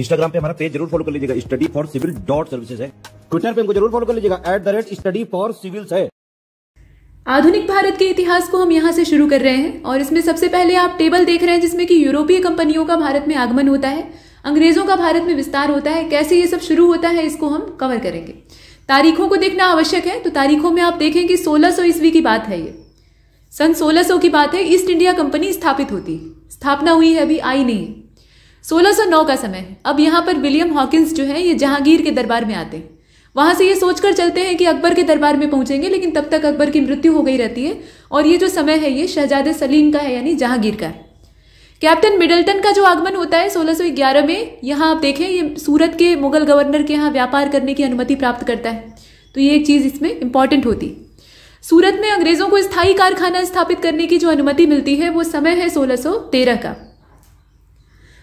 Instagram पे हमारा page जरूर फॉलो कर लीजिएगा study for civil dot services है ट्विटर पे हमको जरूर फॉलो कर लीजिएगा at the rate study for civil है आधुनिक भारत के इतिहास को हम यहाँ से शुरू कर रहे हैं और इसमें सबसे पहले आप टेबल देख रहे हैं जिसमें कि यूरोपीय कंपनियों का भारत में आगमन होता है अंग्रेजों का भारत में विस्तार होता है कैसे ये सब शुरू होता है इसको हम कवर करेंगे तारीखों को देखना आवश्यक है तो तारीखों में आप देखें कि 1600 ईस्वी की बात है ये सन 1600 की बात है ईस्ट इंडिया कंपनी स्थापित होती स्थापना हुई है अभी आई नहीं है 1609 का समय है अब यहाँ पर विलियम हॉकिंस जो है ये जहांगीर के दरबार में आते हैं वहां से ये सोचकर चलते हैं कि अकबर के दरबार में पहुंचेंगे लेकिन तब तक अकबर की मृत्यु हो गई रहती है और ये जो समय है ये शहजादे सलीम का है यानी जहांगीर का कैप्टन मिडल्टन का जो आगमन होता है 1611 में यहाँ आप देखें ये सूरत के मुगल गवर्नर के यहाँ व्यापार करने की अनुमति प्राप्त करता है तो ये एक चीज़ इसमें इंपॉर्टेंट होती सूरत में अंग्रेज़ों को स्थायी कारखाना स्थापित करने की जो अनुमति मिलती है वो समय है 1613 का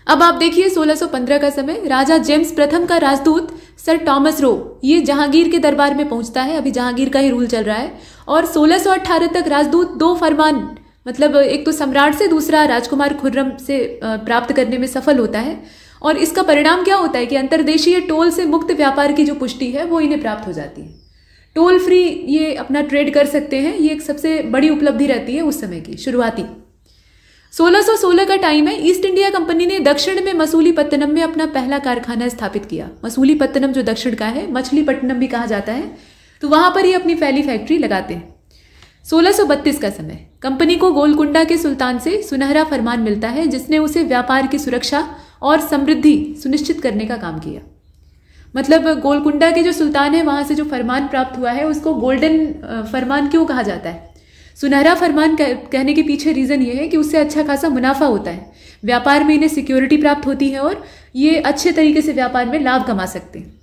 अब आप देखिए 1615 का समय राजा जेम्स प्रथम का राजदूत सर टॉमस रो ये जहांगीर के दरबार में पहुंचता है अभी जहांगीर का ही रूल चल रहा है और 1618 तक राजदूत दो फरमान मतलब एक तो सम्राट से दूसरा राजकुमार खुर्रम से प्राप्त करने में सफल होता है और इसका परिणाम क्या होता है कि अंतर्देशीय टोल से मुक्त व्यापार की जो पुष्टि है वो इन्हें प्राप्त हो जाती है टोल फ्री ये अपना ट्रेड कर सकते हैं ये एक सबसे बड़ी उपलब्धि रहती है उस समय की शुरुआती 1616 का टाइम है ईस्ट इंडिया कंपनी ने दक्षिण में मसूली पत्तनम में अपना पहला कारखाना स्थापित किया मसूली पत्तनम जो दक्षिण का है मछलीपट्टनम भी कहा जाता है तो वहाँ पर ही अपनी पहली फैक्ट्री लगाते हैं 1632 का समय कंपनी को गोलकुंडा के सुल्तान से सुनहरा फरमान मिलता है जिसने उसे व्यापार की सुरक्षा और समृद्धि सुनिश्चित करने का काम किया मतलब गोलकुंडा के जो सुल्तान है वहाँ से जो फरमान प्राप्त हुआ है उसको गोल्डन फरमान क्यों कहा जाता है सुनहरा फरमान कहने के पीछे रीज़न ये है कि उससे अच्छा खासा मुनाफा होता है व्यापार में इन्हें सिक्योरिटी प्राप्त होती है और ये अच्छे तरीके से व्यापार में लाभ कमा सकते हैं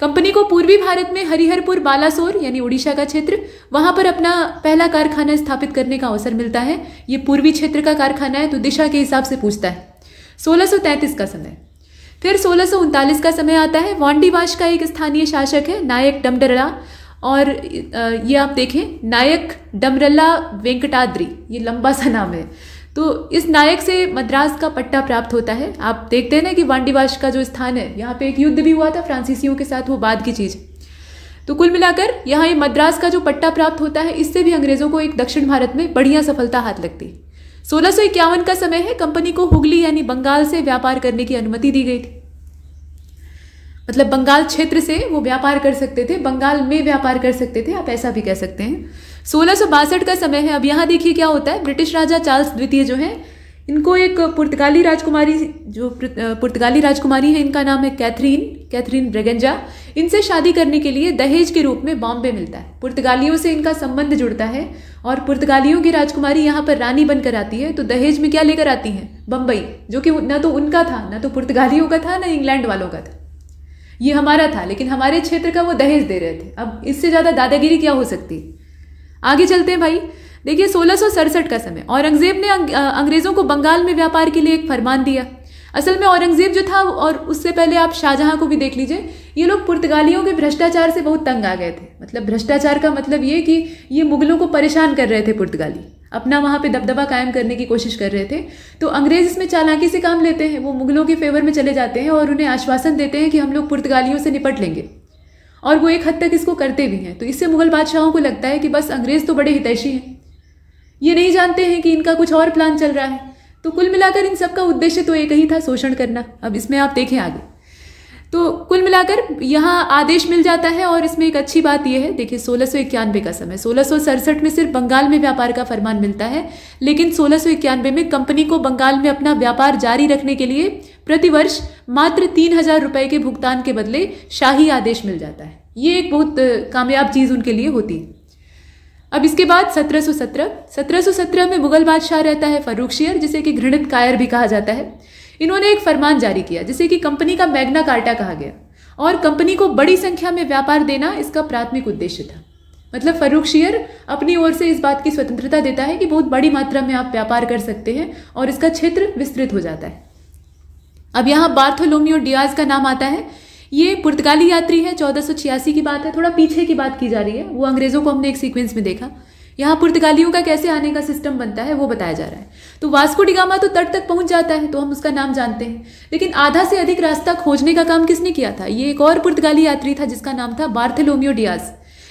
कंपनी को पूर्वी भारत में हरिहरपुर बालासोर यानी उड़ीसा का क्षेत्र वहाँ पर अपना पहला कारखाना स्थापित करने का अवसर मिलता है ये पूर्वी क्षेत्र का कारखाना है तो दिशा के हिसाब से पूछता है सोलह का समय फिर सोलह का समय आता है वांडीवाश का एक स्थानीय शासक है नायक डमडरला और ये आप देखें नायक डमरल्ला वेंकटाद्री ये लंबा सा नाम है तो इस नायक से मद्रास का पट्टा प्राप्त होता है आप देखते हैं ना कि वांडीवाश का जो स्थान है यहाँ पे एक युद्ध भी हुआ था फ्रांसीसियों के साथ वो बाद की चीज़ तो कुल मिलाकर यहाँ ये मद्रास का जो पट्टा प्राप्त होता है इससे भी अंग्रेज़ों को एक दक्षिण भारत में बढ़िया सफलता हाथ लगती सोलह का समय है कंपनी को हुगली यानी बंगाल से व्यापार करने की अनुमति दी गई थी मतलब बंगाल क्षेत्र से वो व्यापार कर सकते थे बंगाल में व्यापार कर सकते थे आप ऐसा भी कह सकते हैं सोलह का समय है अब यहाँ देखिए क्या होता है ब्रिटिश राजा चार्ल्स द्वितीय जो है इनको एक पुर्तगाली राजकुमारी जो पुर्तगाली राजकुमारी है इनका नाम है कैथरीन कैथरीन ब्रेगंजा इनसे शादी करने के लिए दहेज के रूप में बॉम्बे मिलता है पुर्तगालियों से इनका संबंध जुड़ता है और पुर्तगालियों की राजकुमारी यहाँ पर रानी बनकर आती है तो दहेज में क्या लेकर आती हैं बम्बई जो कि ना तो उनका था ना तो पुर्तगालियों का था ना इंग्लैंड वालों का था ये हमारा था लेकिन हमारे क्षेत्र का वो दहेज दे रहे थे अब इससे ज़्यादा दादागिरी क्या हो सकती आगे चलते हैं भाई देखिए सोलह का समय औरंगजेब ने अंग्रेज़ों को बंगाल में व्यापार के लिए एक फरमान दिया असल में औरंगज़ेब जो था और उससे पहले आप शाहजहाँ को भी देख लीजिए ये लोग पुर्तगालियों के भ्रष्टाचार से बहुत तंग आ गए थे मतलब भ्रष्टाचार का मतलब ये कि ये मुग़लों को परेशान कर रहे थे पुर्तगाली अपना वहाँ पे दबदबा कायम करने की कोशिश कर रहे थे तो अंग्रेज़ इसमें चालाकी से काम लेते हैं वो मुग़लों के फेवर में चले जाते हैं और उन्हें आश्वासन देते हैं कि हम लोग पुर्तगालियों से निपट लेंगे और वो एक हद तक इसको करते भी हैं तो इससे मुग़ल बादशाहों को लगता है कि बस अंग्रेज़ तो बड़े हितैषी हैं ये नहीं जानते हैं कि इनका कुछ और प्लान चल रहा है तो कुल मिलाकर इन सबका उद्देश्य तो एक ही था शोषण करना अब इसमें आप देखें आगे तो कुल मिलाकर यहाँ आदेश मिल जाता है और इसमें एक अच्छी बात यह है देखिए सोलह सौ का समय सोलह में सिर्फ बंगाल में व्यापार का फरमान मिलता है लेकिन सोलह सौ में कंपनी को बंगाल में अपना व्यापार जारी रखने के लिए प्रतिवर्ष मात्र तीन हजार रुपये के भुगतान के बदले शाही आदेश मिल जाता है ये एक बहुत कामयाब चीज़ उनके लिए होती है अब इसके बाद 1717 1717 में मुगल बादशाह रहता है फरूख शेयर जिसे कि घृणित कायर भी कहा जाता है इन्होंने एक फरमान जारी किया जिसे कि कंपनी का मैग्ना कार्टा कहा गया और कंपनी को बड़ी संख्या में व्यापार देना इसका प्राथमिक उद्देश्य था मतलब फरूख शेयर अपनी ओर से इस बात की स्वतंत्रता देता है कि बहुत बड़ी मात्रा में आप व्यापार कर सकते हैं और इसका क्षेत्र विस्तृत हो जाता है अब यहाँ बार्थोलोमियो डियाज का नाम आता है ये पुर्तगाली यात्री है चौदह की बात है थोड़ा पीछे की बात की जा रही है वो अंग्रेज़ों को हमने एक सीक्वेंस में देखा यहाँ पुर्तगालियों का कैसे आने का सिस्टम बनता है वो बताया जा रहा है तो वास्को डिगामा तो तट तक पहुंच जाता है तो हम उसका नाम जानते हैं लेकिन आधा से अधिक रास्ता खोजने का काम किसने किया था ये एक और पुर्तगाली यात्री था जिसका नाम था बार्थेलोमियो डियाज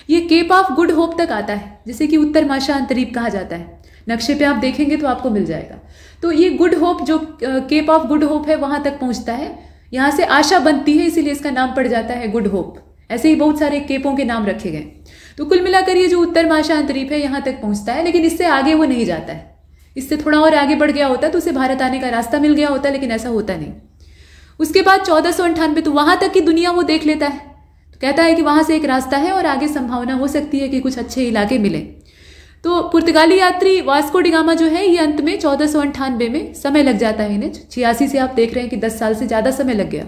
ये केप ऑफ गुड होप तक आता है जिसे कि उत्तर माशा अंतरीप कहा जाता है नक्शे पे आप देखेंगे तो आपको मिल जाएगा तो ये गुड होप जो केप ऑफ गुड होप है वहां तक पहुंचता है यहाँ से आशा बनती है इसीलिए इसका नाम पड़ जाता है गुड होप ऐसे ही बहुत सारे केपों के नाम रखे गए तो कुल मिलाकर ये जो उत्तर माशा अंतरीप है यहाँ तक पहुँचता है लेकिन इससे आगे वो नहीं जाता है इससे थोड़ा और आगे बढ़ गया होता तो उसे भारत आने का रास्ता मिल गया होता लेकिन ऐसा होता नहीं उसके बाद चौदह सौ अंठानवे तो वहाँ तक की दुनिया वो देख लेता है तो कहता है कि वहाँ से एक रास्ता है और आगे संभावना हो सकती है कि कुछ अच्छे इलाके मिले तो पुर्तगाली यात्री वास्को डिगामा जो है ये अंत में चौदह में समय लग जाता है इन्हें छियासी से आप देख रहे हैं कि दस साल से ज़्यादा समय लग गया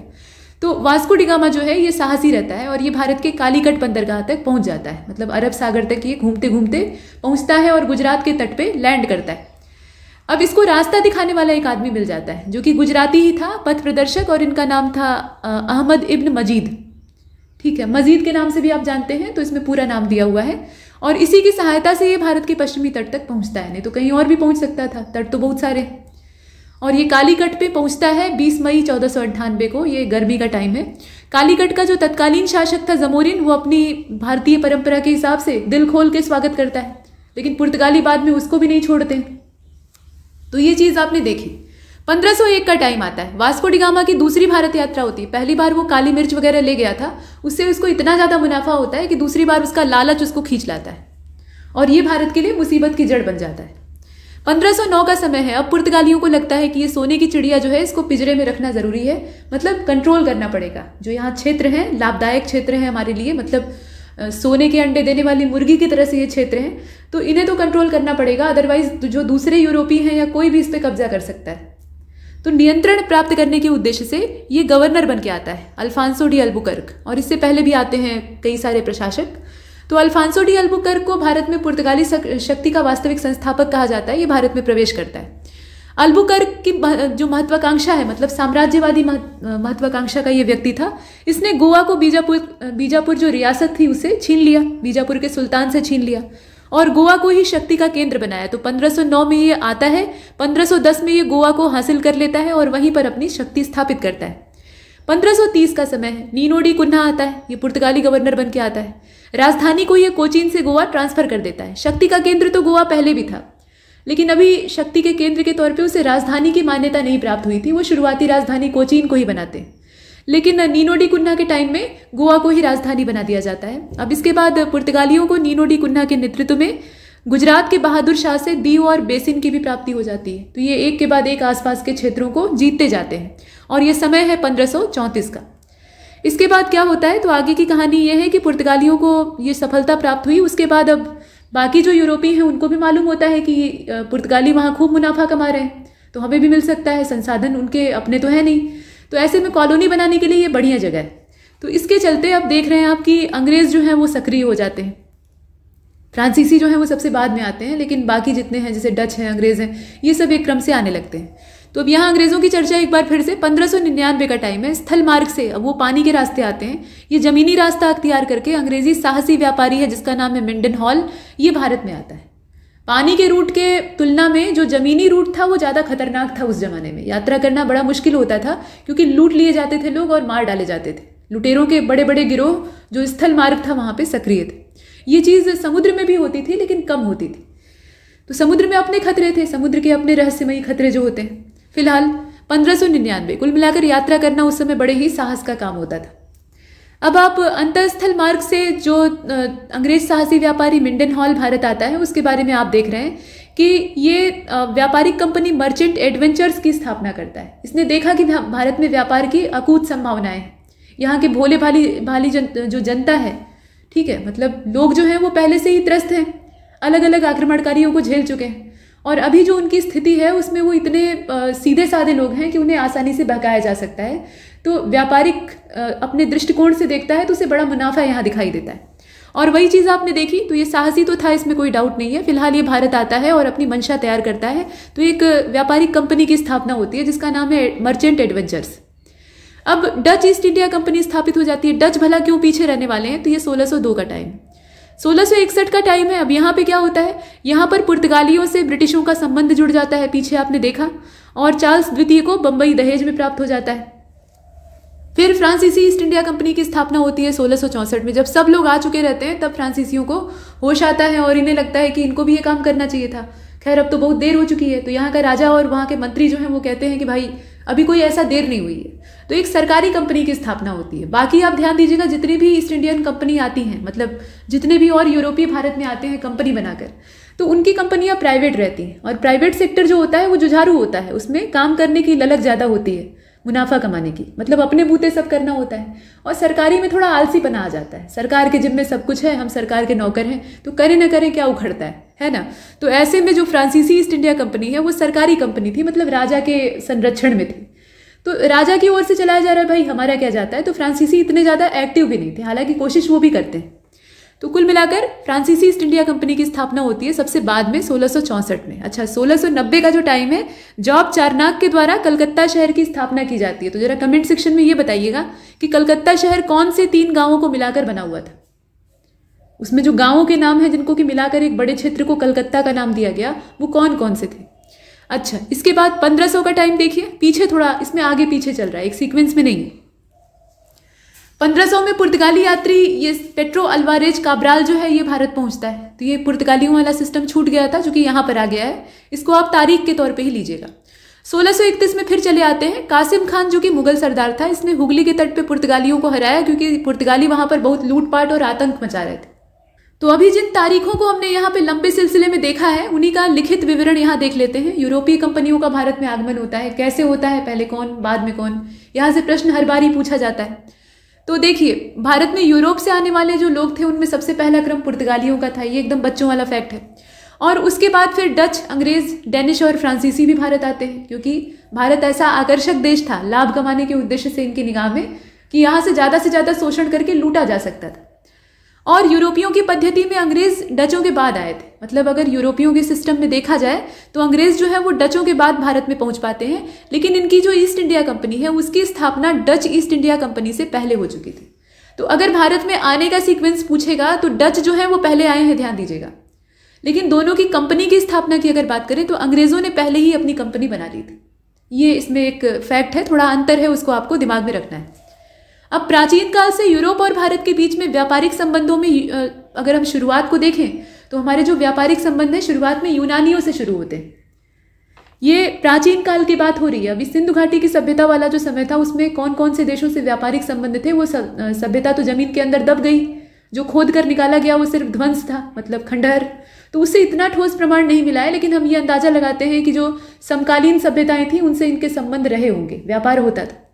तो वास्को डिगामा जो है ये साहसी रहता है और ये भारत के कालीकट बंदरगाह तक पहुंच जाता है मतलब अरब सागर तक ये घूमते घूमते पहुंचता है और गुजरात के तट पे लैंड करता है अब इसको रास्ता दिखाने वाला एक आदमी मिल जाता है जो कि गुजराती ही था पथ प्रदर्शक और इनका नाम था अहमद इब्न मजीद ठीक है मजीद के नाम से भी आप जानते हैं तो इसमें पूरा नाम दिया हुआ है और इसी की सहायता से ये भारत के पश्चिमी तट तक पहुंचता है नहीं तो कहीं और भी पहुंच सकता था तट तो बहुत सारे और ये कालीकट पे पहुंचता है 20 मई चौदह को ये गर्मी का टाइम है कालीकट का जो तत्कालीन शासक था जमोरिन वो अपनी भारतीय परंपरा के हिसाब से दिल खोल के स्वागत करता है लेकिन पुर्तगाली बाद में उसको भी नहीं छोड़ते तो ये चीज़ आपने देखी 1501 का टाइम आता है वास्को डिगामा की दूसरी भारत यात्रा होती है पहली बार वो काली मिर्च वगैरह ले गया था उससे उसको इतना ज़्यादा मुनाफा होता है कि दूसरी बार उसका लालच उसको खींच लाता है और ये भारत के लिए मुसीबत की जड़ बन जाता है 1509 का समय है अब पुर्तगालियों को लगता है कि ये सोने की चिड़िया जो है इसको पिजरे में रखना ज़रूरी है मतलब कंट्रोल करना पड़ेगा जो यहाँ क्षेत्र हैं लाभदायक क्षेत्र हैं हमारे लिए मतलब सोने के अंडे देने वाली मुर्गी की तरह से ये क्षेत्र हैं तो इन्हें तो कंट्रोल करना पड़ेगा अदरवाइज जो दूसरे यूरोपीय हैं या कोई भी इस पर कब्जा कर सकता है तो नियंत्रण प्राप्त करने के उद्देश्य से ये गवर्नर बन के आता है अल्फांसो डी अल्बुकर्क और इससे पहले भी आते हैं कई सारे प्रशासक तो अल्फांसो डी अल्बुकर्क को भारत में पुर्तगाली शक्ति का वास्तविक संस्थापक कहा जाता है ये भारत में प्रवेश करता है अल्बुकर्क की जो महत्वाकांक्षा है मतलब साम्राज्यवादी महत्वाकांक्षा का ये व्यक्ति था इसने गोवा को बीजापुर बीजापुर जो रियासत थी उसे छीन लिया बीजापुर के सुल्तान से छीन लिया और गोवा को ही शक्ति का केंद्र बनाया तो 1509 में ये आता है 1510 में ये गोवा को हासिल कर लेता है और वहीं पर अपनी शक्ति स्थापित करता है 1530 का समय है नीनोडी कुन्हा आता है ये पुर्तगाली गवर्नर बन के आता है राजधानी को ये कोचीन से गोवा ट्रांसफर कर देता है शक्ति का केंद्र तो गोवा पहले भी था लेकिन अभी शक्ति के केंद्र के तौर पर उसे राजधानी की मान्यता नहीं प्राप्त हुई थी वो शुरुआती राजधानी कोचीन को ही बनाते हैं लेकिन नीनो डी कुन्हा के टाइम में गोवा को ही राजधानी बना दिया जाता है अब इसके बाद पुर्तगालियों को नीनो डी कुन्हा के नेतृत्व में गुजरात के बहादुर शाह से दीव और बेसिन की भी प्राप्ति हो जाती है तो ये एक के बाद एक आसपास के क्षेत्रों को जीतते जाते हैं और ये समय है पंद्रह का इसके बाद क्या होता है तो आगे की कहानी ये है कि पुर्तगालियों को ये सफलता प्राप्त हुई उसके बाद अब बाकी जो यूरोपीय हैं उनको भी मालूम होता है कि पुर्तगाली वहाँ खूब मुनाफा कमा रहे हैं तो हमें भी मिल सकता है संसाधन उनके अपने तो है नहीं तो ऐसे में कॉलोनी बनाने के लिए ये बढ़िया जगह है तो इसके चलते अब देख रहे हैं आप कि अंग्रेज़ जो हैं वो सक्रिय हो जाते हैं फ्रांसीसी जो हैं वो सबसे बाद में आते हैं लेकिन बाकी जितने हैं जैसे डच हैं अंग्रेज़ हैं ये सब एक क्रम से आने लगते हैं तो अब यहाँ अंग्रेज़ों की चर्चा एक बार फिर से पंद्रह का टाइम है स्थल मार्ग से अब वो पानी के रास्ते आते हैं ये ज़मीनी रास्ता अख्तियार करके अंग्रेज़ी साहसी व्यापारी है जिसका नाम है मिंडन हॉल ये भारत में आता है पानी के रूट के तुलना में जो ज़मीनी रूट था वो ज़्यादा खतरनाक था उस ज़माने में यात्रा करना बड़ा मुश्किल होता था क्योंकि लूट लिए जाते थे लोग और मार डाले जाते थे लुटेरों के बड़े बड़े गिरोह जो स्थल मार्ग था वहाँ पे सक्रिय थे ये चीज़ समुद्र में भी होती थी लेकिन कम होती थी तो समुद्र में अपने खतरे थे समुद्र के अपने रहस्यमयी खतरे जो होते हैं फिलहाल पंद्रह कुल मिलाकर यात्रा करना उस समय बड़े ही साहस का काम होता था अब आप अंतस्थल मार्ग से जो अंग्रेज साहसी व्यापारी मिंडन हॉल भारत आता है उसके बारे में आप देख रहे हैं कि ये व्यापारिक कंपनी मर्चेंट एडवेंचर्स की स्थापना करता है इसने देखा कि भारत में व्यापार की अकूत संभावनाएं हैं यहाँ के भोले भाली भाली जन, जो जनता है ठीक है मतलब लोग जो हैं वो पहले से ही त्रस्त हैं अलग अलग आक्रमणकारियों को झेल चुके हैं और अभी जो उनकी स्थिति है उसमें वो इतने सीधे साधे लोग हैं कि उन्हें आसानी से बहकाया जा सकता है तो व्यापारिक अपने दृष्टिकोण से देखता है तो उसे बड़ा मुनाफा यहाँ दिखाई देता है और वही चीज़ आपने देखी तो ये साहसी तो था इसमें कोई डाउट नहीं है फिलहाल ये भारत आता है और अपनी मंशा तैयार करता है तो एक व्यापारिक कंपनी की स्थापना होती है जिसका नाम है मर्चेंट एडवेंचर्स अब डच ईस्ट इंडिया कंपनी स्थापित हो जाती है डच भला क्यों पीछे रहने वाले हैं तो ये 1602 का टाइम 1661 का टाइम है अब यहाँ पे क्या होता है यहाँ पर पुर्तगालियों से ब्रिटिशों का संबंध जुड़ जाता है पीछे आपने देखा और चार्ल्स द्वितीय को बम्बई दहेज में प्राप्त हो जाता है फिर फ्रांसीसी ईस्ट इंडिया कंपनी की स्थापना होती है सोलह में जब सब लोग आ चुके रहते हैं तब फ्रांसीसियों को होश आता है और इन्हें लगता है कि इनको भी ये काम करना चाहिए था खैर अब तो बहुत देर हो चुकी है तो यहाँ का राजा और वहाँ के मंत्री जो हैं वो कहते हैं कि भाई अभी कोई ऐसा देर नहीं हुई है तो एक सरकारी कंपनी की स्थापना होती है बाकी आप ध्यान दीजिएगा जितनी भी ईस्ट इंडियन कंपनी आती हैं मतलब जितने भी और यूरोपीय भारत में आते हैं कंपनी बनाकर तो उनकी कंपनियाँ प्राइवेट रहती हैं और प्राइवेट सेक्टर जो होता है वो जुझारू होता है उसमें काम करने की ललक ज़्यादा होती है मुनाफा कमाने की मतलब अपने बूते सब करना होता है और सरकारी में थोड़ा आलसी बना आ जाता है सरकार के जिम्मे सब कुछ है हम सरकार के नौकर हैं तो करें ना करें क्या उखड़ता है है ना तो ऐसे में जो फ्रांसीसी ईस्ट इंडिया कंपनी है वो सरकारी कंपनी थी मतलब राजा के संरक्षण में थी तो राजा की ओर से चलाया जा रहा है भाई हमारा क्या जाता है तो फ्रांसीसी इतने ज़्यादा एक्टिव भी नहीं थे हालांकि कोशिश वो भी करते हैं तो कुल मिलाकर फ्रांसीसी ईस्ट इंडिया कंपनी की स्थापना होती है सबसे बाद में सोलह में अच्छा 1690 का जो टाइम है जॉब चारनाक के द्वारा कलकत्ता शहर की स्थापना की जाती है तो जरा कमेंट सेक्शन में ये बताइएगा कि कलकत्ता शहर कौन से तीन गांवों को मिलाकर बना हुआ था उसमें जो गांवों के नाम हैं जिनको कि मिलाकर एक बड़े क्षेत्र को कलकत्ता का नाम दिया गया वो कौन कौन से थे अच्छा इसके बाद पंद्रह का टाइम देखिए पीछे थोड़ा इसमें आगे पीछे चल रहा है एक सीक्वेंस में नहीं है पंद्रह में पुर्तगाली यात्री ये पेट्रो अलवारेज काबराल जो है ये भारत पहुंचता है तो ये पुर्तगालियों वाला सिस्टम छूट गया था जो कि यहाँ पर आ गया है इसको आप तारीख के तौर पे ही लीजिएगा 1631 में फिर चले आते हैं कासिम खान जो कि मुगल सरदार था इसने हुगली के तट पे पुर्तगालियों को हराया क्योंकि पुर्तगाली वहाँ पर बहुत लूटपाट और आतंक मचा रहे थे तो अभी जिन तारीखों को हमने यहाँ पे लंबे सिलसिले में देखा है उन्हीं का लिखित विवरण यहाँ देख लेते हैं यूरोपीय कंपनियों का भारत में आगमन होता है कैसे होता है पहले कौन बाद में कौन यहाँ से प्रश्न हर बार ही पूछा जाता है तो देखिए भारत में यूरोप से आने वाले जो लोग थे उनमें सबसे पहला क्रम पुर्तगालियों का था ये एकदम बच्चों वाला फैक्ट है और उसके बाद फिर डच अंग्रेज डेनिश और फ्रांसीसी भी भारत आते हैं क्योंकि भारत ऐसा आकर्षक देश था लाभ कमाने के उद्देश्य से इनकी निगाह में कि यहाँ से ज़्यादा से ज़्यादा शोषण करके लूटा जा सकता था और यूरोपियों की पद्धति में अंग्रेज डचों के बाद आए थे मतलब अगर यूरोपियों के सिस्टम में देखा जाए तो अंग्रेज जो है वो डचों के बाद भारत में पहुंच पाते हैं लेकिन इनकी जो ईस्ट इंडिया कंपनी है उसकी स्थापना डच ईस्ट इंडिया कंपनी से पहले हो चुकी थी तो अगर भारत में आने का सीक्वेंस पूछेगा तो डच जो है वो पहले आए हैं ध्यान दीजिएगा लेकिन दोनों की कंपनी की स्थापना की अगर बात करें तो अंग्रेजों ने पहले ही अपनी कंपनी बना ली थी ये इसमें एक फैक्ट है थोड़ा अंतर है उसको आपको दिमाग में रखना है अब प्राचीन काल से यूरोप और भारत के बीच में व्यापारिक संबंधों में अगर हम शुरुआत को देखें तो हमारे जो व्यापारिक संबंध हैं शुरुआत में यूनानियों से शुरू होते हैं ये प्राचीन काल की बात हो रही है अभी सिंधु घाटी की सभ्यता वाला जो समय था उसमें कौन कौन से देशों से व्यापारिक संबंध थे वो सभ्यता तो जमीन के अंदर दब गई जो खोद कर निकाला गया वो सिर्फ ध्वंस था मतलब खंडहर तो उससे इतना ठोस प्रमाण नहीं मिला है लेकिन हम ये अंदाज़ा लगाते हैं कि जो समकालीन सभ्यताएं थी उनसे इनके संबंध रहे होंगे व्यापार होता था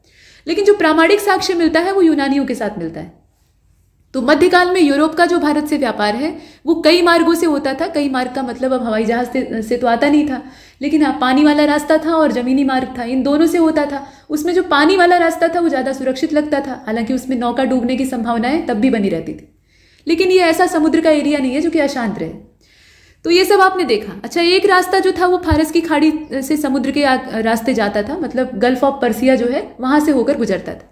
लेकिन जो प्रामाणिक साक्ष्य मिलता है वो यूनानियों के साथ मिलता है तो मध्यकाल में यूरोप का जो भारत से व्यापार है वो कई मार्गों से होता था कई मार्ग का मतलब अब हवाई जहाज से, से तो आता नहीं था लेकिन हाँ पानी वाला रास्ता था और ज़मीनी मार्ग था इन दोनों से होता था उसमें जो पानी वाला रास्ता था वो ज़्यादा सुरक्षित लगता था हालांकि उसमें नौका डूबने की संभावनाएं तब भी बनी रहती थी लेकिन ये ऐसा समुद्र का एरिया नहीं है जो कि अशांत रहे तो ये सब आपने देखा अच्छा एक रास्ता जो था वो फारस की खाड़ी से समुद्र के रास्ते जाता था मतलब गल्फ ऑफ परसिया जो है वहाँ से होकर गुजरता था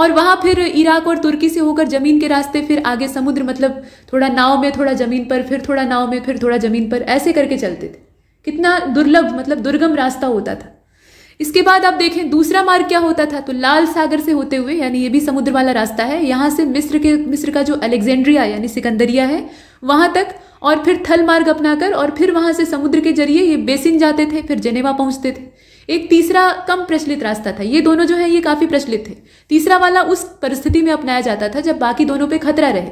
और वहाँ फिर इराक और तुर्की से होकर ज़मीन के रास्ते फिर आगे समुद्र मतलब थोड़ा नाव में थोड़ा ज़मीन पर फिर थोड़ा नाव में फिर थोड़ा ज़मीन पर ऐसे करके चलते थे कितना दुर्लभ मतलब दुर्गम रास्ता होता था इसके बाद आप देखें दूसरा मार्ग क्या होता था तो लाल सागर से होते हुए यानी ये भी समुद्र वाला रास्ता है यहाँ से मिस्र के मिस्र का जो अलेक्जेंड्रिया यानी सिकंदरिया है वहाँ तक और फिर थल मार्ग अपनाकर और फिर वहाँ से समुद्र के जरिए ये बेसिन जाते थे फिर जेनेवा पहुँचते थे एक तीसरा कम प्रचलित रास्ता था ये दोनों जो है ये काफ़ी प्रचलित थे तीसरा वाला उस परिस्थिति में अपनाया जाता था जब बाकी दोनों पे खतरा रहे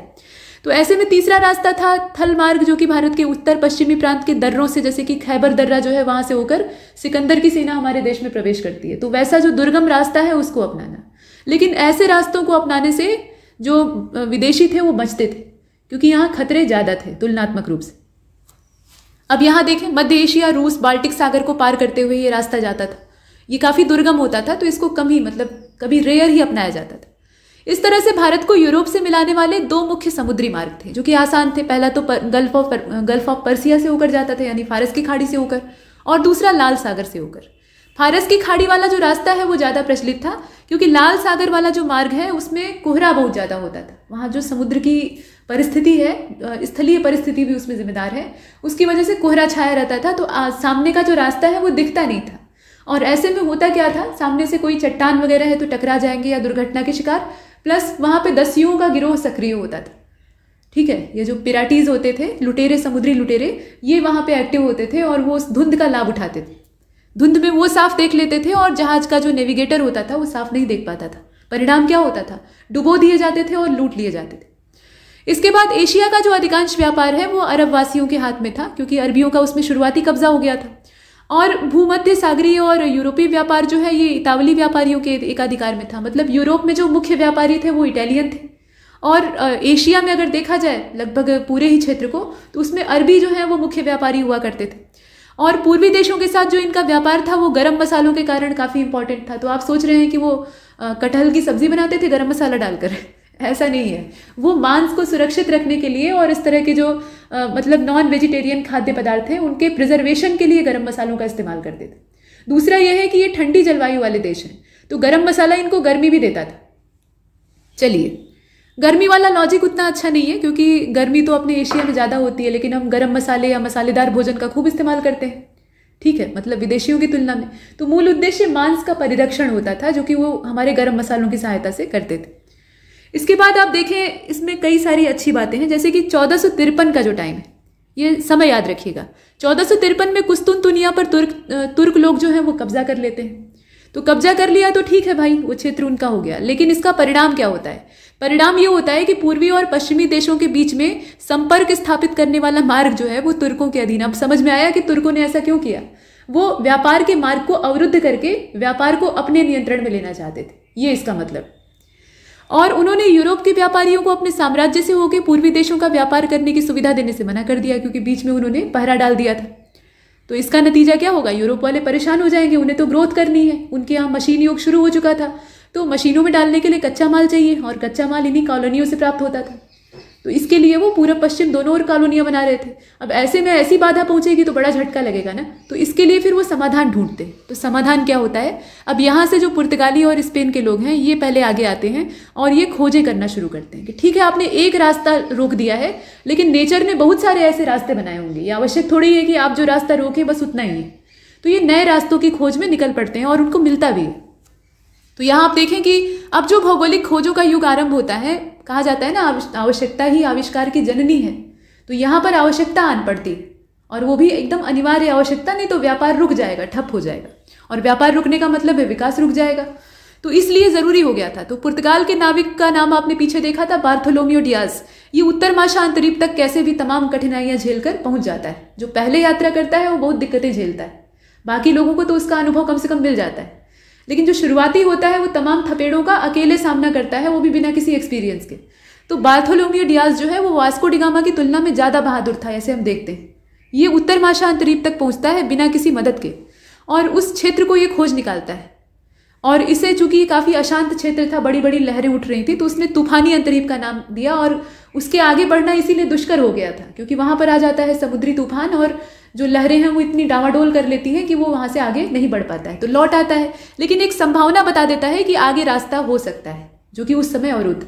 तो ऐसे में तीसरा रास्ता था थल मार्ग जो कि भारत के उत्तर पश्चिमी प्रांत के दर्रों से जैसे कि खैबर दर्रा जो है वहाँ से होकर सिकंदर की सेना हमारे देश में प्रवेश करती है तो वैसा जो दुर्गम रास्ता है उसको अपनाना लेकिन ऐसे रास्तों को अपनाने से जो विदेशी थे वो बचते थे क्योंकि यहाँ खतरे ज़्यादा थे तुलनात्मक रूप से अब यहाँ देखें मध्य एशिया रूस बाल्टिक सागर को पार करते हुए ये रास्ता जाता था ये काफ़ी दुर्गम होता था तो इसको कम ही मतलब कभी रेयर ही अपनाया जाता था इस तरह से भारत को यूरोप से मिलाने वाले दो मुख्य समुद्री मार्ग थे जो कि आसान थे पहला तो gulf of gulf of Persia से होकर जाता था यानी फारस की खाड़ी से होकर और दूसरा लाल सागर से होकर फारस की खाड़ी वाला जो रास्ता है वो ज़्यादा प्रचलित था क्योंकि लाल सागर वाला जो मार्ग है उसमें कोहरा बहुत ज़्यादा होता था वहाँ जो समुद्र की परिस्थिति है स्थलीय परिस्थिति भी उसमें जिम्मेदार है उसकी वजह से कोहरा छाया रहता था तो आ, सामने का जो रास्ता है वो दिखता नहीं था और ऐसे में होता क्या था सामने से कोई चट्टान वगैरह है तो टकरा जाएंगे या दुर्घटना के शिकार प्लस वहाँ पे दस्युओं का गिरोह सक्रिय होता था ठीक है ये जो पिराटीज होते थे लुटेरे समुद्री लुटेरे ये वहाँ पे एक्टिव होते थे और वो धुंध का लाभ उठाते थे धुंध में वो साफ देख लेते थे और जहाज का जो नेविगेटर होता था वो साफ नहीं देख पाता था परिणाम क्या होता था डुबो दिए जाते थे और लूट लिए जाते थे इसके बाद एशिया का जो अधिकांश व्यापार है वो अरब वासियों के हाथ में था क्योंकि अरबियों का उसमें शुरुआती कब्जा हो गया था और भूमध्य सागरीय और यूरोपीय व्यापार जो है ये इतावली व्यापारियों के एकाधिकार में था मतलब यूरोप में जो मुख्य व्यापारी थे वो इटालियन थे और एशिया में अगर देखा जाए लगभग पूरे ही क्षेत्र को तो उसमें अरबी जो है वो मुख्य व्यापारी हुआ करते थे और पूर्वी देशों के साथ जो इनका व्यापार था वो गर्म मसालों के कारण काफ़ी इंपॉर्टेंट था तो आप सोच रहे हैं कि वो कटहल की सब्ज़ी बनाते थे गर्म मसाला डालकर ऐसा नहीं है वो मांस को सुरक्षित रखने के लिए और इस तरह के जो आ, मतलब नॉन वेजिटेरियन खाद्य पदार्थ हैं उनके प्रिजर्वेशन के लिए गर्म मसालों का इस्तेमाल करते थे दूसरा यह है कि ये ठंडी जलवायु वाले देश हैं तो गर्म मसाला इनको गर्मी भी देता था चलिए गर्मी वाला लॉजिक उतना अच्छा नहीं है क्योंकि गर्मी तो अपने एशिया में ज़्यादा होती है लेकिन हम गर्म मसाले या मसालेदार भोजन का खूब इस्तेमाल करते हैं ठीक है मतलब विदेशियों की तुलना में तो मूल उद्देश्य मांस का परिरक्षण होता था जो कि वो हमारे गर्म मसालों की सहायता से करते थे इसके बाद आप देखें इसमें कई सारी अच्छी बातें हैं जैसे कि चौदह का जो टाइम है ये समय याद रखिएगा चौदह में कुस्तुन दुनिया पर तुर्क तुर्क लोग जो हैं वो कब्जा कर लेते हैं तो कब्जा कर लिया तो ठीक है भाई वो क्षेत्र उनका हो गया लेकिन इसका परिणाम क्या होता है परिणाम ये होता है कि पूर्वी और पश्चिमी देशों के बीच में संपर्क स्थापित करने वाला मार्ग जो है वो तुर्कों के अधीन अब समझ में आया कि तुर्कों ने ऐसा क्यों किया वो व्यापार के मार्ग को अवरुद्ध करके व्यापार को अपने नियंत्रण में लेना चाहते थे ये इसका मतलब और उन्होंने यूरोप के व्यापारियों को अपने साम्राज्य से होकर पूर्वी देशों का व्यापार करने की सुविधा देने से मना कर दिया क्योंकि बीच में उन्होंने पहरा डाल दिया था तो इसका नतीजा क्या होगा यूरोप वाले परेशान हो जाएंगे उन्हें तो ग्रोथ करनी है उनके यहाँ मशीन योग शुरू हो चुका था तो मशीनों में डालने के लिए कच्चा माल चाहिए और कच्चा माल इन्हीं कॉलोनियों से प्राप्त होता था तो इसके लिए वो पूरा पश्चिम दोनों और कॉलोनियाँ बना रहे थे अब ऐसे में ऐसी बाधा पहुँचेगी तो बड़ा झटका लगेगा ना तो इसके लिए फिर वो समाधान ढूंढते तो समाधान क्या होता है अब यहाँ से जो पुर्तगाली और स्पेन के लोग हैं ये पहले आगे आते हैं और ये खोजें करना शुरू करते हैं कि ठीक है आपने एक रास्ता रोक दिया है लेकिन नेचर ने बहुत सारे ऐसे रास्ते बनाए होंगे ये आवश्यक थोड़ी है कि आप जो रास्ता रोकें बस उतना ही है तो ये नए रास्तों की खोज में निकल पड़ते हैं और उनको मिलता भी है तो यहाँ आप देखें कि अब जो भौगोलिक खोजों का युग आरंभ होता है कहा जाता है ना आवश्यकता ही आविष्कार की जननी है तो यहाँ पर आवश्यकता आन पड़ती और वो भी एकदम अनिवार्य आवश्यकता नहीं तो व्यापार रुक जाएगा ठप हो जाएगा और व्यापार रुकने का मतलब है विकास रुक जाएगा तो इसलिए ज़रूरी हो गया था तो पुर्तगाल के नाविक का नाम आपने पीछे देखा था बार्थोलोमियो डियाज ये उत्तर अंतरीप तक कैसे भी तमाम कठिनाइयाँ झेल कर पहुँच जाता है जो पहले यात्रा करता है वो बहुत दिक्कतें झेलता है बाकी लोगों को तो उसका अनुभव कम से कम मिल जाता है लेकिन जो शुरुआती होता है वो तमाम थपेड़ों का अकेले सामना करता है वो भी बिना किसी एक्सपीरियंस के तो बार्थोलोमियो डियाज जो है वो वास्को डिगामा की तुलना में ज़्यादा बहादुर था ऐसे हम देखते हैं ये उत्तर अंतरीप तक पहुंचता है बिना किसी मदद के और उस क्षेत्र को ये खोज निकालता है और इसे चूंकि काफ़ी अशांत क्षेत्र था बड़ी बड़ी लहरें उठ रही थी तो उसने तूफानी अंतरीप का नाम दिया और उसके आगे बढ़ना इसीलिए दुष्कर हो गया था क्योंकि वहाँ पर आ जाता है समुद्री तूफान और जो लहरें हैं वो इतनी डावाडोल कर लेती हैं कि वो वहाँ से आगे नहीं बढ़ पाता है तो लौट आता है लेकिन एक संभावना बता देता है कि आगे रास्ता हो सकता है जो कि उस समय अवरुद्ध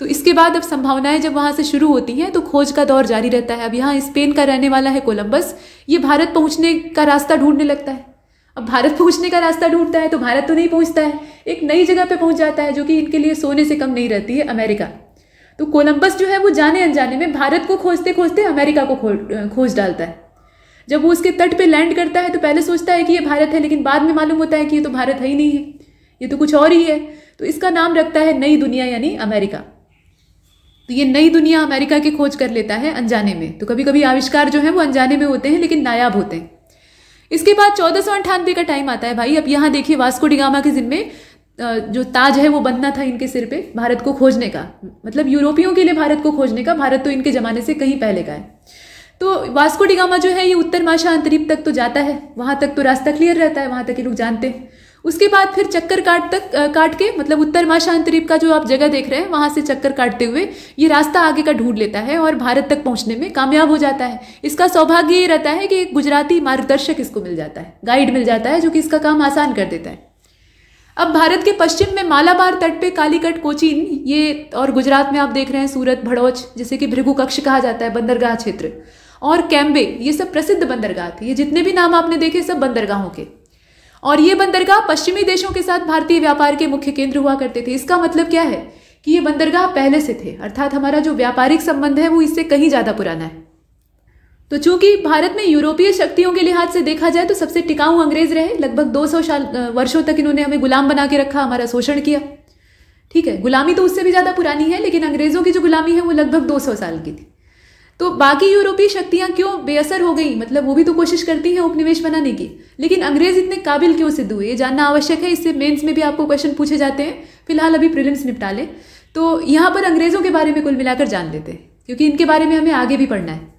तो इसके बाद अब संभावनाएं जब वहाँ से शुरू होती हैं तो खोज का दौर जारी रहता है अब यहाँ स्पेन का रहने वाला है कोलंबस ये भारत पहुँचने का रास्ता ढूंढने लगता है अब भारत पहुँचने का रास्ता ढूंढता है तो भारत तो नहीं पहुँचता है एक नई जगह पर पहुँच जाता है जो कि इनके लिए सोने से कम नहीं रहती है अमेरिका तो कोलंबस जो है वो जाने अनजाने में भारत को खोजते खोजते अमेरिका को खोज डालता है जब वो उसके तट पे लैंड करता है तो पहले सोचता है कि ये भारत है लेकिन बाद में मालूम होता है कि ये तो भारत है ही नहीं है ये तो कुछ और ही है तो इसका नाम रखता है नई दुनिया यानी अमेरिका तो ये नई दुनिया अमेरिका की खोज कर लेता है अनजाने में तो कभी कभी आविष्कार जो है वो अनजाने में होते हैं लेकिन नायाब होते हैं इसके बाद चौदह सौ अंठानवे का टाइम आता है भाई अब यहाँ देखिए वास्को डिगामा के जिम्मे जो ताज है वो बनना था इनके सिर पे भारत को खोजने का मतलब यूरोपियों के लिए भारत को खोजने का भारत तो इनके ज़माने से कहीं पहले का है तो वास्को डिगामा जो है ये उत्तर माशा अंतरीप तक तो जाता है वहाँ तक तो रास्ता क्लियर रहता है वहाँ तक ये लोग जानते हैं उसके बाद फिर चक्कर काट तक आ, काट के मतलब उत्तर माशा अंतरीप का जो आप जगह देख रहे हैं वहाँ से चक्कर काटते हुए ये रास्ता आगे का ढूंढ लेता है और भारत तक पहुँचने में कामयाब हो जाता है इसका सौभाग्य ये रहता है कि गुजराती मार्गदर्शक इसको मिल जाता है गाइड मिल जाता है जो कि इसका काम आसान कर देता है अब भारत के पश्चिम में मालाबार तट पे कालीकट कोचीन ये और गुजरात में आप देख रहे हैं सूरत भड़ौच जिसे कि भृगु कक्ष कहा जाता है बंदरगाह क्षेत्र और कैम्बे ये सब प्रसिद्ध बंदरगाह थे ये जितने भी नाम आपने देखे सब बंदरगाहों के और ये बंदरगाह पश्चिमी देशों के साथ भारतीय व्यापार के मुख्य केंद्र हुआ करते थे इसका मतलब क्या है कि ये बंदरगाह पहले से थे अर्थात हमारा जो व्यापारिक संबंध है वो इससे कहीं ज़्यादा पुराना है तो चूंकि भारत में यूरोपीय शक्तियों के लिहाज से देखा जाए तो सबसे टिकाऊ अंग्रेज रहे लगभग 200 साल वर्षों तक इन्होंने हमें गुलाम बना के रखा हमारा शोषण किया ठीक है गुलामी तो उससे भी ज़्यादा पुरानी है लेकिन अंग्रेज़ों की जो गुलामी है वो लगभग 200 साल की थी तो बाकी यूरोपीय शक्तियाँ क्यों बेअसर हो गई मतलब वो भी तो कोशिश करती हैं उपनिवेश बनाने की लेकिन अंग्रेज इतने काबिल क्यों सिद्ध हुए ये जानना आवश्यक है इससे मेंस में भी आपको क्वेश्चन पूछे जाते हैं फिलहाल अभी प्रिलिम्स निपटा लें तो यहाँ पर अंग्रेज़ों के बारे में कुल मिलाकर जान लेते हैं क्योंकि इनके बारे में हमें आगे भी पढ़ना है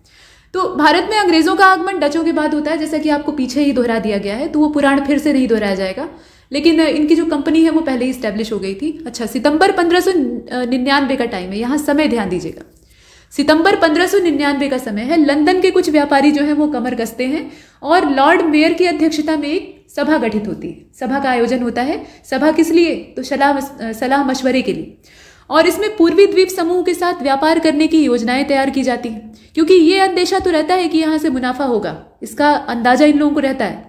तो भारत में अंग्रेज़ों का आगमन डचों के बाद होता है जैसा कि आपको पीछे ही दोहरा दिया गया है तो वो पुराण फिर से नहीं दोहराया जाएगा लेकिन इनकी जो कंपनी है वो पहले ही स्टैब्लिश हो गई थी अच्छा सितंबर पंद्रह का टाइम है यहाँ समय ध्यान दीजिएगा सितंबर पंद्रह का समय है लंदन के कुछ व्यापारी जो है वो कमर कसते हैं और लॉर्ड मेयर की अध्यक्षता में एक सभा गठित होती है सभा का आयोजन होता है सभा किस लिए तो सलाह सलाह मशवरे के लिए और इसमें पूर्वी द्वीप समूह के साथ व्यापार करने की योजनाएं तैयार की जाती हैं क्योंकि ये अंदेशा तो रहता है कि यहां से मुनाफा होगा इसका अंदाजा इन लोगों को रहता है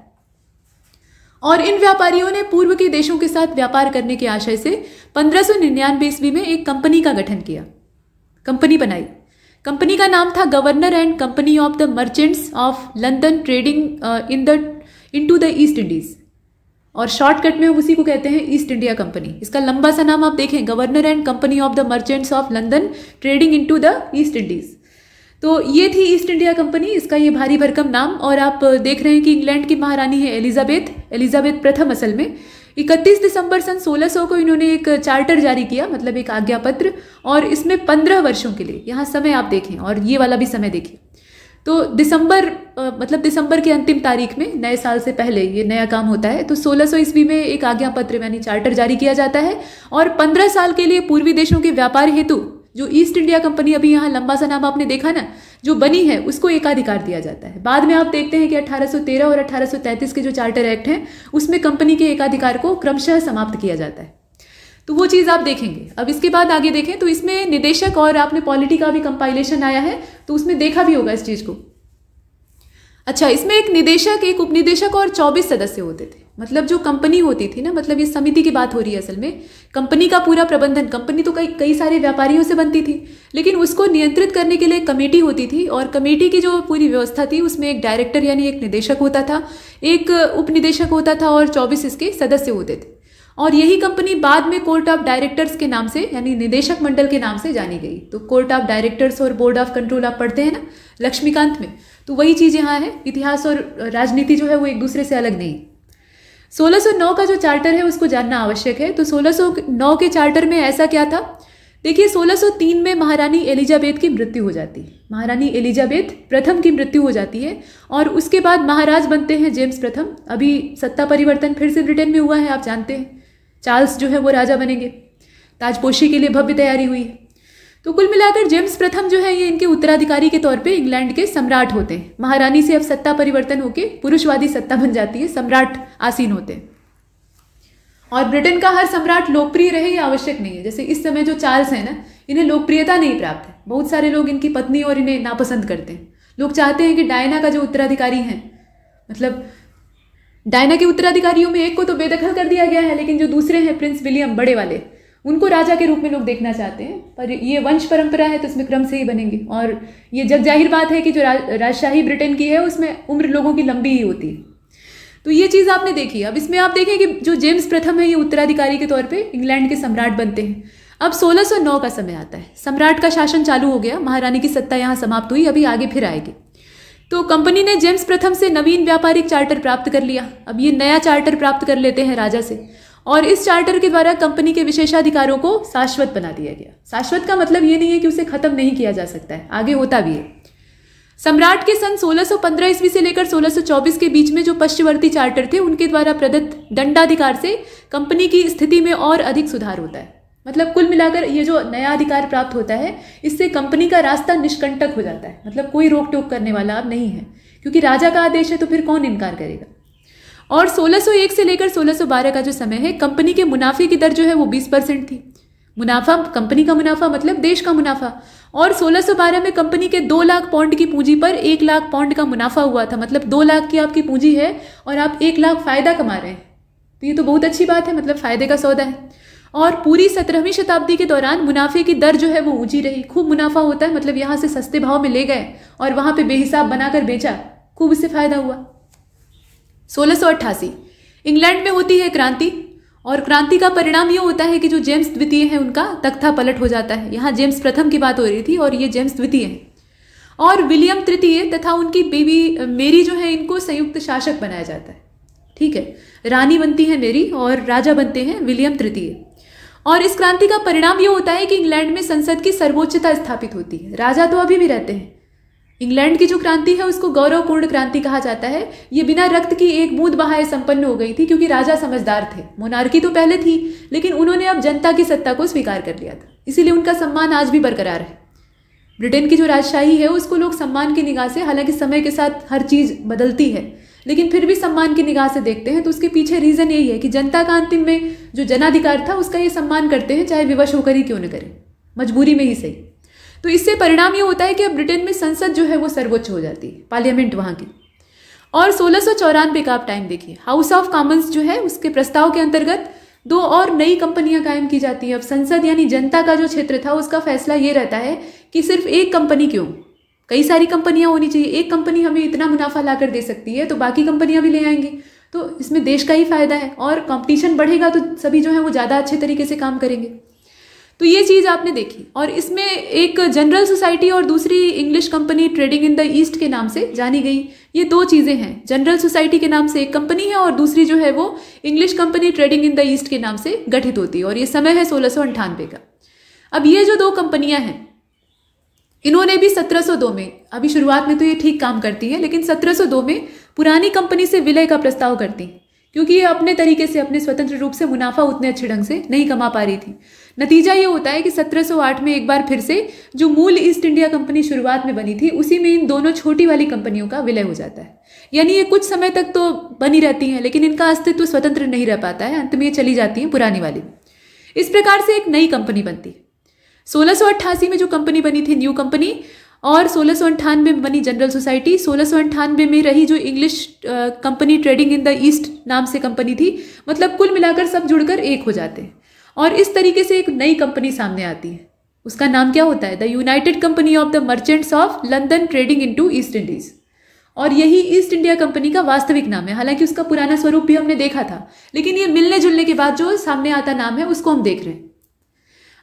और इन व्यापारियों ने पूर्व के देशों के साथ व्यापार करने के आशय से पंद्रह सौ निन्यानवे ईस्वी में एक कंपनी का गठन किया कंपनी बनाई कंपनी का नाम था governor and company of the merchants of London trading in the in to the East Indies और शॉर्टकट में हम उसी को कहते हैं ईस्ट इंडिया कंपनी इसका लंबा सा नाम आप देखें governor and company of the merchants of London trading in to the East Indies तो ये थी ईस्ट इंडिया कंपनी इसका ये भारी भरकम नाम और आप देख रहे हैं कि इंग्लैंड की महारानी है एलिजाबेथ एलिजाबेथ प्रथम असल में 31 दिसंबर सन 1600 को इन्होंने एक चार्टर जारी किया मतलब एक आज्ञा पत्र और इसमें 15 वर्षों के लिए यहाँ समय आप देखें और ये वाला भी समय देखें तो दिसंबर मतलब दिसंबर की अंतिम तारीख में नए साल से पहले ये नया काम होता है तो 1600 सौ ईस्वी में एक आज्ञा पत्र यानी चार्टर जारी किया जाता है और 15 साल के लिए पूर्वी देशों के व्यापार हेतु जो ईस्ट इंडिया कंपनी अभी यहाँ लंबा सा नाम आपने देखा ना जो बनी है उसको एकाधिकार दिया जाता है बाद में आप देखते हैं कि 1813 और 1833 के जो चार्टर एक्ट हैं उसमें कंपनी के एकाधिकार को क्रमशः समाप्त किया जाता है तो वो चीज़ आप देखेंगे अब इसके बाद आगे देखें तो इसमें निदेशक और आपने पॉलिटी का भी कंपाइलेशन आया है तो उसमें देखा भी होगा इस चीज़ को अच्छा इसमें एक निदेशक एक उपनिदेशक और 24 सदस्य होते थे मतलब जो कंपनी होती थी ना मतलब ये समिति की बात हो रही है असल में कंपनी का पूरा प्रबंधन कंपनी तो कई कई सारे व्यापारियों से बनती थी लेकिन उसको नियंत्रित करने के लिए कमेटी होती थी और कमेटी की जो पूरी व्यवस्था थी उसमें एक डायरेक्टर यानी एक निदेशक होता था एक उपनिदेशक होता था और चौबीस इसके सदस्य होते थे और यही कंपनी बाद में कोर्ट ऑफ डायरेक्टर्स के नाम से यानी निदेशक मंडल के नाम से जानी गई तो कोर्ट ऑफ डायरेक्टर्स और बोर्ड ऑफ कंट्रोल आप पढ़ते हैं ना लक्ष्मीकांत में तो वही चीज़ यहाँ है इतिहास और राजनीति जो है वो एक दूसरे से अलग नहीं 1609 का जो चार्टर है उसको जानना आवश्यक है तो 1609 के चार्टर में ऐसा क्या था देखिए 1603 में महारानी एलिजाबेथ की मृत्यु हो जाती है महारानी एलिजाबेथ प्रथम की मृत्यु हो जाती है और उसके बाद महाराज बनते हैं जेम्स प्रथम अभी सत्ता परिवर्तन फिर से ब्रिटेन में हुआ है आप जानते हैं चार्ल्स जो है वो राजा बनेंगे ताजपोशी के लिए भव्य तैयारी हुई तो कुल मिलाकर जेम्स प्रथम जो है ये इनके उत्तराधिकारी के तौर पे इंग्लैंड के सम्राट होते हैं महारानी से अब सत्ता परिवर्तन होकर पुरुषवादी सत्ता बन जाती है सम्राट आसीन होते हैं और ब्रिटेन का हर सम्राट लोकप्रिय रहे ये आवश्यक नहीं है जैसे इस समय जो चार्ल्स है ना इन्हें लोकप्रियता नहीं प्राप्त है बहुत सारे लोग इनकी पत्नी और इन्हें नापसंद करते हैं लोग चाहते हैं कि डायना का जो उत्तराधिकारी हैं मतलब डायना के उत्तराधिकारियों में एक को तो बेदखल कर दिया गया है लेकिन जो दूसरे हैं प्रिंस विलियम बड़े वाले उनको राजा के रूप में लोग देखना चाहते हैं पर ये वंश परंपरा है तो इसमें क्रम से ही बनेंगे और ये जग जाहिर बात है कि जो रा, राजशाही ब्रिटेन की है उसमें उम्र लोगों की लंबी ही होती है तो ये चीज़ आपने देखी अब इसमें आप देखें कि जो जेम्स प्रथम है ये उत्तराधिकारी के तौर पर इंग्लैंड के सम्राट बनते हैं अब 1609 का समय आता है सम्राट का शासन चालू हो गया महारानी की सत्ता यहाँ समाप्त हुई अभी आगे फिर आएगी तो कंपनी ने जेम्स प्रथम से नवीन व्यापारिक चार्टर प्राप्त कर लिया अब ये नया चार्टर प्राप्त कर लेते हैं राजा से और इस चार्टर के द्वारा कंपनी के विशेषाधिकारों को शाश्वत बना दिया गया शाश्वत का मतलब ये नहीं है कि उसे खत्म नहीं किया जा सकता है आगे होता भी है सम्राट के सन 1615 ईस्वी से लेकर 1624 के बीच में जो पश्चिमवर्ती चार्टर थे उनके द्वारा प्रदत्त दंडाधिकार से कंपनी की स्थिति में और अधिक सुधार होता है मतलब कुल मिलाकर ये जो नया अधिकार प्राप्त होता है इससे कंपनी का रास्ता निष्कंटक हो जाता है मतलब कोई रोक टोक करने वाला अब नहीं है क्योंकि राजा का आदेश है तो फिर कौन इनकार करेगा और 1601 से लेकर 1612 का जो समय है कंपनी के मुनाफे की दर जो है वो 20 परसेंट थी मुनाफा कंपनी का मुनाफा मतलब देश का मुनाफा और 1612 में कंपनी के दो लाख पौंड की पूंजी पर एक लाख पौंड का मुनाफा हुआ था मतलब दो लाख की आपकी पूंजी है और आप एक लाख फायदा कमा रहे हैं तो ये तो बहुत अच्छी बात है मतलब फायदे का सौदा है और पूरी सत्रहवीं शताब्दी के दौरान मुनाफे की दर जो है वो ऊंची रही खूब मुनाफा होता है मतलब यहाँ से सस्ते भाव में ले गए और वहाँ पे बेहिसाब बनाकर बेचा खूब इससे फायदा हुआ सोलह इंग्लैंड में होती है क्रांति और क्रांति का परिणाम ये होता है कि जो जेम्स द्वितीय हैं उनका तख्ता पलट हो जाता है यहाँ जेम्स प्रथम की बात हो रही थी और ये जेम्स द्वितीय हैं और विलियम तृतीय तथा उनकी बेबी मेरी जो है इनको संयुक्त शासक बनाया जाता है ठीक है रानी बनती है मेरी और राजा बनते हैं विलियम तृतीय और इस क्रांति का परिणाम ये होता है कि इंग्लैंड में संसद की सर्वोच्चता स्थापित होती है राजा तो अभी भी रहते हैं इंग्लैंड की जो क्रांति है उसको गौरवपूर्ण क्रांति कहा जाता है ये बिना रक्त की एक बूंद बहाए संपन्न हो गई थी क्योंकि राजा समझदार थे मोनार्की तो पहले थी लेकिन उन्होंने अब जनता की सत्ता को स्वीकार कर लिया था इसीलिए उनका सम्मान आज भी बरकरार है ब्रिटेन की जो राजशाही है उसको लोग सम्मान की निगाह से हालांकि समय के साथ हर चीज़ बदलती है लेकिन फिर भी सम्मान की निगाह से देखते हैं तो उसके पीछे रीज़न यही है कि जनता का अंतिम में जो जनाधिकार था उसका ये सम्मान करते हैं चाहे विवश होकर ही क्यों न करें मजबूरी में ही सही तो इससे परिणाम ये होता है कि अब ब्रिटेन में संसद जो है वो सर्वोच्च हो जाती है पार्लियामेंट वहाँ की और सोलह सौ चौरानवे का आप टाइम देखिए हाउस ऑफ कॉमन्स जो है उसके प्रस्ताव के अंतर्गत दो और नई कंपनियां कायम की जाती हैं अब संसद यानी जनता का जो क्षेत्र था उसका फैसला ये रहता है कि सिर्फ एक कंपनी क्यों कई सारी कंपनियाँ होनी चाहिए एक कंपनी हमें इतना मुनाफा ला कर दे सकती है तो बाकी कंपनियाँ भी ले आएंगी तो इसमें देश का ही फ़ायदा है और कंपटीशन बढ़ेगा तो सभी जो है वो ज़्यादा अच्छे तरीके से काम करेंगे तो ये चीज़ आपने देखी और इसमें एक जनरल सोसाइटी और दूसरी English company trading in the East के नाम से जानी गई ये दो चीज़ें हैं जनरल सोसाइटी के नाम से एक कंपनी है और दूसरी जो है वो English company trading in the East के नाम से गठित होती है और ये समय है सोलह का अब ये जो दो कंपनियाँ हैं इन्होंने भी 1702 में अभी शुरुआत में तो ये ठीक काम करती है लेकिन 1702 में पुरानी कंपनी से विलय का प्रस्ताव करती है क्योंकि ये अपने तरीके से अपने स्वतंत्र रूप से मुनाफा उतने अच्छे ढंग से नहीं कमा पा रही थी नतीजा ये होता है कि 1708 में एक बार फिर से जो मूल ईस्ट इंडिया कंपनी शुरुआत में बनी थी उसी में इन दोनों छोटी वाली कंपनियों का विलय हो जाता है यानी ये कुछ समय तक तो बनी रहती हैं लेकिन इनका अस्तित्व स्वतंत्र नहीं रह पाता है अंत में ये चली जाती हैं पुरानी वाली इस प्रकार से एक नई कंपनी बनती है सोलह में जो कंपनी बनी थी न्यू कंपनी और सोलह में बनी जनरल सोसाइटी सोलह में रही जो English company trading in the East नाम से कंपनी थी मतलब कुल मिलाकर सब जुड़कर एक हो जाते हैं और इस तरीके से एक नई कंपनी सामने आती है उसका नाम क्या होता है the united company of the merchants of London trading in to East Indies और यही ईस्ट इंडिया कंपनी का वास्तविक नाम है हालांकि उसका पुराना स्वरूप भी हमने देखा था लेकिन ये मिलने जुलने के बाद जो सामने आता नाम है उसको हम देख रहे हैं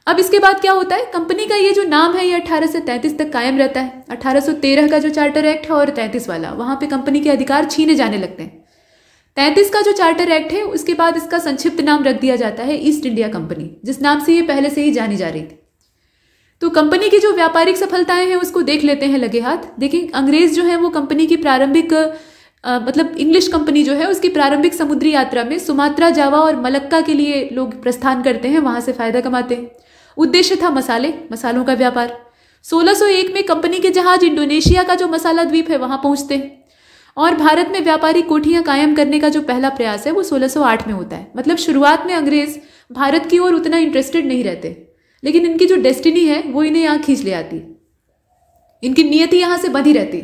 अब इसके बाद क्या होता है कंपनी का ये जो नाम है ये अठारह से तैंतीस तक कायम रहता है 1813 का जो चार्टर एक्ट है और तैंतीस वाला वहाँ पे कंपनी के अधिकार छीने जाने लगते हैं तैंतीस का जो चार्टर एक्ट है उसके बाद इसका संक्षिप्त नाम रख दिया जाता है ईस्ट इंडिया कंपनी जिस नाम से ये पहले से ही जानी जा रही थी तो कंपनी की जो व्यापारिक सफलताएं हैं उसको देख लेते हैं लगे हाथ देखिए अंग्रेज जो है वो कंपनी की प्रारंभिक मतलब इंग्लिश कंपनी जो है उसकी प्रारंभिक समुद्री यात्रा में सुमात्रा जावा और मलक्का के लिए लोग प्रस्थान करते हैं वहां से फ़ायदा कमाते हैं उद्देश्य था मसाले मसालों का व्यापार 1601 में कंपनी के जहाज इंडोनेशिया का जो मसाला द्वीप है वहां पहुंचते हैं और भारत में व्यापारी कोठियां कायम करने का जो पहला प्रयास है वो 1608 में होता है मतलब शुरुआत में अंग्रेज़ भारत की ओर उतना इंटरेस्टेड नहीं रहते लेकिन इनकी जो डेस्टिनी है वो इन्हें यहाँ खींच ले आती इनकी नियति यहाँ से बंधी रहती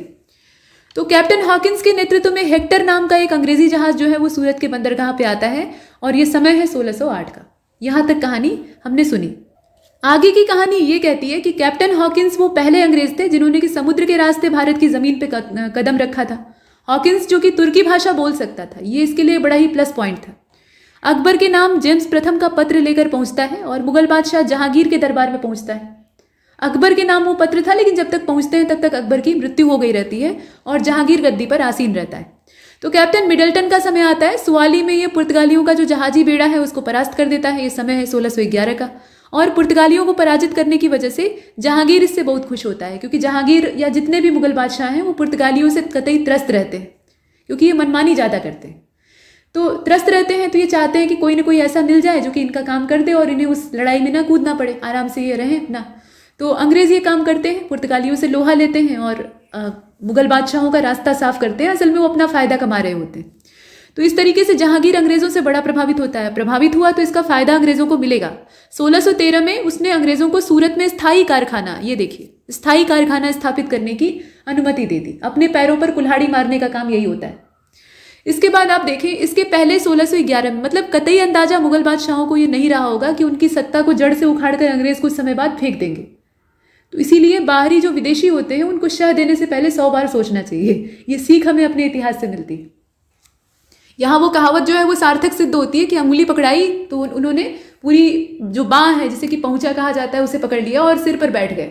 तो कैप्टन हॉकिंस के नेतृत्व में हेक्टर नाम का एक अंग्रेजी जहाज जो है वो सूरत के बंदरगाह पे आता है और ये समय है 1608 का यहाँ तक कहानी हमने सुनी आगे की कहानी ये कहती है कि कैप्टन हॉकिंस वो पहले अंग्रेज थे जिन्होंने कि समुद्र के रास्ते भारत की ज़मीन पे कदम रखा था हॉकिंस जो कि तुर्की भाषा बोल सकता था ये इसके लिए बड़ा ही प्लस पॉइंट था अकबर के नाम जेम्स प्रथम का पत्र लेकर पहुंचता है और मुगल बादशाह जहांगीर के दरबार में पहुंचता है अकबर के नाम वो पत्र था लेकिन जब तक पहुंचते हैं तब तक अकबर की मृत्यु हो गई रहती है और जहांगीर गद्दी पर आसीन रहता है तो कैप्टन मिडल्टन का समय आता है सुवाली में ये पुर्तगालियों का जो जहाजी बेड़ा है उसको परास्त कर देता है ये समय है सोलह का और पुर्तगालियों को पराजित करने की वजह से जहांगीर इससे बहुत खुश होता है क्योंकि जहांगीर या जितने भी मुगल बादशाह हैं वो पुर्तगालियों से कतई त्रस्त रहते हैं क्योंकि ये मनमानी ज़्यादा करते हैं तो त्रस्त रहते हैं तो ये चाहते हैं कि कोई ना कोई ऐसा मिल जाए जो कि इनका काम कर दे और इन्हें उस लड़ाई में ना कूदना पड़े आराम से ये रहें ना तो अंग्रेज़ ये काम करते हैं पुर्तगालियों से लोहा लेते हैं और मुग़ल बादशाहों का रास्ता साफ करते हैं असल में वो अपना फ़ायदा कमा रहे होते हैं तो इस तरीके से जहांगीर अंग्रेजों से बड़ा प्रभावित होता है प्रभावित हुआ तो इसका फायदा अंग्रेजों को मिलेगा 1613 में उसने अंग्रेजों को सूरत में स्थायी कारखाना ये देखिए स्थायी कारखाना स्थापित करने की अनुमति दे दी अपने पैरों पर कुल्हाड़ी मारने का काम यही होता है इसके बाद आप देखें इसके पहले 1611 में मतलब कतई अंदाजा मुगल बादशाहों को यह नहीं रहा होगा कि उनकी सत्ता को जड़ से उखाड़कर अंग्रेज कुछ समय बाद फेंक देंगे तो इसीलिए बाहरी जो विदेशी होते हैं उनको शह देने से पहले सौ बार सोचना चाहिए ये सीख हमें अपने इतिहास से मिलती है यहाँ वो कहावत जो है वो सार्थक सिद्ध होती है कि अंगुली पकड़ाई तो उन्होंने पूरी जो बाँ है जिसे कि पहुँचा कहा जाता है उसे पकड़ लिया और सिर पर बैठ गए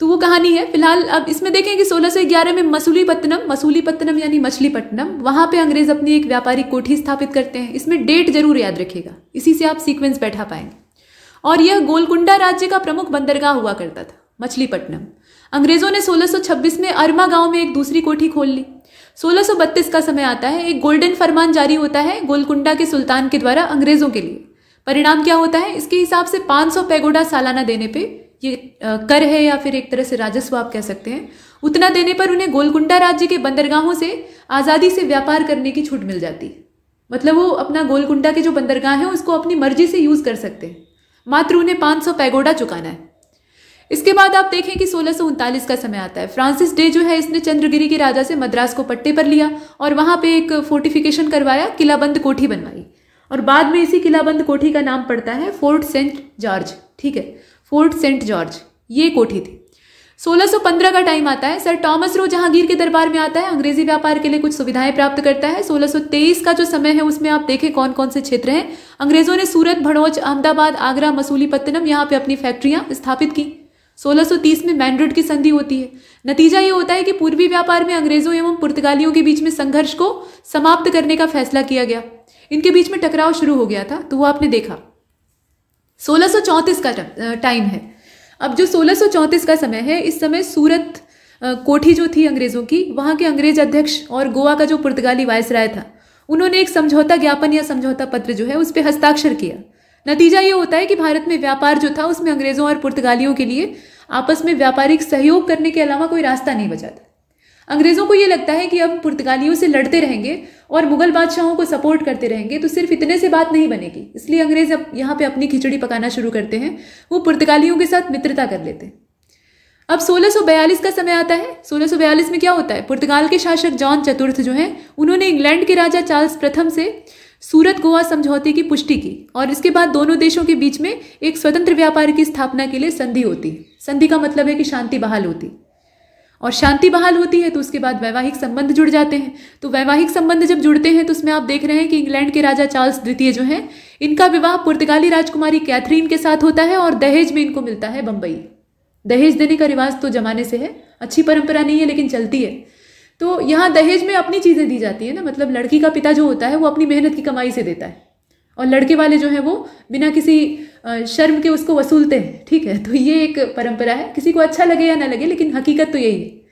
तो वो कहानी है फिलहाल अब इसमें देखें कि सोलह में मसूलीपत्तनम मसूलीपत्तनम यानी मछलीपट्टनम वहाँ पे अंग्रेज अपनी एक व्यापारिक कोठी स्थापित करते हैं इसमें डेट जरूर याद रखेगा इसी से आप सीक्वेंस बैठा पाएंगे और यह गोलकुंडा राज्य का प्रमुख बंदरगाह हुआ करता था मछलीपट्टनम अंग्रेजों ने 1626 में अरमा गांव में एक दूसरी कोठी खोल ली 1632 का समय आता है एक गोल्डन फरमान जारी होता है गोलकुंडा के सुल्तान के द्वारा अंग्रेज़ों के लिए परिणाम क्या होता है इसके हिसाब से 500 पैगोडा सालाना देने पे ये कर है या फिर एक तरह से राजस्व आप कह सकते हैं उतना देने पर उन्हें गोलकुंडा राज्य के बंदरगाहों से आज़ादी से व्यापार करने की छूट मिल जाती है मतलब वो अपना गोलकुंडा के जो बंदरगाह हैं उसको अपनी मर्जी से यूज़ कर सकते हैं मात्र उन्हें 500 पैगोडा चुकाना है इसके बाद आप देखें कि सोलह का समय आता है फ्रांसिस डे जो है इसने चंद्रगिरी के राजा से मद्रास को पट्टे पर लिया और वहां पे एक फोर्टिफिकेशन करवाया किलाबंद कोठी बनवाई और बाद में इसी किलाबंद कोठी का नाम पड़ता है फोर्ट सेंट जॉर्ज ठीक है फोर्ट सेंट जॉर्ज ये कोठी थी 1615 का टाइम आता है सर टॉमस रो जहांगीर के दरबार में आता है अंग्रेजी व्यापार के लिए कुछ सुविधाएं प्राप्त करता है 1623 का जो समय है उसमें आप देखें कौन कौन से क्षेत्र हैं अंग्रेजों ने सूरत भड़ोच अहमदाबाद आगरा मसूली पत्तनम यहाँ पे अपनी फैक्ट्रियां स्थापित की 1630 में मैंड्रिड की संधि होती है नतीजा ये होता है कि पूर्वी व्यापार में अंग्रेजों एवं पुर्तगालियों के बीच में संघर्ष को समाप्त करने का फैसला किया गया इनके बीच में टकराव शुरू हो गया था तो वो आपने देखा 1634 का टाइम है अब जो 1634 का समय है इस समय सूरत कोठी जो थी अंग्रेज़ों की वहां के अंग्रेज अध्यक्ष और गोवा का जो पुर्तगाली वायसराय था उन्होंने एक समझौता ज्ञापन या समझौता पत्र जो है उस पर हस्ताक्षर किया नतीजा ये होता है कि भारत में व्यापार जो था उसमें अंग्रेज़ों और पुर्तगालियों के लिए आपस में व्यापारिक सहयोग करने के अलावा कोई रास्ता नहीं बचा था अंग्रेज़ों को ये लगता है कि अब पुर्तगालियों से लड़ते रहेंगे और मुगल बादशाहों को सपोर्ट करते रहेंगे तो सिर्फ इतने से बात नहीं बनेगी इसलिए अंग्रेज़ अब यहाँ पे अपनी खिचड़ी पकाना शुरू करते हैं वो पुर्तगालियों के साथ मित्रता कर लेते हैं अब 1642 का समय आता है 1642 में क्या होता है पुर्तगाल के शासक जॉन चतुर्थ जो हैं उन्होंने इंग्लैंड के राजा चार्ल्स प्रथम से सूरत गोवा समझौते की पुष्टि की और इसके बाद दोनों देशों के बीच में एक स्वतंत्र व्यापार की स्थापना के लिए संधि होती संधि का मतलब है कि शांति बहाल होती और शांति बहाल होती है तो उसके बाद वैवाहिक संबंध जुड़ जाते हैं तो वैवाहिक संबंध जब जुड़ते हैं तो उसमें आप देख रहे हैं कि इंग्लैंड के राजा चार्ल्स द्वितीय जो हैं इनका विवाह पुर्तगाली राजकुमारी कैथरीन के साथ होता है और दहेज में इनको मिलता है बम्बई दहेज देने का रिवाज तो जमाने से है अच्छी परंपरा नहीं है लेकिन चलती है तो यहाँ दहेज में अपनी चीज़ें दी जाती है ना मतलब लड़की का पिता जो होता है वो अपनी मेहनत की कमाई से देता है और लड़के वाले जो हैं वो बिना किसी शर्म के उसको वसूलते हैं ठीक है तो ये एक परंपरा है किसी को अच्छा लगे या ना लगे लेकिन हकीकत तो यही है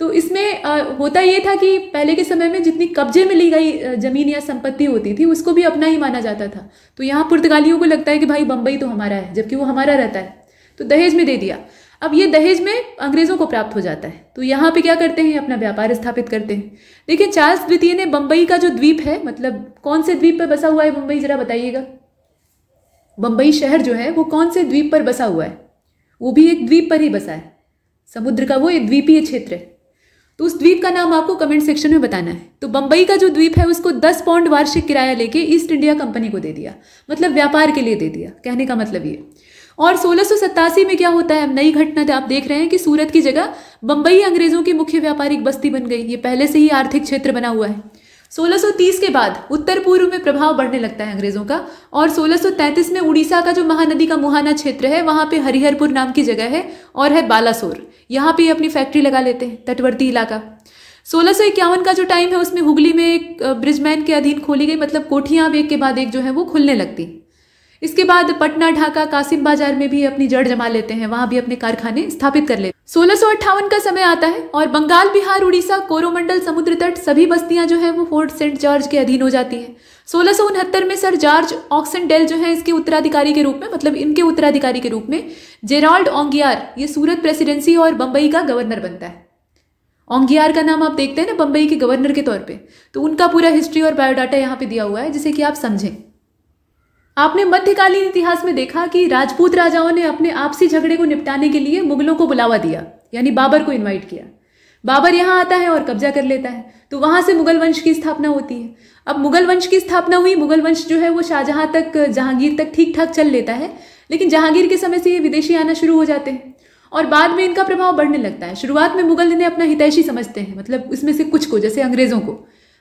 तो इसमें होता ये था कि पहले के समय में जितनी कब्जे में ली गई ज़मीन या संपत्ति होती थी उसको भी अपना ही माना जाता था तो यहाँ पुर्तगालियों को लगता है कि भाई बम्बई तो हमारा है जबकि वो हमारा रहता है तो दहेज में दे दिया अब ये दहेज में अंग्रेज़ों को प्राप्त हो जाता है तो यहाँ पे क्या करते हैं अपना व्यापार स्थापित करते हैं देखिए चार्ल्स द्वितीय ने बम्बई का जो द्वीप है मतलब कौन से द्वीप पर बसा हुआ है बम्बई ज़रा बताइएगा बम्बई शहर जो है वो कौन से द्वीप पर बसा हुआ है वो भी एक द्वीप पर ही बसा है समुद्र का वो एक द्वीपीय क्षेत्र है तो उस द्वीप का नाम आपको कमेंट सेक्शन में बताना है तो बम्बई का जो द्वीप है उसको दस पाउंड वार्षिक किराया लेके ईस्ट इंडिया कंपनी को दे दिया मतलब व्यापार के लिए दे दिया कहने का मतलब ये और सोलह में क्या होता है नई घटना आप देख रहे हैं कि सूरत की जगह बम्बई अंग्रेजों की मुख्य व्यापारिक बस्ती बन गई ये पहले से ही आर्थिक क्षेत्र बना हुआ है 1630 के बाद उत्तर पूर्व में प्रभाव बढ़ने लगता है अंग्रेजों का और 1633 में उड़ीसा का जो महानदी का मुहाना क्षेत्र है वहां पे हरिहरपुर नाम की जगह है और है बालासोर यहाँ पे अपनी फैक्ट्री लगा लेते हैं तटवर्ती इलाका सोलह का जो टाइम है उसमें हुगली में एक ब्रिजमैन के अधीन खोली गई मतलब कोठियां अब एक के बाद एक जो है वो खुलने लगती इसके बाद पटना ढाका कासिम बाजार में भी अपनी जड़ जमा लेते हैं वहां भी अपने कारखाने स्थापित कर लेते सोलह सौ अट्ठावन का समय आता है और बंगाल बिहार उड़ीसा कोरोमंडल समुद्र तट सभी बस्तियां जो है वो फोर्ट सेंट जॉर्ज के अधीन हो जाती है सोलह में सर जॉर्ज ऑक्सन डेल जो है इसके उत्तराधिकारी के रूप में मतलब इनके उत्तराधिकारी के रूप में जेराल्ड ओंगियार ये सूरत प्रेसिडेंसी और बंबई का गवर्नर बनता है ओंगियार का नाम आप देखते हैं ना बम्बई के गवर्नर के तौर पे तो उनका पूरा हिस्ट्री और बायोडाटा यहाँ पे दिया हुआ है जिसे कि आप समझें आपने मध्यकालीन इतिहास में देखा कि राजपूत राजाओं ने अपने आपसी झगड़े को निपटाने के लिए मुगलों को बुलावा दिया यानी बाबर को इनवाइट किया बाबर यहाँ आता है और कब्जा कर लेता है तो वहां से मुगल वंश की स्थापना होती है अब मुगल वंश की स्थापना हुई मुगल वंश जो है वो शाहजहां तक जहांगीर तक ठीक ठाक चल लेता है लेकिन जहांगीर के समय से ये विदेशी आना शुरू हो जाते हैं और बाद में इनका प्रभाव बढ़ने लगता है शुरुआत में मुगल इन्हें अपना हितैषी समझते हैं मतलब उसमें से कुछ को जैसे अंग्रेज़ों को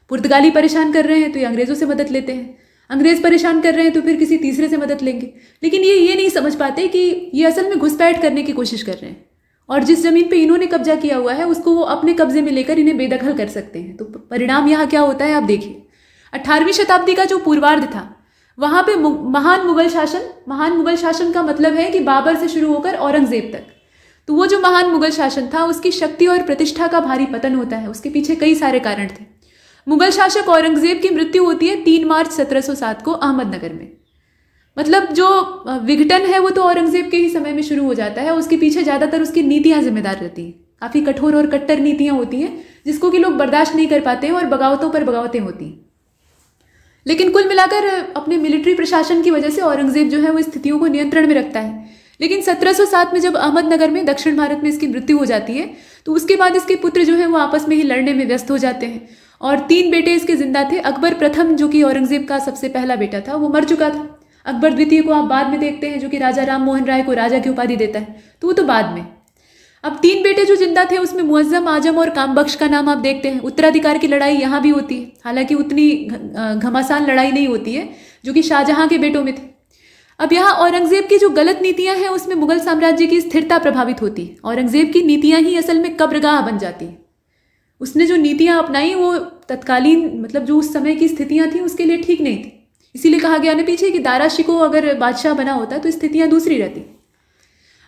पुर्तगाली परेशान कर रहे हैं तो ये अंग्रेज़ों से मदद लेते हैं अंग्रेज परेशान कर रहे हैं तो फिर किसी तीसरे से मदद लेंगे लेकिन ये ये नहीं समझ पाते कि ये असल में घुसपैठ करने की कोशिश कर रहे हैं और जिस ज़मीन पे इन्होंने कब्जा किया हुआ है उसको वो अपने कब्जे में लेकर इन्हें बेदखल कर सकते हैं तो परिणाम यहाँ क्या होता है आप देखिए अठारहवीं शताब्दी का जो पूर्वार्ध था वहाँ पे महान मुगल शासन महान मुगल शासन का मतलब है कि बाबर से शुरू होकर औरंगजेब तक तो वो जो महान मुगल शासन था उसकी शक्ति और प्रतिष्ठा का भारी पतन होता है उसके पीछे कई सारे कारण थे मुगल शासक औरंगजेब की मृत्यु होती है तीन मार्च सात को अहमदनगर में मतलब जो विघटन है वो तो औरंगजेब के ही समय में शुरू हो जाता है उसके पीछे ज़्यादातर उसकी नीतियाँ जिम्मेदार रहती हैं काफ़ी कठोर और कट्टर नीतियाँ होती हैं जिसको कि लोग बर्दाश्त नहीं कर पाते हैं और बगावतों पर बगावतें होती हैं लेकिन कुल मिलाकर अपने मिलिट्री प्रशासन की वजह से औरंगजेब जो है वो स्थितियों को नियंत्रण में रखता है लेकिन 1707 में जब अहमदनगर में दक्षिण भारत में इसकी मृत्यु हो जाती है तो उसके बाद इसके पुत्र जो है वो आपस में ही लड़ने में व्यस्त हो जाते हैं और तीन बेटे इसके ज़िंदा थे अकबर प्रथम जो कि औरंगज़ेब का सबसे पहला बेटा था वो मर चुका था अकबर द्वितीय को आप बाद में देखते हैं जो कि राजा राम मोहन राय को राजा की उपाधि देता है तो वो तो बाद में अब तीन बेटे जो जिंदा थे उसमें मुअज्जम आजम और कामबख्श का नाम आप देखते हैं उत्तराधिकार की लड़ाई यहाँ भी होती है हालांकि उतनी घमासान लड़ाई नहीं होती है जो कि शाहजहाँ के बेटों में थी अब यहाँ औरंगज़ेब की जो गलत नीतियाँ हैं उसमें मुगल साम्राज्य की स्थिरता प्रभावित होती है औरंगज़ेब की नीतियाँ ही असल में कब्रगाह बन जाती हैं उसने जो नीतियाँ अपनाई वो तत्कालीन मतलब जो उस समय की स्थितियाँ थी उसके लिए ठीक नहीं थी इसीलिए कहा गया ना पीछे कि दारा शिको अगर बादशाह बना होता तो स्थितियाँ दूसरी रहती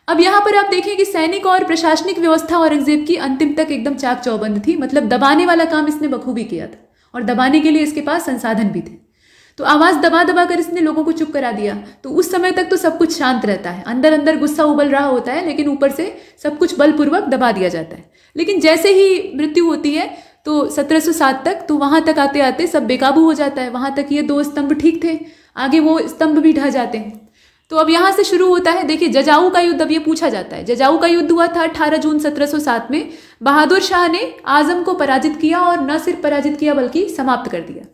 अब यहाँ पर आप देखें कि सैनिक और प्रशासनिक व्यवस्था औरंगजेब की अंतिम तक एकदम चाक चौबंद थी मतलब दबाने वाला काम इसने बखूबी किया था और दबाने के लिए इसके पास संसाधन भी थे तो आवाज़ दबा दबा कर इसने लोगों को चुप करा दिया तो उस समय तक तो सब कुछ शांत रहता है अंदर अंदर गुस्सा उबल रहा होता है लेकिन ऊपर से सब कुछ बलपूर्वक दबा दिया जाता है लेकिन जैसे ही मृत्यु होती है तो 1707 तक तो वहाँ तक आते आते सब बेकाबू हो जाता है वहाँ तक ये दो स्तंभ ठीक थे आगे वो स्तंभ भी ढह जाते हैं तो अब यहाँ से शुरू होता है देखिए जजाऊ का युद्ध अब ये पूछा जाता है जजाऊ का युद्ध हुआ था 18 जून 1707 में बहादुर शाह ने आजम को पराजित किया और न सिर्फ पराजित किया बल्कि समाप्त कर दिया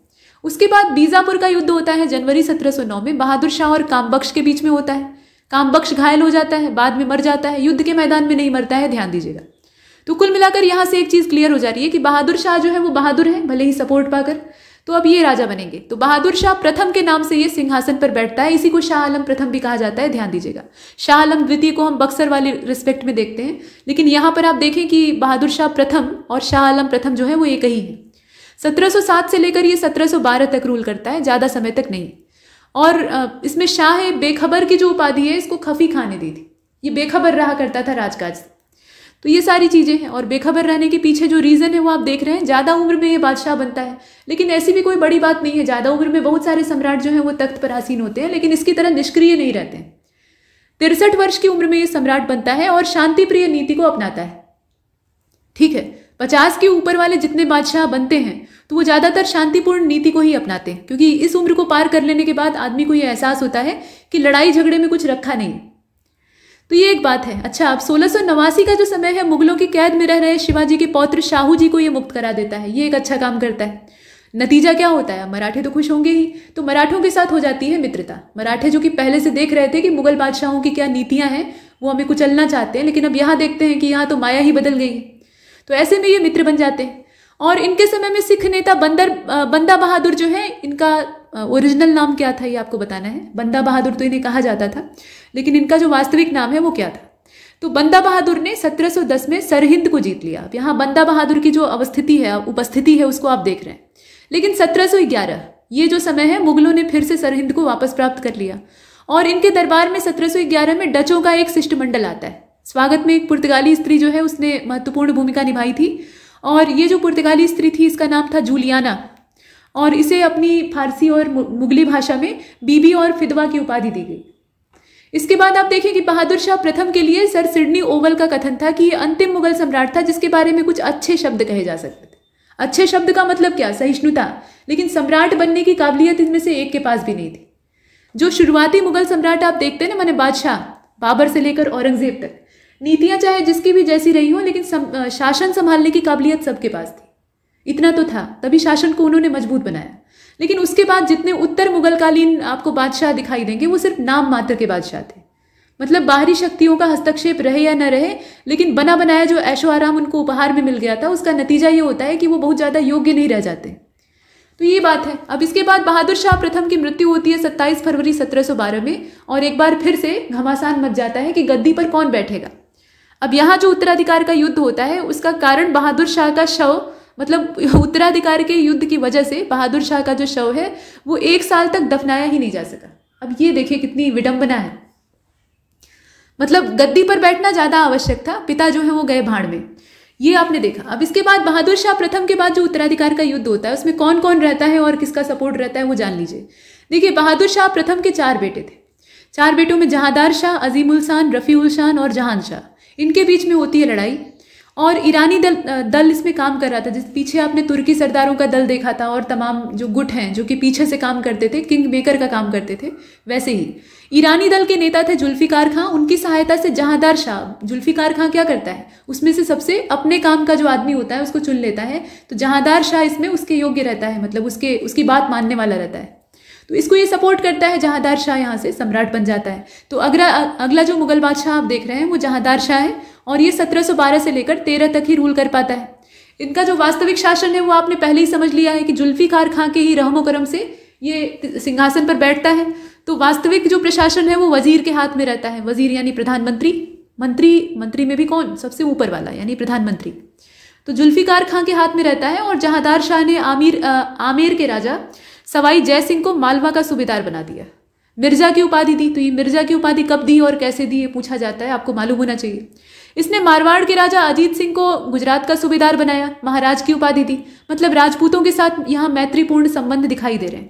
उसके बाद बीजापुर का युद्ध होता है जनवरी 1709 में बहादुर शाह और कामबख्श के बीच में होता है कामबख्श घायल हो जाता है बाद में मर जाता है युद्ध के मैदान में नहीं मरता है ध्यान दीजिएगा तो कुल मिलाकर यहाँ से एक चीज़ क्लियर हो जा रही है कि बहादुर शाह जो है वो बहादुर है भले ही सपोर्ट पाकर तो अब ये राजा बनेंगे तो बहादुर शाह प्रथम के नाम से ये सिंहासन पर बैठता है इसी को शाह आलम प्रथम भी कहा जाता है ध्यान दीजिएगा शाह आलम द्वितीय को हम बक्सर वाले रिस्पेक्ट में देखते हैं लेकिन यहाँ पर आप देखें कि बहादुर शाह प्रथम और शाह आलम प्रथम जो है वो एक ही है 1707 से लेकर ये 1712 तक रूल करता है ज़्यादा समय तक नहीं और इसमें शाह बेखबर की जो उपाधि है इसको खफी खाने दी थी ये बेखबर रहा करता था राजकाज से तो ये सारी चीज़ें हैं और बेखबर रहने के पीछे जो रीज़न है वो आप देख रहे हैं ज़्यादा उम्र में ये बादशाह बनता है लेकिन ऐसी भी कोई बड़ी बात नहीं है ज़्यादा उम्र में बहुत सारे सम्राट जो हैं वो तख्त पर आसीन होते हैं लेकिन इसकी तरह निष्क्रिय नहीं रहते हैं तिरसठ वर्ष की उम्र में ये सम्राट बनता है और शांतिप्रिय नीति को अपनाता है ठीक है पचास के ऊपर वाले जितने बादशाह बनते हैं तो वो ज़्यादातर शांतिपूर्ण नीति को ही अपनाते हैं क्योंकि इस उम्र को पार कर लेने के बाद आदमी को ये एहसास होता है कि लड़ाई झगड़े में कुछ रखा नहीं तो ये एक बात है अच्छा अब सोलह सौ नवासी का जो समय है मुगलों की कैद में रह रहे शिवाजी के पौत्र शाहू जी को ये मुक्त करा देता है ये एक अच्छा काम करता है नतीजा क्या होता है मराठे तो खुश होंगे ही तो मराठों के साथ हो जाती है मित्रता मराठे जो कि पहले से देख रहे थे कि मुगल बादशाहों की क्या नीतियाँ हैं वो हमें कुचलना चाहते हैं लेकिन अब यहाँ देखते हैं कि यहाँ तो माया ही बदल गई है तो ऐसे में ये मित्र बन जाते हैं और इनके समय में सिख नेता बंदर बंदा बहादुर जो है इनका ओरिजिनल नाम क्या था ये आपको बताना है बंदा बहादुर तो इन्हें कहा जाता था लेकिन इनका जो वास्तविक नाम है वो क्या था तो बंदा बहादुर ने 1710 में सरहिंद को जीत लिया अब यहाँ बंदा बहादुर की जो अवस्थिति है उपस्थिति है उसको आप देख रहे हैं लेकिन 1711 ये जो समय है मुगलों ने फिर से सरहिंद को वापस प्राप्त कर लिया और इनके दरबार में 1711 में डचों का एक शिष्टमंडल आता है स्वागत में एक पुर्तगाली स्त्री जो है उसने महत्वपूर्ण भूमिका निभाई थी और ये जो पुर्तगाली स्त्री थी इसका नाम था जूलियाना और इसे अपनी फारसी और मुगली भाषा में बीबी और फिदवा की उपाधि दी गई इसके बाद आप देखें कि बहादुर शाह प्रथम के लिए सर सिडनी ओवल का कथन था कि ये अंतिम मुगल सम्राट था जिसके बारे में कुछ अच्छे शब्द कहे जा सकते थे अच्छे शब्द का मतलब क्या सहिष्णुता लेकिन सम्राट बनने की काबिलियत इनमें से एक के पास भी नहीं थी जो शुरुआती मुगल सम्राट आप देखते हैं ना मैंने बादशाह बाबर से लेकर औरंगजेब तक नीतियाँ चाहे जिसकी भी जैसी रही हो लेकिन सम, शासन संभालने की काबिलियत सबके पास थी इतना तो था तभी शासन को उन्होंने मजबूत बनाया लेकिन उसके बाद जितने उत्तर मुगलकालीन आपको बादशाह दिखाई देंगे वो सिर्फ नाम मात्र के बादशाह थे मतलब बाहरी शक्तियों का हस्तक्षेप रहे या न रहे लेकिन बना बनाया जो ऐशो आराम उनको उपहार में मिल गया था उसका नतीजा ये होता है कि वो बहुत ज़्यादा योग्य नहीं रह जाते तो ये बात है अब इसके बाद बहादुर शाह प्रथम की मृत्यु होती है सत्ताईस फरवरी सत्रह में और एक बार फिर से घमासान मच जाता है कि गद्दी पर कौन बैठेगा अब यहाँ जो उत्तराधिकार का युद्ध होता है उसका कारण बहादुर शाह का शव मतलब उत्तराधिकार के युद्ध की वजह से बहादुर शाह का जो शव है वो एक साल तक दफनाया ही नहीं जा सका अब ये देखिए कितनी विडंबना है मतलब गद्दी पर बैठना ज़्यादा आवश्यक था पिता जो है वो गए भाड़ में ये आपने देखा अब इसके बाद बहादुर शाह प्रथम के बाद जो उत्तराधिकार का युद्ध होता है उसमें कौन कौन रहता है और किसका सपोर्ट रहता है वो जान लीजिए देखिए बहादुर शाह प्रथम के चार बेटे थे चार बेटों में जहादार शाह अजीम उल शान रफ़ी उल शान और जहान शाह इनके बीच में होती है लड़ाई और ईरानी दल दल इसमें काम कर रहा था जिस पीछे आपने तुर्की सरदारों का दल देखा था और तमाम जो गुट हैं जो कि पीछे से काम करते थे किंग मेकर का काम करते थे वैसे ही ईरानी दल के नेता थे जुल्फ़िकार खां उनकी सहायता से जहादार शाह जुल्फ़िकार खां क्या करता है उसमें से सबसे अपने काम का जो आदमी होता है उसको चुन लेता है तो जहादार शाह इसमें उसके योग्य रहता है मतलब उसके उसकी बात मानने वाला रहता है तो इसको ये सपोर्ट करता है जहाँदार शाह यहाँ से सम्राट बन जाता है तो अगला अगला जो मुगल बादशाह आप देख रहे हैं वो जहाँदार शाह है और ये 1712 से लेकर 13 तक ही रूल कर पाता है इनका जो वास्तविक शासन है वो आपने पहले ही समझ लिया है कि जुल्फी कार खां के ही रहम करम से ये सिंहासन पर बैठता है तो वास्तविक जो प्रशासन है वो वजीर के हाथ में रहता है वजीर यानी प्रधानमंत्री मंत्री मंत्री में भी कौन सबसे ऊपर वाला यानी प्रधानमंत्री तो जुल्फ़िकार खां के हाथ में रहता है और जहादार शाह ने आमिर आमेर के राजा सवाई जय सिंह को मालवा का सूबेदार बना दिया मिर्जा की उपाधि दी तो ये मिर्जा की उपाधि कब दी और कैसे दी ये पूछा जाता है आपको मालूम होना चाहिए इसने मारवाड़ के राजा अजीत सिंह को गुजरात का सूबेदार बनाया महाराज की उपाधि दी मतलब राजपूतों के साथ यहाँ मैत्रीपूर्ण संबंध दिखाई दे रहे हैं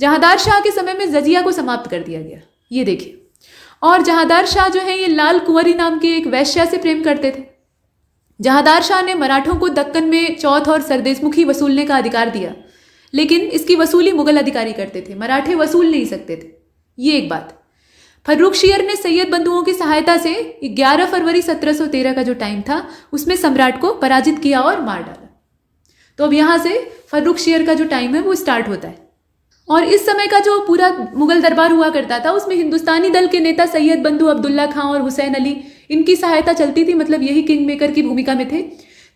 जहादार शाह के समय में जजिया को समाप्त कर दिया गया ये देखिए और जहादार शाह जो है ये लाल कुंवरी नाम के एक वैश्या से प्रेम करते थे जहादार शाह ने मराठों को दक्कन में चौथ और सरदेशमुखी वसूलने का अधिकार दिया लेकिन इसकी वसूली मुगल अधिकारी करते थे मराठे वसूल नहीं सकते थे ये एक बात फर्रुख शियर ने सैयद बंधुओं की सहायता से 11 फरवरी 1713 का जो टाइम था उसमें सम्राट को पराजित किया और मार डाला तो अब यहाँ से फर्रुख शियर का जो टाइम है वो स्टार्ट होता है और इस समय का जो पूरा मुगल दरबार हुआ करता था उसमें हिंदुस्तानी दल के नेता सैयद बंधु अब्दुल्ला खां और हुसैन अली इनकी सहायता चलती थी मतलब यही किंग मेकर की भूमिका में थे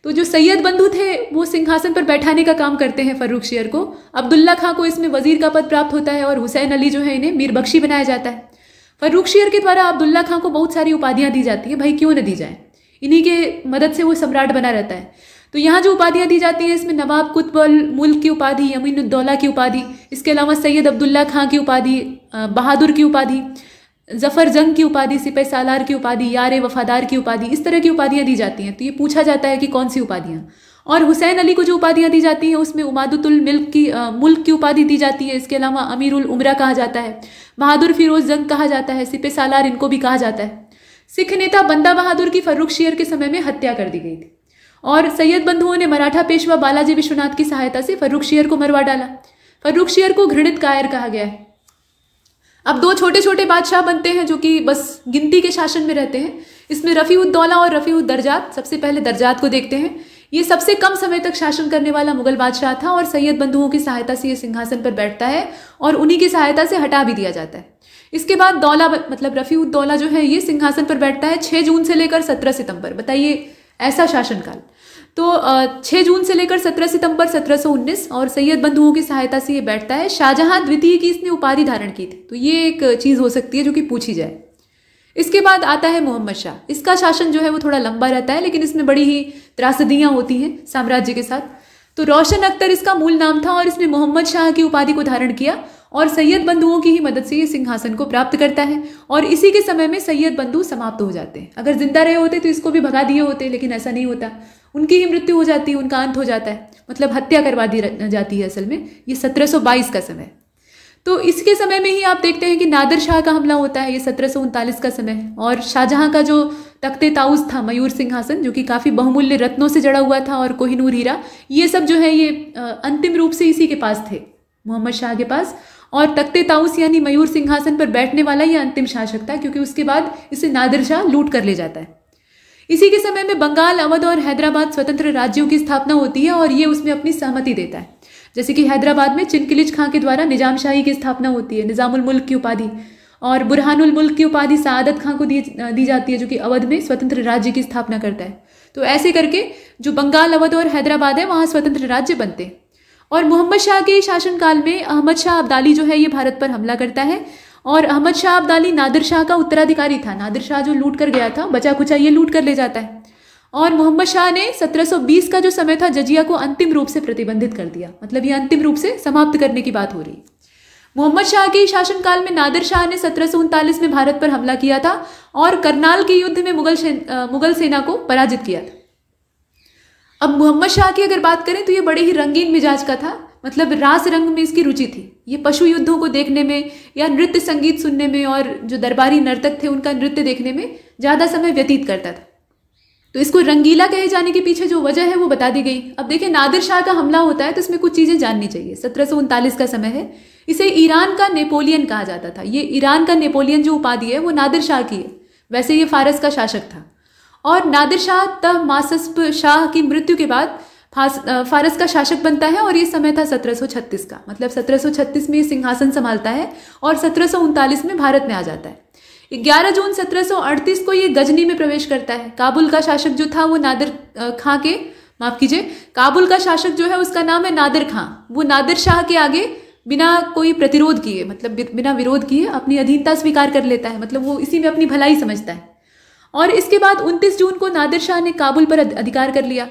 तो जो सैयद बंधु थे वो सिंहासन पर बैठाने का काम करते हैं फर्रुख शेयर को अब्दुल्ला खां को इसमें वजीर का पद प्राप्त होता है और हुसैन अली जो है इन्हें मीर बख्शी बनाया जाता है फर्रुख शेर के द्वारा अब्दुल्ला खां को बहुत सारी उपाधियाँ दी जाती है भाई क्यों न दी जाए इन्हीं के मदद से वो सम्राट बना रहता है तो यहाँ जो उपाधियाँ दी जाती हैं इसमें नवाब कुतबल मुल्क की उपाधि यमीन उद्दौला की उपाधि इसके अलावा सैयद अब्दुल्ला खां की उपाधि बहादुर की उपाधि जफ़र जंग की उपाधि सिपह सालार की उपाधि यार वफादार की उपाधि इस तरह की उपाधियाँ दी जाती हैं तो ये पूछा जाता है कि कौन सी उपाधियाँ और हुसैन अली को जो उपाधियाँ दी जाती हैं उसमें उमादतुल मिल्क की आ, मुल्क की उपाधि दी जाती है इसके अलावा अमीरुल उमरा कहा जाता है बहादुर फिरोज जंग कहा जाता है सिपह सालार इनको भी कहा जाता है सिख नेता बंदा बहादुर की फर्रुख शेर के समय में हत्या कर दी गई थी और सैयद बंधुओं ने मराठा पेशवा बालाजी विश्वनाथ की सहायता से फर्रुख शेर को मरवा डाला फर्रुख शेर को घृणित कायर कहा गया है अब दो छोटे छोटे बादशाह बनते हैं जो कि बस गिनती के शासन में रहते हैं इसमें रफ़ी उद्दौला और रफ़ी उद्दरजात सबसे पहले दर्जात को देखते हैं ये सबसे कम समय तक शासन करने वाला मुगल बादशाह था और सैयद बंधुओं की सहायता से ये सिंहासन पर बैठता है और उन्हीं की सहायता से हटा भी दिया जाता है इसके बाद दौला मतलब रफ़ी उद्दौला जो है ये सिंहासन पर बैठता है छः जून से लेकर सत्रह सितंबर बताइए ऐसा शासनकाल तो छः जून से लेकर सत्रह सितंबर 1719 और सैयद बंधुओं की सहायता से ये बैठता है शाहजहां द्वितीय की इसने उपाधि धारण की थी तो ये एक चीज़ हो सकती है जो कि पूछी जाए इसके बाद आता है मोहम्मद शाह इसका शासन जो है वो थोड़ा लंबा रहता है लेकिन इसमें बड़ी ही त्रासदियाँ होती हैं साम्राज्य के साथ तो रोशन अख्तर इसका मूल नाम था और इसने मोहम्मद शाह की उपाधि को धारण किया और सैयद बंधुओं की ही मदद से ये सिंहासन को प्राप्त करता है और इसी के समय में सैयद बंधु समाप्त हो जाते हैं अगर जिंदा रहे होते तो इसको भी भगा दिए होते लेकिन ऐसा नहीं होता उनकी ही मृत्यु हो जाती है उनका अंत हो जाता है मतलब हत्या करवा दी जाती है असल में ये सत्रह का समय तो इसके समय में ही आप देखते हैं कि नादर शाह का हमला होता है ये सत्रह का समय और शाहजहाँ का जो तख्ते ताउस था मयूर सिंहासन जो कि काफ़ी बहुमूल्य रत्नों से जड़ा हुआ था और कोहिनूर हीरा ये सब जो है ये अंतिम रूप से इसी के पास थे मोहम्मद शाह के पास और तख्ते ताउस यानी मयूर सिंहासन पर बैठने वाला यह अंतिम शासक था क्योंकि उसके बाद इसे नादिर शाह लूट कर ले जाता है इसी के समय में बंगाल अवध और हैदराबाद स्वतंत्र राज्यों की स्थापना होती है और ये उसमें अपनी सहमति देता है जैसे कि हैदराबाद में चिनकिलिज खां के द्वारा निजामशाही की स्थापना होती है निजामुल मुल्क की उपाधि और बुरहानुल मुल्क की उपाधि सादत खां को दी दी जाती है जो कि अवध में स्वतंत्र राज्य की स्थापना करता है तो ऐसे करके जो बंगाल अवध और हैदराबाद है वहाँ स्वतंत्र राज्य बनते हैं और मोहम्मद शाह के शासनकाल में अहमद शाह अब्दाली जो है ये भारत पर हमला करता है और अहमद शाह अब्दाली नादिर शाह का उत्तराधिकारी था नादिर शाह जो लूट कर गया था बचा कुचा ये लूट कर ले जाता है और मोहम्मद शाह ने 1720 का जो समय था जजिया को अंतिम रूप से प्रतिबंधित कर दिया मतलब ये अंतिम रूप से समाप्त करने की बात हो रही है मोहम्मद शाह के शासनकाल में नादिर शाह ने सत्रह में भारत पर हमला किया था और करनाल के युद्ध में मुगल मुगल सेना को पराजित किया था अब मोहम्मद शाह की अगर बात करें तो ये बड़े ही रंगीन मिजाज का था मतलब रास रंग में इसकी रुचि थी ये पशु युद्धों को देखने में या नृत्य संगीत सुनने में और जो दरबारी नर्तक थे उनका नृत्य देखने में ज़्यादा समय व्यतीत करता था तो इसको रंगीला कहे जाने के पीछे जो वजह है वो बता दी गई अब देखिए नादिर शाह का हमला होता है तो इसमें कुछ चीज़ें जाननी चाहिए सत्रह का समय है इसे ईरान का नेपोलियन कहा जाता था ये ईरान का नेपोलियन जो उपाधि है वो नादिर शाह की है वैसे ये फारस का शासक था और नादिर शाह तब मासस्प शाह की मृत्यु के बाद फारस का शासक बनता है और ये समय था 1736 का मतलब 1736 में सिंहासन संभालता है और सत्रह में भारत में आ जाता है 11 जून 1738 को ये गजनी में प्रवेश करता है काबुल का शासक जो था वो नादिर खां के माफ कीजिए काबुल का शासक जो है उसका नाम है नादिर खां वो नादिर शाह के आगे बिना कोई प्रतिरोध किए मतलब बिना विरोध किए अपनी अधीनता स्वीकार कर लेता है मतलब वो इसी में अपनी भलाई समझता है और इसके बाद 29 जून को नादिर शाह ने काबुल पर अधिकार कर लिया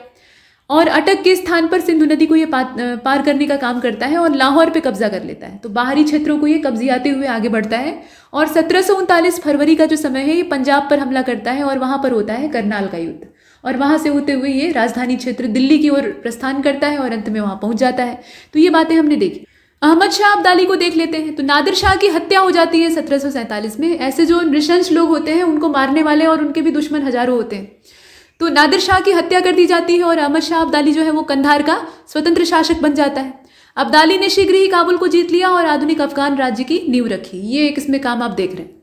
और अटक के स्थान पर सिंधु नदी को ये पार करने का काम करता है और लाहौर पे कब्जा कर लेता है तो बाहरी क्षेत्रों को ये कब्जियाते हुए आगे बढ़ता है और सत्रह फरवरी का जो समय है ये पंजाब पर हमला करता है और वहाँ पर होता है करनाल का युद्ध और वहाँ से होते हुए ये राजधानी क्षेत्र दिल्ली की ओर प्रस्थान करता है और अंत में वहाँ पहुँच जाता है तो ये बातें हमने देखी अहमद शाह अब्दाली को देख लेते हैं तो नादिर शाह की हत्या हो जाती है सत्रह में ऐसे जो नृशंस लोग होते हैं उनको मारने वाले और उनके भी दुश्मन हजारों होते हैं तो नादिर शाह की हत्या कर दी जाती है और अहमद शाह अब्दाली जो है वो कंधार का स्वतंत्र शासक बन जाता है अब्दाली ने शीघ्र ही काबुल को जीत लिया और आधुनिक अफगान राज्य की नींव रखी ये एक इसमें काम आप देख रहे हैं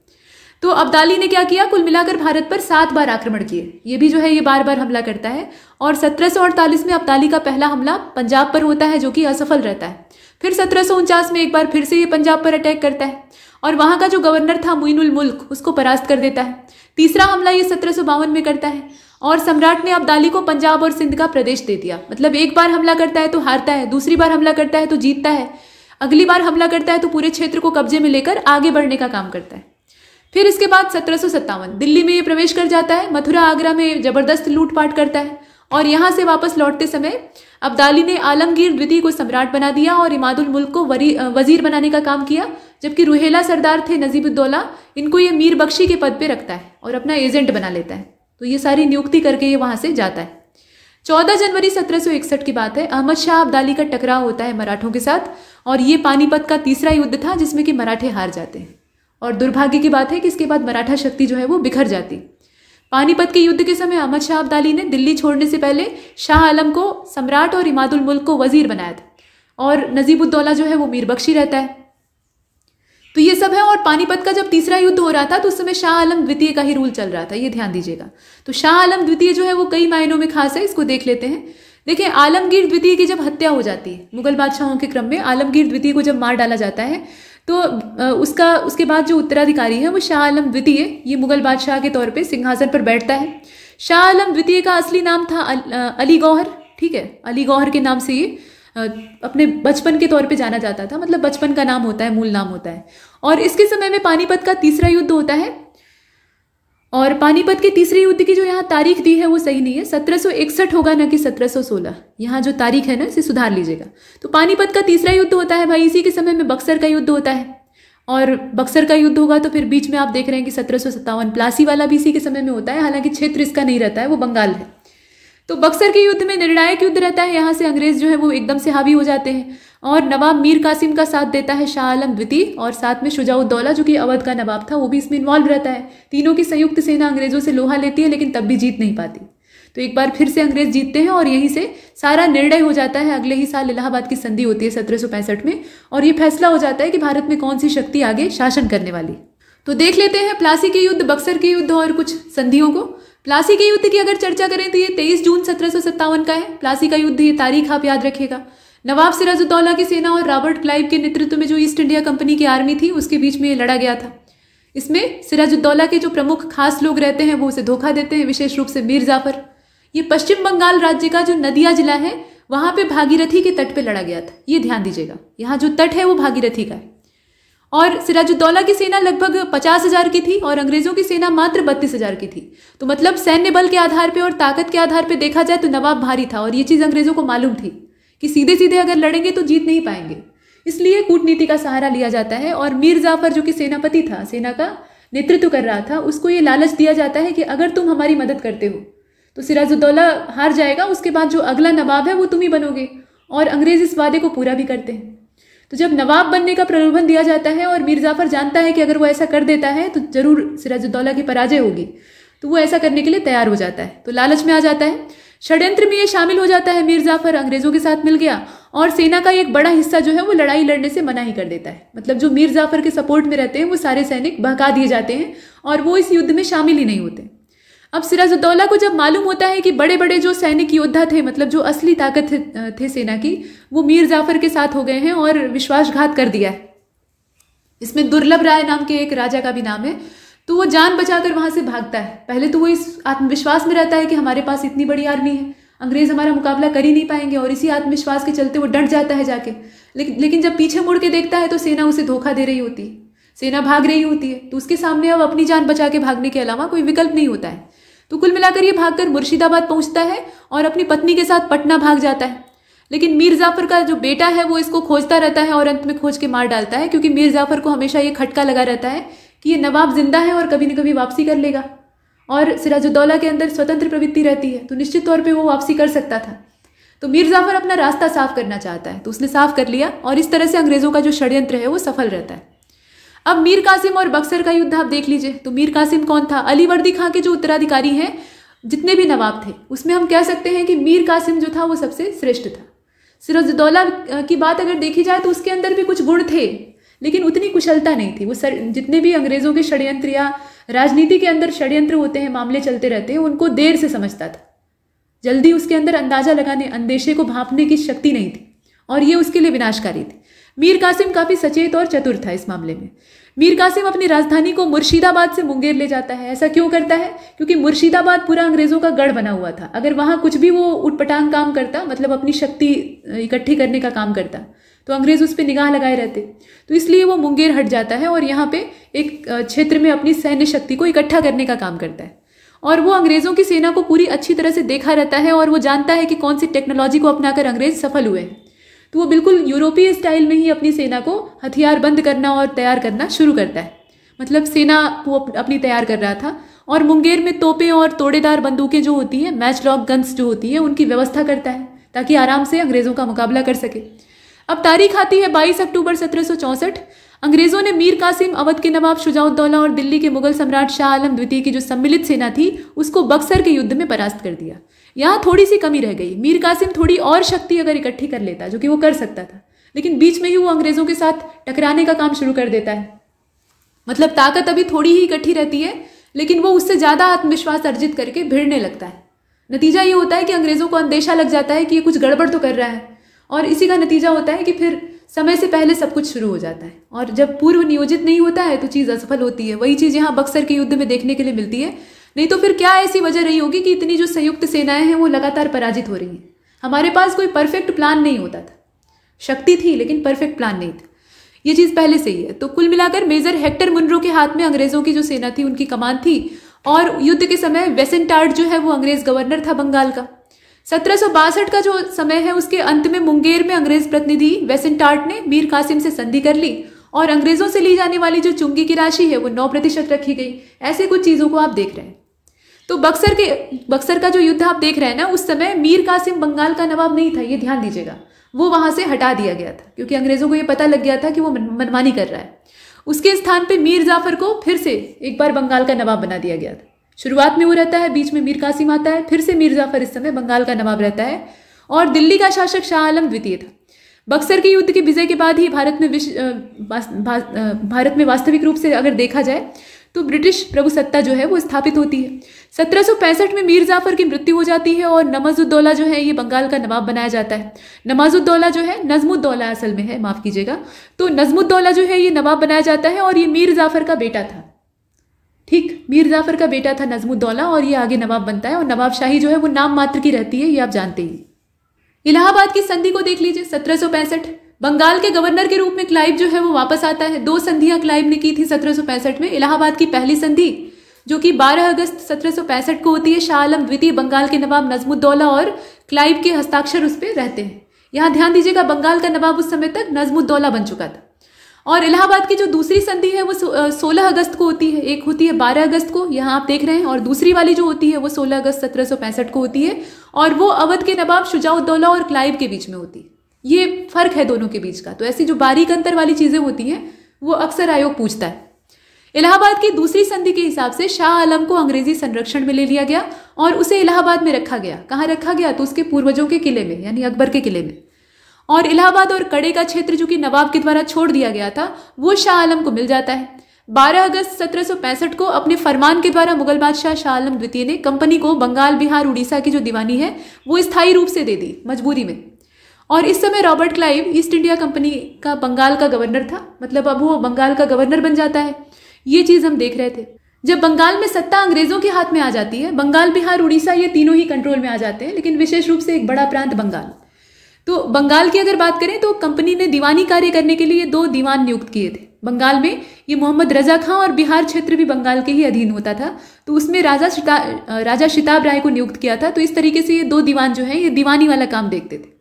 तो अब्दाली ने क्या किया कुल मिलाकर भारत पर सात बार आक्रमण किए ये भी जो है ये बार बार हमला करता है और सत्रह में अब्दाली का पहला हमला पंजाब पर होता है जो कि असफल रहता है फिर सत्रह में एक बार फिर से ये पंजाब पर अटैक करता है और वहाँ का जो गवर्नर था मोइनुल मुल्क उसको परास्त कर देता है तीसरा हमला ये सत्रह में करता है और सम्राट ने अब्दाली को पंजाब और सिंध का प्रदेश दे दिया मतलब एक बार हमला करता है तो हारता है दूसरी बार हमला करता है तो जीतता है अगली बार हमला करता है तो पूरे क्षेत्र को कब्जे में लेकर आगे बढ़ने का काम करता है फिर इसके बाद सत्रह दिल्ली में ये प्रवेश कर जाता है मथुरा आगरा में जबरदस्त लूटपाट करता है और यहाँ से वापस लौटते समय अब्दाली ने आलमगीर द्वितीय को सम्राट बना दिया और इमादुल मुल्क को वजीर बनाने का काम किया जबकि रुहेला सरदार थे नजीबुद्दौला इनको ये मीर बख्शी के पद पर रखता है और अपना एजेंट बना लेता है तो ये सारी नियुक्ति करके ये वहाँ से जाता है चौदह जनवरी 1761 की बात है अहमद शाह अब्दाली का टकराव होता है मराठों के साथ और ये पानीपत का तीसरा युद्ध था जिसमें कि मराठे हार जाते हैं और दुर्भाग्य की बात है कि इसके बाद मराठा शक्ति जो है वो बिखर जाती पानीपत के युद्ध के समय अहमद शाह अब्दाली ने दिल्ली छोड़ने से पहले शाह आलम को सम्राट और इमादुल मुल्क को वजीर बनाया था और नजीबुद्दौला जो है वो मीरबख्शी रहता है तो ये सब है और पानीपत का जब तीसरा युद्ध हो रहा था तो उस समय शाह आलम द्वितीय का ही रूल चल रहा था ये ध्यान दीजिएगा तो शाह आलम द्वितीय जो है वो कई मायनों में खास है इसको देख लेते हैं देखिए आलमगीर द्वितीय की जब हत्या हो जाती है मुगल बादशाहों के क्रम में आलमगीर द्वितीय को जब मार डाला जाता है तो उसका उसके बाद जो उत्तराधिकारी है वो शाह आलम द्वितीय ये मुगल बादशाह के तौर पर सिंहासन पर बैठता है शाह आलम द्वितीय का असली नाम था अली गौहर ठीक है अली गौहर के नाम से ये अपने बचपन के तौर पे जाना जाता था मतलब बचपन का नाम होता है मूल नाम होता है और इसके समय में पानीपत का तीसरा युद्ध होता है और पानीपत के तीसरे युद्ध की जो यहाँ तारीख दी है वो सही नहीं है सत्रह होगा ना कि सोलह यहाँ जो तारीख है ना इसे सुधार लीजिएगा तो पानीपत का तीसरा युद्ध होता है भाई इसी के समय में बक्सर का युद्ध होता है और बक्सर का युद्ध होगा तो फिर बीच में आप देख रहे हैं कि सत्रह प्लासी वाला भी इसी के समय में होता है हालांकि क्षेत्र इसका नहीं रहता है वो बंगाल है तो बक्सर के युद्ध में निर्णायक युद्ध रहता है यहाँ से अंग्रेज जो है वो एकदम से हावी हो जाते हैं और नवाब मीर कासिम का साथ देता है शाह आलम द्वितीय और साथ में शुजाउद्दौला जो कि अवध का नवाब था वो भी इसमें इन्वॉल्व रहता है तीनों की संयुक्त सेना अंग्रेजों से लोहा लेती है लेकिन तब भी जीत नहीं पाती तो एक बार फिर से अंग्रेज जीतते हैं और यहीं से सारा निर्णय हो जाता है अगले ही साल इलाहाबाद की संधि होती है सत्रह में और ये फैसला हो जाता है कि भारत में कौन सी शक्ति आगे शासन करने वाली तो देख लेते हैं प्लासी के युद्ध बक्सर के युद्ध और कुछ संधियों को प्लासी के युद्ध की अगर चर्चा करें तो ये 23 जून सत्रह का है प्लासी का युद्ध ये तारीख आप याद रखेगा नवाब सिराजुद्दौला की सेना और रॉबर्ट क्लाइव के नेतृत्व में जो ईस्ट इंडिया कंपनी की आर्मी थी उसके बीच में ये लड़ा गया था इसमें सिराजुद्दौला के जो प्रमुख खास लोग रहते हैं वो उसे धोखा देते हैं विशेष रूप से मीर जाफर ये पश्चिम बंगाल राज्य का जो नदिया जिला है वहां पे भागीरथी के तट पे लड़ा गया था ये ध्यान दीजिएगा यहाँ जो तट है वो भागीरथी का है और सिराजुद्दौला की सेना लगभग पचास हज़ार की थी और अंग्रेज़ों की सेना मात्र बत्तीस हज़ार की थी तो मतलब सैन्य बल के आधार पे और ताकत के आधार पे देखा जाए तो नवाब भारी था और ये चीज़ अंग्रेज़ों को मालूम थी कि सीधे सीधे अगर लड़ेंगे तो जीत नहीं पाएंगे इसलिए कूटनीति का सहारा लिया जाता है और मीर जाफर जो कि सेनापति था सेना का नेतृत्व कर रहा था उसको ये लालच दिया जाता है कि अगर तुम हमारी मदद करते हो तो सिराजुद्दौला हार जाएगा उसके बाद जो अगला नवाब है वो तुम ही बनोगे और अंग्रेज़ इस वादे को पूरा भी करते हैं तो जब नवाब बनने का प्रलोभन दिया जाता है और मीर जाफर जानता है कि अगर वो ऐसा कर देता है तो ज़रूर सिराजुद्दौला की पराजय होगी तो वो ऐसा करने के लिए तैयार हो जाता है तो लालच में आ जाता है षड्यंत्र में ये शामिल हो जाता है मीर जाफर अंग्रेजों के साथ मिल गया और सेना का एक बड़ा हिस्सा जो है वो लड़ाई लड़ने से मना ही कर देता है मतलब जो मीर जाफर के सपोर्ट में रहते हैं वो सारे सैनिक बहका दिए जाते हैं और वो इस युद्ध में शामिल ही नहीं होते अब सिराजुद्दौला को जब मालूम होता है कि बड़े बड़े जो सैनिक योद्धा थे मतलब जो असली ताकत थे, थे सेना की वो मीर जाफर के साथ हो गए हैं और विश्वासघात कर दिया है इसमें दुर्लभ राय नाम के एक राजा का भी नाम है तो वो जान बचाकर वहाँ से भागता है पहले तो वो इस आत्मविश्वास में रहता है कि हमारे पास इतनी बड़ी आर्मी है अंग्रेज़ हमारा मुकाबला कर ही नहीं पाएंगे और इसी आत्मविश्वास के चलते वो डट जाता है जाके लेकिन लेकिन जब पीछे मुड़ के देखता है तो सेना उसे धोखा दे रही होती है सेना भाग रही होती है तो उसके सामने अब अपनी जान बचा के भागने के अलावा कोई विकल्प नहीं होता है तो कुल मिलाकर ये भागकर मुर्शिदाबाद पहुंचता है और अपनी पत्नी के साथ पटना भाग जाता है लेकिन मीर जाफर का जो बेटा है वो इसको खोजता रहता है और अंत में खोज के मार डालता है क्योंकि मीर जाफर को हमेशा ये खटका लगा रहता है कि ये नवाब जिंदा है और कभी न कभी वापसी कर लेगा और सिराजुद्दौला के अंदर स्वतंत्र प्रवृत्ति रहती है तो निश्चित तौर पर वो वापसी कर सकता था तो मीर जाफर अपना रास्ता साफ करना चाहता है तो उसने साफ कर लिया और इस तरह से अंग्रेज़ों का जो षड्यंत्र है वो सफल रहता है अब मीर कासिम और बक्सर का युद्ध आप देख लीजिए तो मीर कासिम कौन था अली वर्दी खां के जो उत्तराधिकारी हैं जितने भी नवाब थे उसमें हम कह सकते हैं कि मीर कासिम जो था वो सबसे श्रेष्ठ था सिराजुद्दौला की बात अगर देखी जाए तो उसके अंदर भी कुछ गुण थे लेकिन उतनी कुशलता नहीं थी वो सर जितने भी अंग्रेज़ों के षड्यंत्र या राजनीति के अंदर षड्यंत्र होते हैं मामले चलते रहते हैं उनको देर से समझता था जल्दी उसके अंदर अंदाज़ा लगाने अंदेशे को भांपने की शक्ति नहीं थी और ये उसके लिए विनाशकारी थी मीर कासिम काफ़ी सचेत और चतुर था इस मामले में मीर कासिम अपनी राजधानी को मुर्शिदाबाद से मुंगेर ले जाता है ऐसा क्यों करता है क्योंकि मुर्शिदाबाद पूरा अंग्रेज़ों का गढ़ बना हुआ था अगर वहां कुछ भी वो उठपटांग काम करता मतलब अपनी शक्ति इकट्ठी करने का काम करता तो अंग्रेज़ उस पर निगाह लगाए रहते तो इसलिए वो मुंगेर हट जाता है और यहाँ पे एक क्षेत्र में अपनी सैन्य शक्ति को इकट्ठा करने का काम करता है और वो अंग्रेज़ों की सेना को पूरी अच्छी तरह से देखा रहता है और वो जानता है कि कौन सी टेक्नोलॉजी को अपनाकर अंग्रेज़ सफल हुए तो वो बिल्कुल यूरोपीय स्टाइल में ही अपनी सेना को हथियार बंद करना और तैयार करना शुरू करता है मतलब सेना वो अपनी तैयार कर रहा था और मुंगेर में तोपे और तोड़ेदार बंदूकें जो होती हैं मैच लॉक गन्स जो होती हैं उनकी व्यवस्था करता है ताकि आराम से अंग्रेज़ों का मुकाबला कर सके अब तारीख आती है 22 अक्टूबर सत्रह अंग्रेजों ने मीर कासिम अवध के नवाब शुजाउद्दौला और दिल्ली के मुगल सम्राट शाह आलम द्वितीय की जो सम्मिलित सेना थी उसको बक्सर के युद्ध में परास्त कर दिया यहाँ थोड़ी सी कमी रह गई मीर कासिम थोड़ी और शक्ति अगर इकट्ठी कर लेता जो कि वो कर सकता था लेकिन बीच में ही वो अंग्रेजों के साथ टकराने का काम शुरू कर देता है मतलब ताकत अभी थोड़ी ही इकट्ठी रहती है लेकिन वो उससे ज़्यादा आत्मविश्वास अर्जित करके भिड़ने लगता है नतीजा ये होता है कि अंग्रेज़ों को अंदेशा लग जाता है कि ये कुछ गड़बड़ तो कर रहा है और इसी का नतीजा होता है कि फिर समय से पहले सब कुछ शुरू हो जाता है और जब पूर्व नियोजित नहीं होता है तो चीज़ असफल होती है वही चीज़ यहाँ बक्सर के युद्ध में देखने के लिए मिलती है नहीं तो फिर क्या ऐसी वजह रही होगी कि इतनी जो संयुक्त सेनाएं हैं वो लगातार पराजित हो रही हैं हमारे पास कोई परफेक्ट प्लान नहीं होता था शक्ति थी लेकिन परफेक्ट प्लान नहीं था ये चीज़ पहले से ही है तो कुल मिलाकर मेजर हेक्टर मुनरो के हाथ में अंग्रेज़ों की जो सेना थी उनकी कमान थी और युद्ध के समय वेसेंटार्ड जो है वो अंग्रेज़ गवर्नर था बंगाल का सत्रह का जो समय है उसके अंत में मुंगेर में अंग्रेज प्रतिनिधि वेसेंटार्ट ने मीर कासिम से संधि कर ली और अंग्रेजों से ली जाने वाली जो चुंगी की राशि है वो नौ प्रतिशत रखी गई ऐसे कुछ चीज़ों को आप देख रहे हैं तो बक्सर के बक्सर का जो युद्ध आप देख रहे हैं ना उस समय मीर कासिम बंगाल का नवाब नहीं था ये ध्यान दीजिएगा वो वहाँ से हटा दिया गया था क्योंकि अंग्रेजों को ये पता लग गया था कि वो मनमानी कर रहा है उसके स्थान पे मीर जाफर को फिर से एक बार बंगाल का नवाब बना दिया गया था शुरुआत में वो रहता है बीच में मीर कासिम आता है फिर से मीर जाफर इस समय बंगाल का नवाब रहता है और दिल्ली का शासक शाह आलम द्वितीय था बक्सर के युद्ध के विजय के बाद ही भारत में विश्व भारत में वास्तविक रूप से अगर देखा जाए तो ब्रिटिश प्रभुसत्ता जो है वो स्थापित होती है सत्रह में मीर जाफर की मृत्यु हो जाती है और नमाजुद्दौला जो है ये बंगाल का नवाब बनाया जाता है नमाजुद्दौला जो है नजमुद्दौला असल में है माफ़ कीजिएगा तो नजमुद्दौला जो है ये नवाब बनाया जाता है और ये मीर जाफर का बेटा था ठीक मीर जाफर का बेटा था नजमुद्दौला और ये आगे नवाब बनता है और नवाब शाही जो है वो नाम मात्र की रहती है ये आप जानते ही इलाहाबाद की संधि को देख लीजिए सत्रह बंगाल के गवर्नर के रूप में क्लाइव जो है वो वापस आता है दो संधियां क्लाइव ने की थी सत्रह में इलाहाबाद की पहली संधि जो कि 12 अगस्त सत्रह को होती है शाह आलम द्वितीय बंगाल के नवाब नजमुद्दौला और क्लाइव के हस्ताक्षर उस पर रहते हैं यहाँ ध्यान दीजिएगा बंगाल का नवाब उस समय तक नजमुद्दौला बन चुका था और इलाहाबाद की जो दूसरी संधि है वो सोलह अगस्त को होती है एक होती है बारह अगस्त को यहाँ आप देख रहे हैं और दूसरी वाली जो होती है वो सोलह अगस्त सत्रह को होती है और वो अवध के नवाब शुजाउद्दौला और क्लाइव के बीच में होती है ये फर्क है दोनों के बीच का तो ऐसी जो बारीक अंतर वाली चीज़ें होती हैं वो अक्सर आयोग पूछता है इलाहाबाद की दूसरी संधि के हिसाब से शाह आलम को अंग्रेजी संरक्षण में ले लिया गया और उसे इलाहाबाद में रखा गया कहाँ रखा गया तो उसके पूर्वजों के किले में यानी अकबर के किले में और इलाहाबाद और कड़े का क्षेत्र जो कि नवाब के द्वारा छोड़ दिया गया था वो शाह आलम को मिल जाता है 12 अगस्त 1765 को अपने फरमान के द्वारा मुगल बादशाह शाह आलम द्वितीय ने कंपनी को बंगाल बिहार उड़ीसा की जो दीवानी है वो स्थायी रूप से दे दी मजबूरी में और इस समय Robert Clive East India company का बंगाल का गवर्नर था मतलब अब वो बंगाल का गवर्नर बन जाता है ये चीज़ हम देख रहे थे जब बंगाल में सत्ता अंग्रेजों के हाथ में आ जाती है बंगाल बिहार उड़ीसा ये तीनों ही कंट्रोल में आ जाते हैं लेकिन विशेष रूप से एक बड़ा प्रांत बंगाल तो बंगाल की अगर बात करें तो कंपनी ने दीवानी कार्य करने के लिए दो दीवान नियुक्त किए थे बंगाल में ये मोहम्मद रजा खां और बिहार क्षेत्र भी बंगाल के ही अधीन होता था तो उसमें राजा शिता राजा शिताब राय को नियुक्त किया था तो इस तरीके से ये दो दीवान जो है ये दीवानी वाला काम देखते थे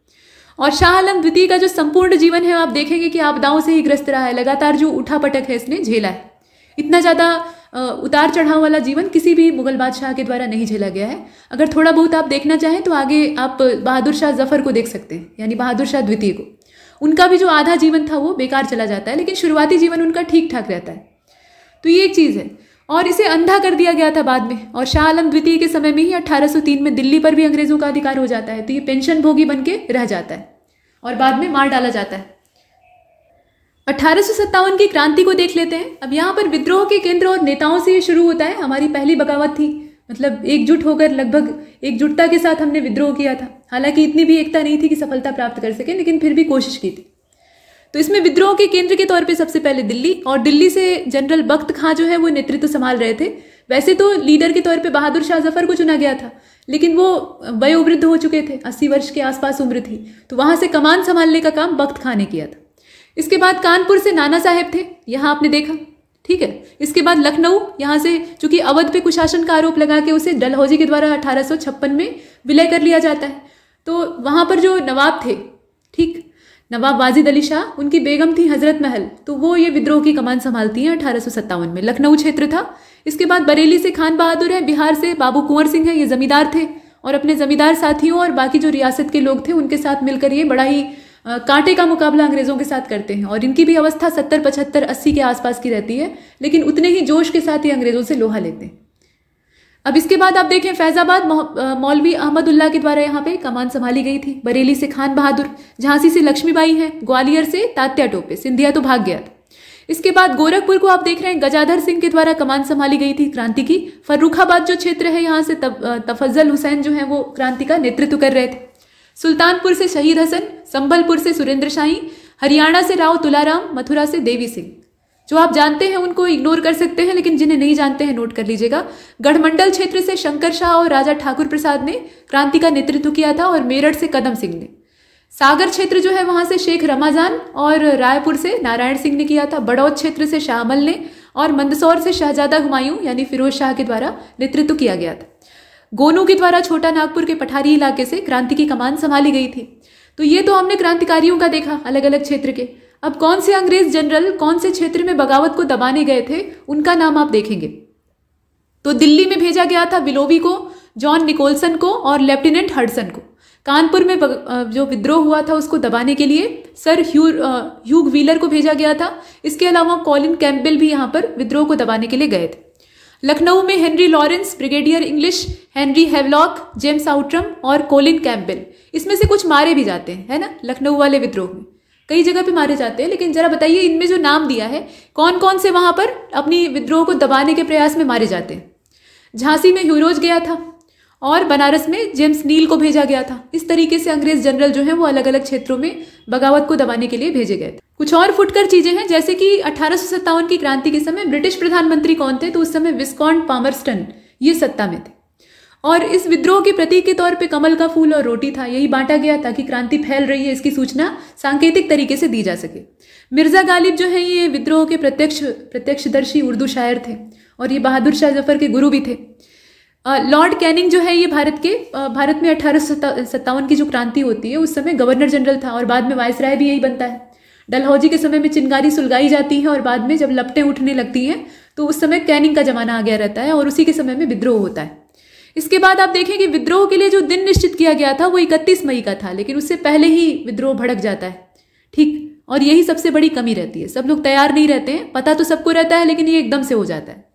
और शाह आलम द्वितीय का जो संपूर्ण जीवन है आप देखेंगे कि आपदाओं से ही ग्रस्त रहा है लगातार जो पटक है इसने झेला है इतना ज़्यादा उतार चढ़ाव वाला जीवन किसी भी मुगल बादशाह के द्वारा नहीं झेला गया है अगर थोड़ा बहुत आप देखना चाहें तो आगे आप बहादुर शाह जफर को देख सकते हैं यानी बहादुर शाह द्वितीय को उनका भी जो आधा जीवन था वो बेकार चला जाता है लेकिन शुरुआती जीवन उनका ठीक ठाक रहता है तो ये एक चीज़ है और इसे अंधा कर दिया गया था बाद में और शाह आलम द्वितीय के समय में ही 1803 में दिल्ली पर भी अंग्रेज़ों का अधिकार हो जाता है तो ये पेंशन भोगी बन के रह जाता है और बाद में मार डाला जाता है अठारह की क्रांति को देख लेते हैं अब यहाँ पर विद्रोह के केंद्र और नेताओं से ये शुरू होता है हमारी पहली बगावत थी मतलब एकजुट होकर लगभग एकजुटता के साथ हमने विद्रोह किया था हालांकि इतनी भी एकता नहीं थी कि सफलता प्राप्त कर सके लेकिन फिर भी कोशिश की थी तो इसमें विद्रोह के केंद्र के तौर पे सबसे पहले दिल्ली और दिल्ली से जनरल बख्त खां जो है वो नेतृत्व संभाल रहे थे वैसे तो लीडर के तौर पे बहादुर शाह जफर को चुना गया था लेकिन वो वयोवृद्ध हो चुके थे अस्सी वर्ष के आसपास उम्र थी तो वहाँ से कमान संभालने का काम बख्त खां ने किया था इसके बाद कानपुर से नाना साहेब थे यहाँ आपने देखा ठीक है इसके बाद लखनऊ यहाँ से चूंकि अवध पे कुशासन का आरोप लगा के उसे डलहौजी के द्वारा अठारह में विलय कर लिया जाता है तो वहाँ पर जो नवाब थे ठीक नवाब वाजिद अली शाह उनकी बेगम थी हजरत महल तो वो ये विद्रोह की कमान संभालती हैं अठारह में लखनऊ क्षेत्र था इसके बाद बरेली से खान बहादुर है बिहार से बाबू कुंवर सिंह है ये जमींदार थे और अपने जमींदार साथियों और बाकी जो रियासत के लोग थे उनके साथ मिलकर ये बड़ा ही कांटे का मुकाबला अंग्रेज़ों के साथ करते हैं और इनकी भी अवस्था सत्तर पचहत्तर अस्सी के आसपास की रहती है लेकिन उतने ही जोश के साथ ये अंग्रेज़ों से लोहा लेते हैं अब इसके बाद आप देखें फैज़ाबाद मौलवी अहमदुल्ला के द्वारा यहाँ पे कमान संभाली गई थी बरेली से खान बहादुर झांसी से लक्ष्मीबाई हैं ग्वालियर से तात्या टोपे सिंधिया तो भाग गया था इसके बाद गोरखपुर को आप देख रहे हैं गजाधर सिंह के द्वारा कमान संभाली गई थी क्रांति की फर्रुखाबाद जो क्षेत्र है यहाँ से तफजल हुसैन जो है वो क्रांति का नेतृत्व कर रहे थे सुल्तानपुर से शहीद हसन संभलपुर से सुरेंद्र शाही हरियाणा से राव तुलाराम मथुरा से देवी सिंह जो आप जानते हैं उनको इग्नोर कर सकते हैं लेकिन जिन्हें नहीं जानते हैं नोट कर लीजिएगा गढ़मंडल क्षेत्र से शंकर शाह और राजा ठाकुर प्रसाद ने क्रांति का नेतृत्व किया था और मेरठ से कदम सिंह ने सागर क्षेत्र जो है वहां से शेख रमाजान और रायपुर से नारायण सिंह ने किया था बड़ौद क्षेत्र से श्यामल ने और मंदसौर से शहजादा हुमायूं यानी फिरोज शाह के द्वारा नेतृत्व किया गया था गोनू के द्वारा छोटा नागपुर के पठारी इलाके से क्रांति की कमान संभाली गई थी तो ये तो हमने क्रांतिकारियों का देखा अलग अलग क्षेत्र के अब कौन से अंग्रेज जनरल कौन से क्षेत्र में बगावत को दबाने गए थे उनका नाम आप देखेंगे तो दिल्ली में भेजा गया था विलोवी को जॉन निकोलसन को और लेफ्टिनेंट हडसन को कानपुर में जो विद्रोह हुआ था उसको दबाने के लिए सर ह्यू ह्यूग व्हीलर को भेजा गया था इसके अलावा कॉलिन कैम्पबेल भी यहाँ पर विद्रोह को दबाने के लिए गए थे लखनऊ में Henry Lawrence brigadier English Henry Havelock James Outram और कोलिन कैम्पिल इसमें से कुछ मारे भी जाते हैं है ना लखनऊ वाले विद्रोह में कई जगह पे मारे जाते हैं लेकिन जरा बताइए इनमें जो नाम दिया है कौन कौन से वहाँ पर अपनी विद्रोह को दबाने के प्रयास में मारे जाते हैं झांसी में ह्यूरोज गया था और बनारस में जेम्स नील को भेजा गया था इस तरीके से अंग्रेज जनरल जो है वो अलग अलग क्षेत्रों में बगावत को दबाने के लिए भेजे गए थे कुछ और फुटकर चीजें हैं जैसे कि अठारह की क्रांति के समय ब्रिटिश प्रधानमंत्री कौन थे तो उस समय विस्कॉन पामरस्टन ये सत्ता में थे और इस विद्रोह के प्रतीक के तौर पे कमल का फूल और रोटी था यही बांटा गया था कि क्रांति फैल रही है इसकी सूचना सांकेतिक तरीके से दी जा सके मिर्ज़ा गालिब जो है ये विद्रोह के प्रत्यक्ष प्रत्यक्षदर्शी उर्दू शायर थे और ये बहादुर शाह जफर के गुरु भी थे लॉर्ड कैनिंग जो है ये भारत के भारत में अठारह की जो क्रांति होती है उस समय गवर्नर जनरल था और बाद में राय भी यही बनता है डलहौजी के समय में चिंगारी सुलगाई जाती है और बाद में जब लपटें उठने लगती हैं तो उस समय कैनिंग का ज़माना आ गया रहता है और उसी के समय में विद्रोह होता है इसके बाद आप देखें कि विद्रोह के लिए जो दिन निश्चित किया गया था वो इकतीस मई का था लेकिन उससे पहले ही विद्रोह भड़क जाता है ठीक और यही सबसे बड़ी कमी रहती है सब लोग तैयार नहीं रहते हैं पता तो सबको रहता है लेकिन ये एकदम से हो जाता है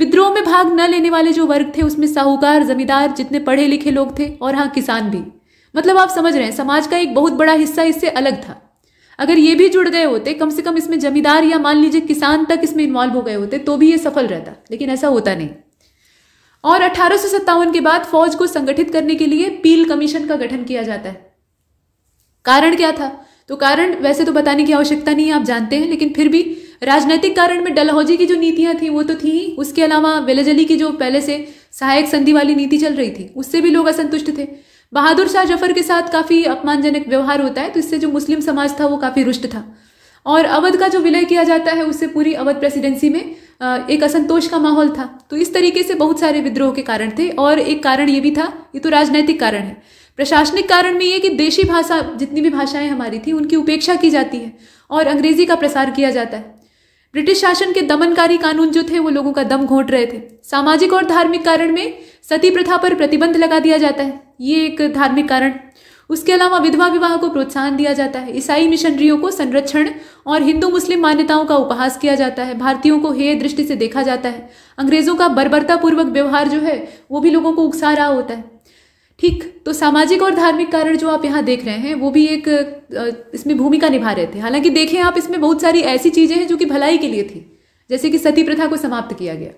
विद्रोह में भाग न लेने वाले जो वर्ग थे उसमें साहूकार जमींदार जितने पढ़े लिखे लोग थे और हाँ किसान भी मतलब आप समझ रहे हैं समाज का एक बहुत बड़ा हिस्सा इससे अलग था अगर ये भी जुड़ गए होते कम से कम इसमें जमींदार या मान लीजिए किसान तक इसमें इन्वॉल्व हो गए होते तो भी ये सफल रहता लेकिन ऐसा होता नहीं और अठारह के बाद फौज को संगठित करने के लिए पील कमीशन का गठन किया जाता है कारण क्या था तो कारण वैसे तो बताने की आवश्यकता नहीं है आप जानते हैं लेकिन फिर भी राजनीतिक कारण में डलहौजी की जो नीतियाँ थी वो तो थी उसके अलावा अली की जो पहले से सहायक संधि वाली नीति चल रही थी उससे भी लोग असंतुष्ट थे बहादुर शाह जफर के साथ काफ़ी अपमानजनक व्यवहार होता है तो इससे जो मुस्लिम समाज था वो काफ़ी रुष्ट था और अवध का जो विलय किया जाता है उससे पूरी अवध प्रेसिडेंसी में एक असंतोष का माहौल था तो इस तरीके से बहुत सारे विद्रोह के कारण थे और एक कारण ये भी था ये तो राजनीतिक कारण है प्रशासनिक कारण में ये कि देशी भाषा जितनी भी भाषाएं हमारी थी उनकी उपेक्षा की जाती है और अंग्रेजी का प्रसार किया जाता है ब्रिटिश शासन के दमनकारी कानून जो थे वो लोगों का दम घोट रहे थे सामाजिक और धार्मिक कारण में सती प्रथा पर प्रतिबंध लगा दिया जाता है ये एक धार्मिक कारण उसके अलावा विधवा विवाह को प्रोत्साहन दिया जाता है ईसाई मिशनरियों को संरक्षण और हिंदू मुस्लिम मान्यताओं का उपहास किया जाता है भारतीयों को हेय दृष्टि से देखा जाता है अंग्रेजों का बर्बरतापूर्वक व्यवहार जो है वो भी लोगों को उकसा रहा होता है ठीक तो सामाजिक और धार्मिक कारण जो आप यहाँ देख रहे हैं वो भी एक इसमें भूमिका निभा रहे थे हालांकि देखें आप इसमें बहुत सारी ऐसी चीज़ें हैं जो कि भलाई के लिए थी जैसे कि सती प्रथा को समाप्त किया गया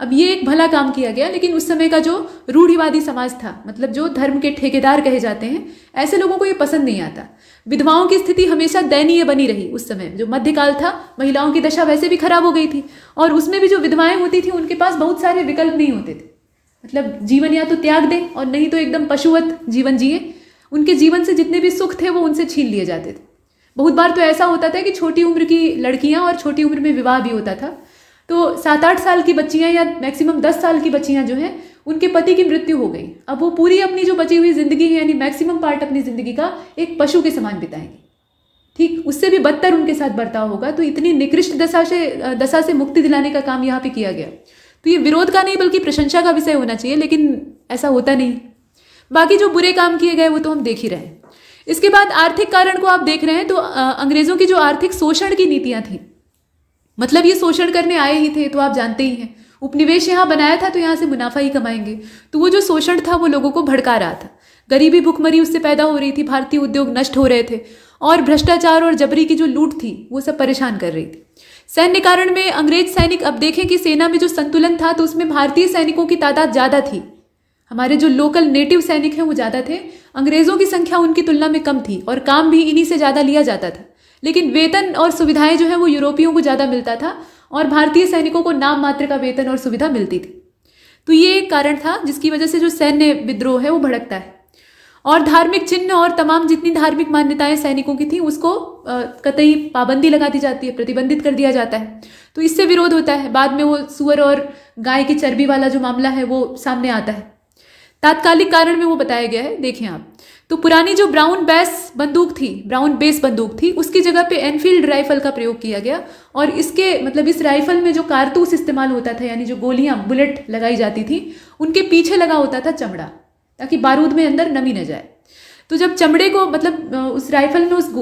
अब ये एक भला काम किया गया लेकिन उस समय का जो रूढ़िवादी समाज था मतलब जो धर्म के ठेकेदार कहे जाते हैं ऐसे लोगों को ये पसंद नहीं आता विधवाओं की स्थिति हमेशा दयनीय बनी रही उस समय जो मध्यकाल था महिलाओं की दशा वैसे भी खराब हो गई थी और उसमें भी जो विधवाएं होती थी उनके पास बहुत सारे विकल्प नहीं होते थे मतलब जीवन या तो त्याग दें और नहीं तो एकदम पशुवत जीवन जिए उनके जीवन से जितने भी सुख थे वो उनसे छीन लिए जाते थे बहुत बार तो ऐसा होता था कि छोटी उम्र की लड़कियां और छोटी उम्र में विवाह भी होता था तो सात आठ साल की बच्चियां या मैक्सिमम दस साल की बच्चियां जो हैं उनके पति की मृत्यु हो गई अब वो पूरी अपनी जो बची हुई ज़िंदगी है यानी मैक्सिमम पार्ट अपनी ज़िंदगी का एक पशु के समान बिताएंगे ठीक उससे भी बदतर उनके साथ बर्ताव होगा तो इतनी निकृष्ट दशा से दशा से मुक्ति दिलाने का काम यहाँ पे किया गया तो ये विरोध का नहीं बल्कि प्रशंसा का विषय होना चाहिए लेकिन ऐसा होता नहीं बाकी जो बुरे काम किए गए वो तो हम देख ही रहे हैं इसके बाद आर्थिक कारण को आप देख रहे हैं तो अंग्रेज़ों की जो आर्थिक शोषण की नीतियाँ थी मतलब ये शोषण करने आए ही थे तो आप जानते ही हैं उपनिवेश यहाँ बनाया था तो यहाँ से मुनाफा ही कमाएंगे तो वो जो शोषण था वो लोगों को भड़का रहा था गरीबी भुखमरी उससे पैदा हो रही थी भारतीय उद्योग नष्ट हो रहे थे और भ्रष्टाचार और जबरी की जो लूट थी वो सब परेशान कर रही थी सैन्य कारण में अंग्रेज सैनिक अब देखें कि सेना में जो संतुलन था तो उसमें भारतीय सैनिकों की तादाद ज़्यादा थी हमारे जो लोकल नेटिव सैनिक हैं वो ज़्यादा थे अंग्रेज़ों की संख्या उनकी तुलना में कम थी और काम भी इन्हीं से ज़्यादा लिया जाता था लेकिन वेतन और सुविधाएं जो है वो यूरोपियों को ज़्यादा मिलता था और भारतीय सैनिकों को नाम मात्र का वेतन और सुविधा मिलती थी तो ये एक कारण था जिसकी वजह से जो सैन्य विद्रोह है वो भड़कता है और धार्मिक चिन्ह और तमाम जितनी धार्मिक मान्यताएं सैनिकों की थी उसको कतई पाबंदी लगा दी जाती है प्रतिबंधित कर दिया जाता है तो इससे विरोध होता है बाद में वो सुअर और गाय की चर्बी वाला जो मामला है वो सामने आता है तात्कालिक कारण में वो बताया गया है देखें आप तो पुरानी जो ब्राउन बेस बंदूक थी ब्राउन बेस बंदूक थी उसकी जगह पे एनफील्ड राइफल का प्रयोग किया गया और इसके मतलब इस राइफल में जो कारतूस इस्तेमाल होता था यानी जो गोलियां बुलेट लगाई जाती थी उनके पीछे लगा होता था चमड़ा ताकि बारूद में अंदर नमी न जाए तो जब चमड़े को मतलब उस राइफल में उस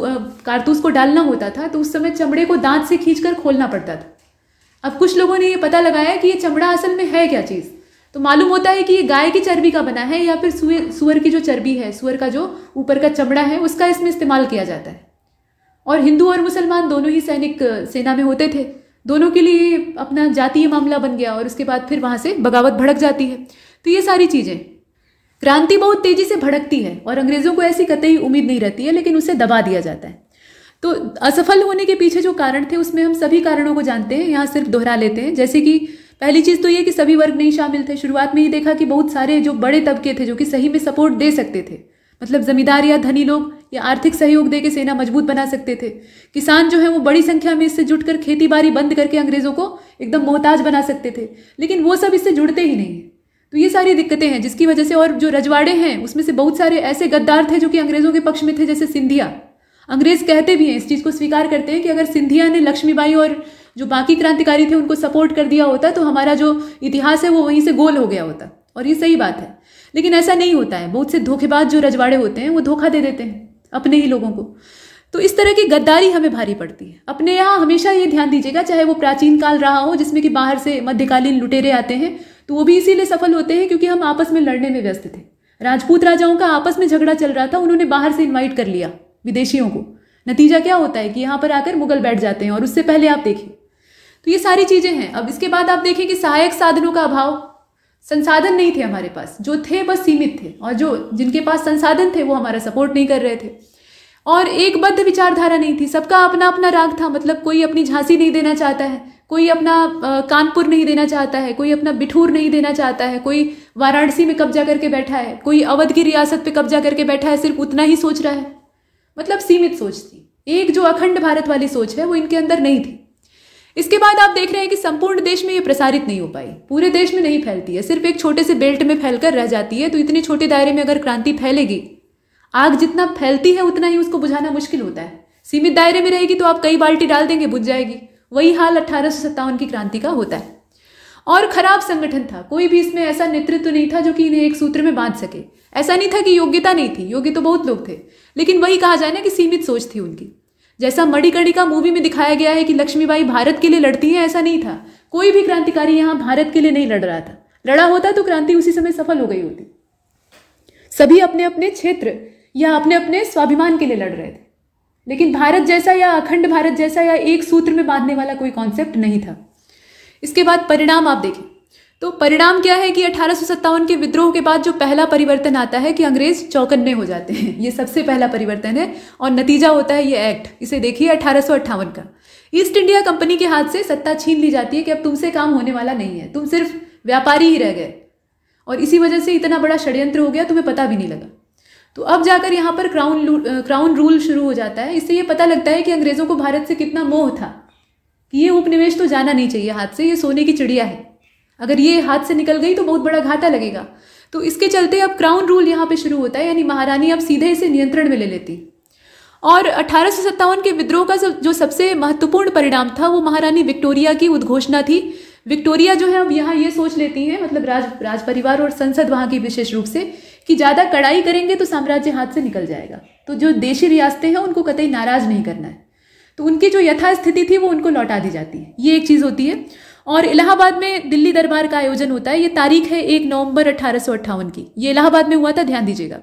कारतूस को डालना होता था तो उस समय चमड़े को दांत से खींच खोलना पड़ता था अब कुछ लोगों ने ये पता लगाया कि ये चमड़ा असल में है क्या चीज़ तो मालूम होता है कि ये गाय की चर्बी का बना है या फिर सुअर सुअर की जो चर्बी है सुअर का जो ऊपर का चमड़ा है उसका इसमें इस्तेमाल किया जाता है और हिंदू और मुसलमान दोनों ही सैनिक सेना में होते थे दोनों के लिए अपना जातीय मामला बन गया और उसके बाद फिर वहाँ से बगावत भड़क जाती है तो ये सारी चीज़ें क्रांति बहुत तेजी से भड़कती है और अंग्रेजों को ऐसी कतई उम्मीद नहीं रहती है लेकिन उसे दबा दिया जाता है तो असफल होने के पीछे जो कारण थे उसमें हम सभी कारणों को जानते हैं यहाँ सिर्फ दोहरा लेते हैं जैसे कि पहली चीज़ तो ये कि सभी वर्ग नहीं शामिल थे शुरुआत में ही देखा कि बहुत सारे जो बड़े तबके थे जो कि सही में सपोर्ट दे सकते थे मतलब जमींदार या धनी लोग या आर्थिक सहयोग दे के सेना मजबूत बना सकते थे किसान जो है वो बड़ी संख्या में इससे जुटकर खेती बाड़ी बंद करके अंग्रेजों को एकदम मोहताज बना सकते थे लेकिन वो सब इससे जुड़ते ही नहीं है तो ये सारी दिक्कतें हैं जिसकी वजह से और जो रजवाड़े हैं उसमें से बहुत सारे ऐसे गद्दार थे जो कि अंग्रेज़ों के पक्ष में थे जैसे सिंधिया अंग्रेज़ कहते भी हैं इस चीज़ को स्वीकार करते हैं कि अगर सिंधिया ने लक्ष्मीबाई और जो बाकी क्रांतिकारी थे उनको सपोर्ट कर दिया होता तो हमारा जो इतिहास है वो वहीं से गोल हो गया होता और ये सही बात है लेकिन ऐसा नहीं होता है बहुत से धोखेबाज जो रजवाड़े होते हैं वो धोखा दे देते हैं अपने ही लोगों को तो इस तरह की गद्दारी हमें भारी पड़ती है अपने यहाँ हमेशा ये ध्यान दीजिएगा चाहे वो प्राचीन काल रहा हो जिसमें कि बाहर से मध्यकालीन लुटेरे आते हैं तो वो भी इसीलिए सफल होते हैं क्योंकि हम आपस में लड़ने में व्यस्त थे राजपूत राजाओं का आपस में झगड़ा चल रहा था उन्होंने बाहर से इन्वाइट कर लिया विदेशियों को नतीजा क्या होता है कि यहाँ पर आकर मुगल बैठ जाते हैं और उससे पहले आप देखें तो ये सारी चीज़ें हैं अब इसके बाद आप देखें कि सहायक साधनों का अभाव संसाधन नहीं थे हमारे पास जो थे बस सीमित थे और जो जिनके पास संसाधन थे वो हमारा सपोर्ट नहीं कर रहे थे और एक बद्ध विचारधारा नहीं थी सबका अपना अपना राग था मतलब कोई अपनी झांसी नहीं देना चाहता है कोई अपना कानपुर नहीं देना चाहता है कोई अपना बिठूर नहीं देना चाहता है कोई वाराणसी में कब्जा करके बैठा है कोई अवध की रियासत पे कब्जा करके बैठा है सिर्फ उतना ही सोच रहा है मतलब सीमित सोच थी एक जो अखंड भारत वाली सोच है वो इनके अंदर नहीं थी इसके बाद आप देख रहे हैं कि संपूर्ण देश में ये प्रसारित नहीं हो पाई पूरे देश में नहीं फैलती है सिर्फ एक छोटे से बेल्ट में फैलकर रह जाती है तो इतने छोटे दायरे में अगर क्रांति फैलेगी आग जितना फैलती है उतना ही उसको बुझाना मुश्किल होता है सीमित दायरे में रहेगी तो आप कई बाल्टी डाल देंगे बुझ जाएगी वही हाल अट्ठारह की क्रांति का होता है और खराब संगठन था कोई भी इसमें ऐसा नेतृत्व तो नहीं था जो कि इन्हें एक सूत्र में बांध सके ऐसा नहीं था कि योग्यता नहीं थी योग्य तो बहुत लोग थे लेकिन वही कहा जाए ना कि सीमित सोच थी उनकी जैसा मड़ी का मूवी में दिखाया गया है कि लक्ष्मीबाई भारत के लिए लड़ती हैं ऐसा नहीं था कोई भी क्रांतिकारी यहाँ भारत के लिए नहीं लड़ रहा था लड़ा होता तो क्रांति उसी समय सफल हो गई होती सभी अपने अपने क्षेत्र या अपने अपने स्वाभिमान के लिए लड़ रहे थे लेकिन भारत जैसा या अखंड भारत जैसा या एक सूत्र में बांधने वाला कोई कॉन्सेप्ट नहीं था इसके बाद परिणाम आप देखें तो परिणाम क्या है कि अठारह के विद्रोह के बाद जो पहला परिवर्तन आता है कि अंग्रेज चौकन्ने हो जाते हैं ये सबसे पहला परिवर्तन है और नतीजा होता है ये एक्ट इसे देखिए अठारह का ईस्ट इंडिया कंपनी के हाथ से सत्ता छीन ली जाती है कि अब तुमसे काम होने वाला नहीं है तुम सिर्फ व्यापारी ही रह गए और इसी वजह से इतना बड़ा षड्यंत्र हो गया तुम्हें पता भी नहीं लगा तो अब जाकर यहाँ पर क्राउन क्राउन रूल शुरू हो जाता है इससे ये पता लगता है कि अंग्रेज़ों को भारत से कितना मोह था कि ये उपनिवेश तो जाना नहीं चाहिए हाथ से ये सोने की चिड़िया है अगर ये हाथ से निकल गई तो बहुत बड़ा घाटा लगेगा तो इसके चलते अब क्राउन रूल यहाँ पे शुरू होता है यानी महारानी अब सीधे इसे नियंत्रण में ले लेती और अठारह के विद्रोह का जो सबसे महत्वपूर्ण परिणाम था वो महारानी विक्टोरिया की उद्घोषणा थी विक्टोरिया जो है अब यहाँ ये सोच लेती हैं मतलब राज राज परिवार और संसद वहाँ की विशेष रूप से कि ज़्यादा कड़ाई करेंगे तो साम्राज्य हाथ से निकल जाएगा तो जो देशी रियासतें हैं उनको कतई नाराज़ नहीं करना है तो उनकी जो यथास्थिति थी वो उनको लौटा दी जाती है ये एक चीज़ होती है और इलाहाबाद में दिल्ली दरबार का आयोजन होता है ये तारीख है एक नवंबर अठारह की ये इलाहाबाद में हुआ था ध्यान दीजिएगा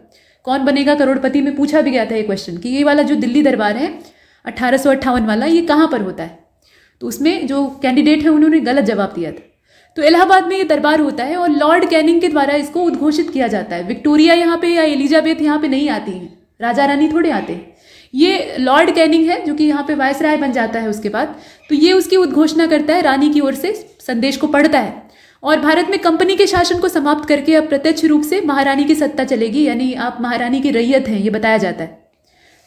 कौन बनेगा करोड़पति में पूछा भी गया था ये क्वेश्चन कि ये वाला जो दिल्ली दरबार है अठारह वाला ये कहाँ पर होता है तो उसमें जो कैंडिडेट हैं उन्होंने गलत जवाब दिया था तो इलाहाबाद में ये दरबार होता है और लॉर्ड कैनिंग के द्वारा इसको उद्घोषित किया जाता है विक्टोरिया यहाँ पे या एलिजाबेथ यहाँ पे नहीं आती हैं राजा रानी थोड़े आते हैं ये लॉर्ड कैनिंग है जो कि यहाँ पे वायस राय बन जाता है उसके बाद तो ये उसकी उद्घोषणा करता है रानी की ओर से संदेश को पढ़ता है और भारत में कंपनी के शासन को समाप्त करके अब प्रत्यक्ष रूप से महारानी की सत्ता चलेगी यानी आप महारानी की रैयत हैं ये बताया जाता है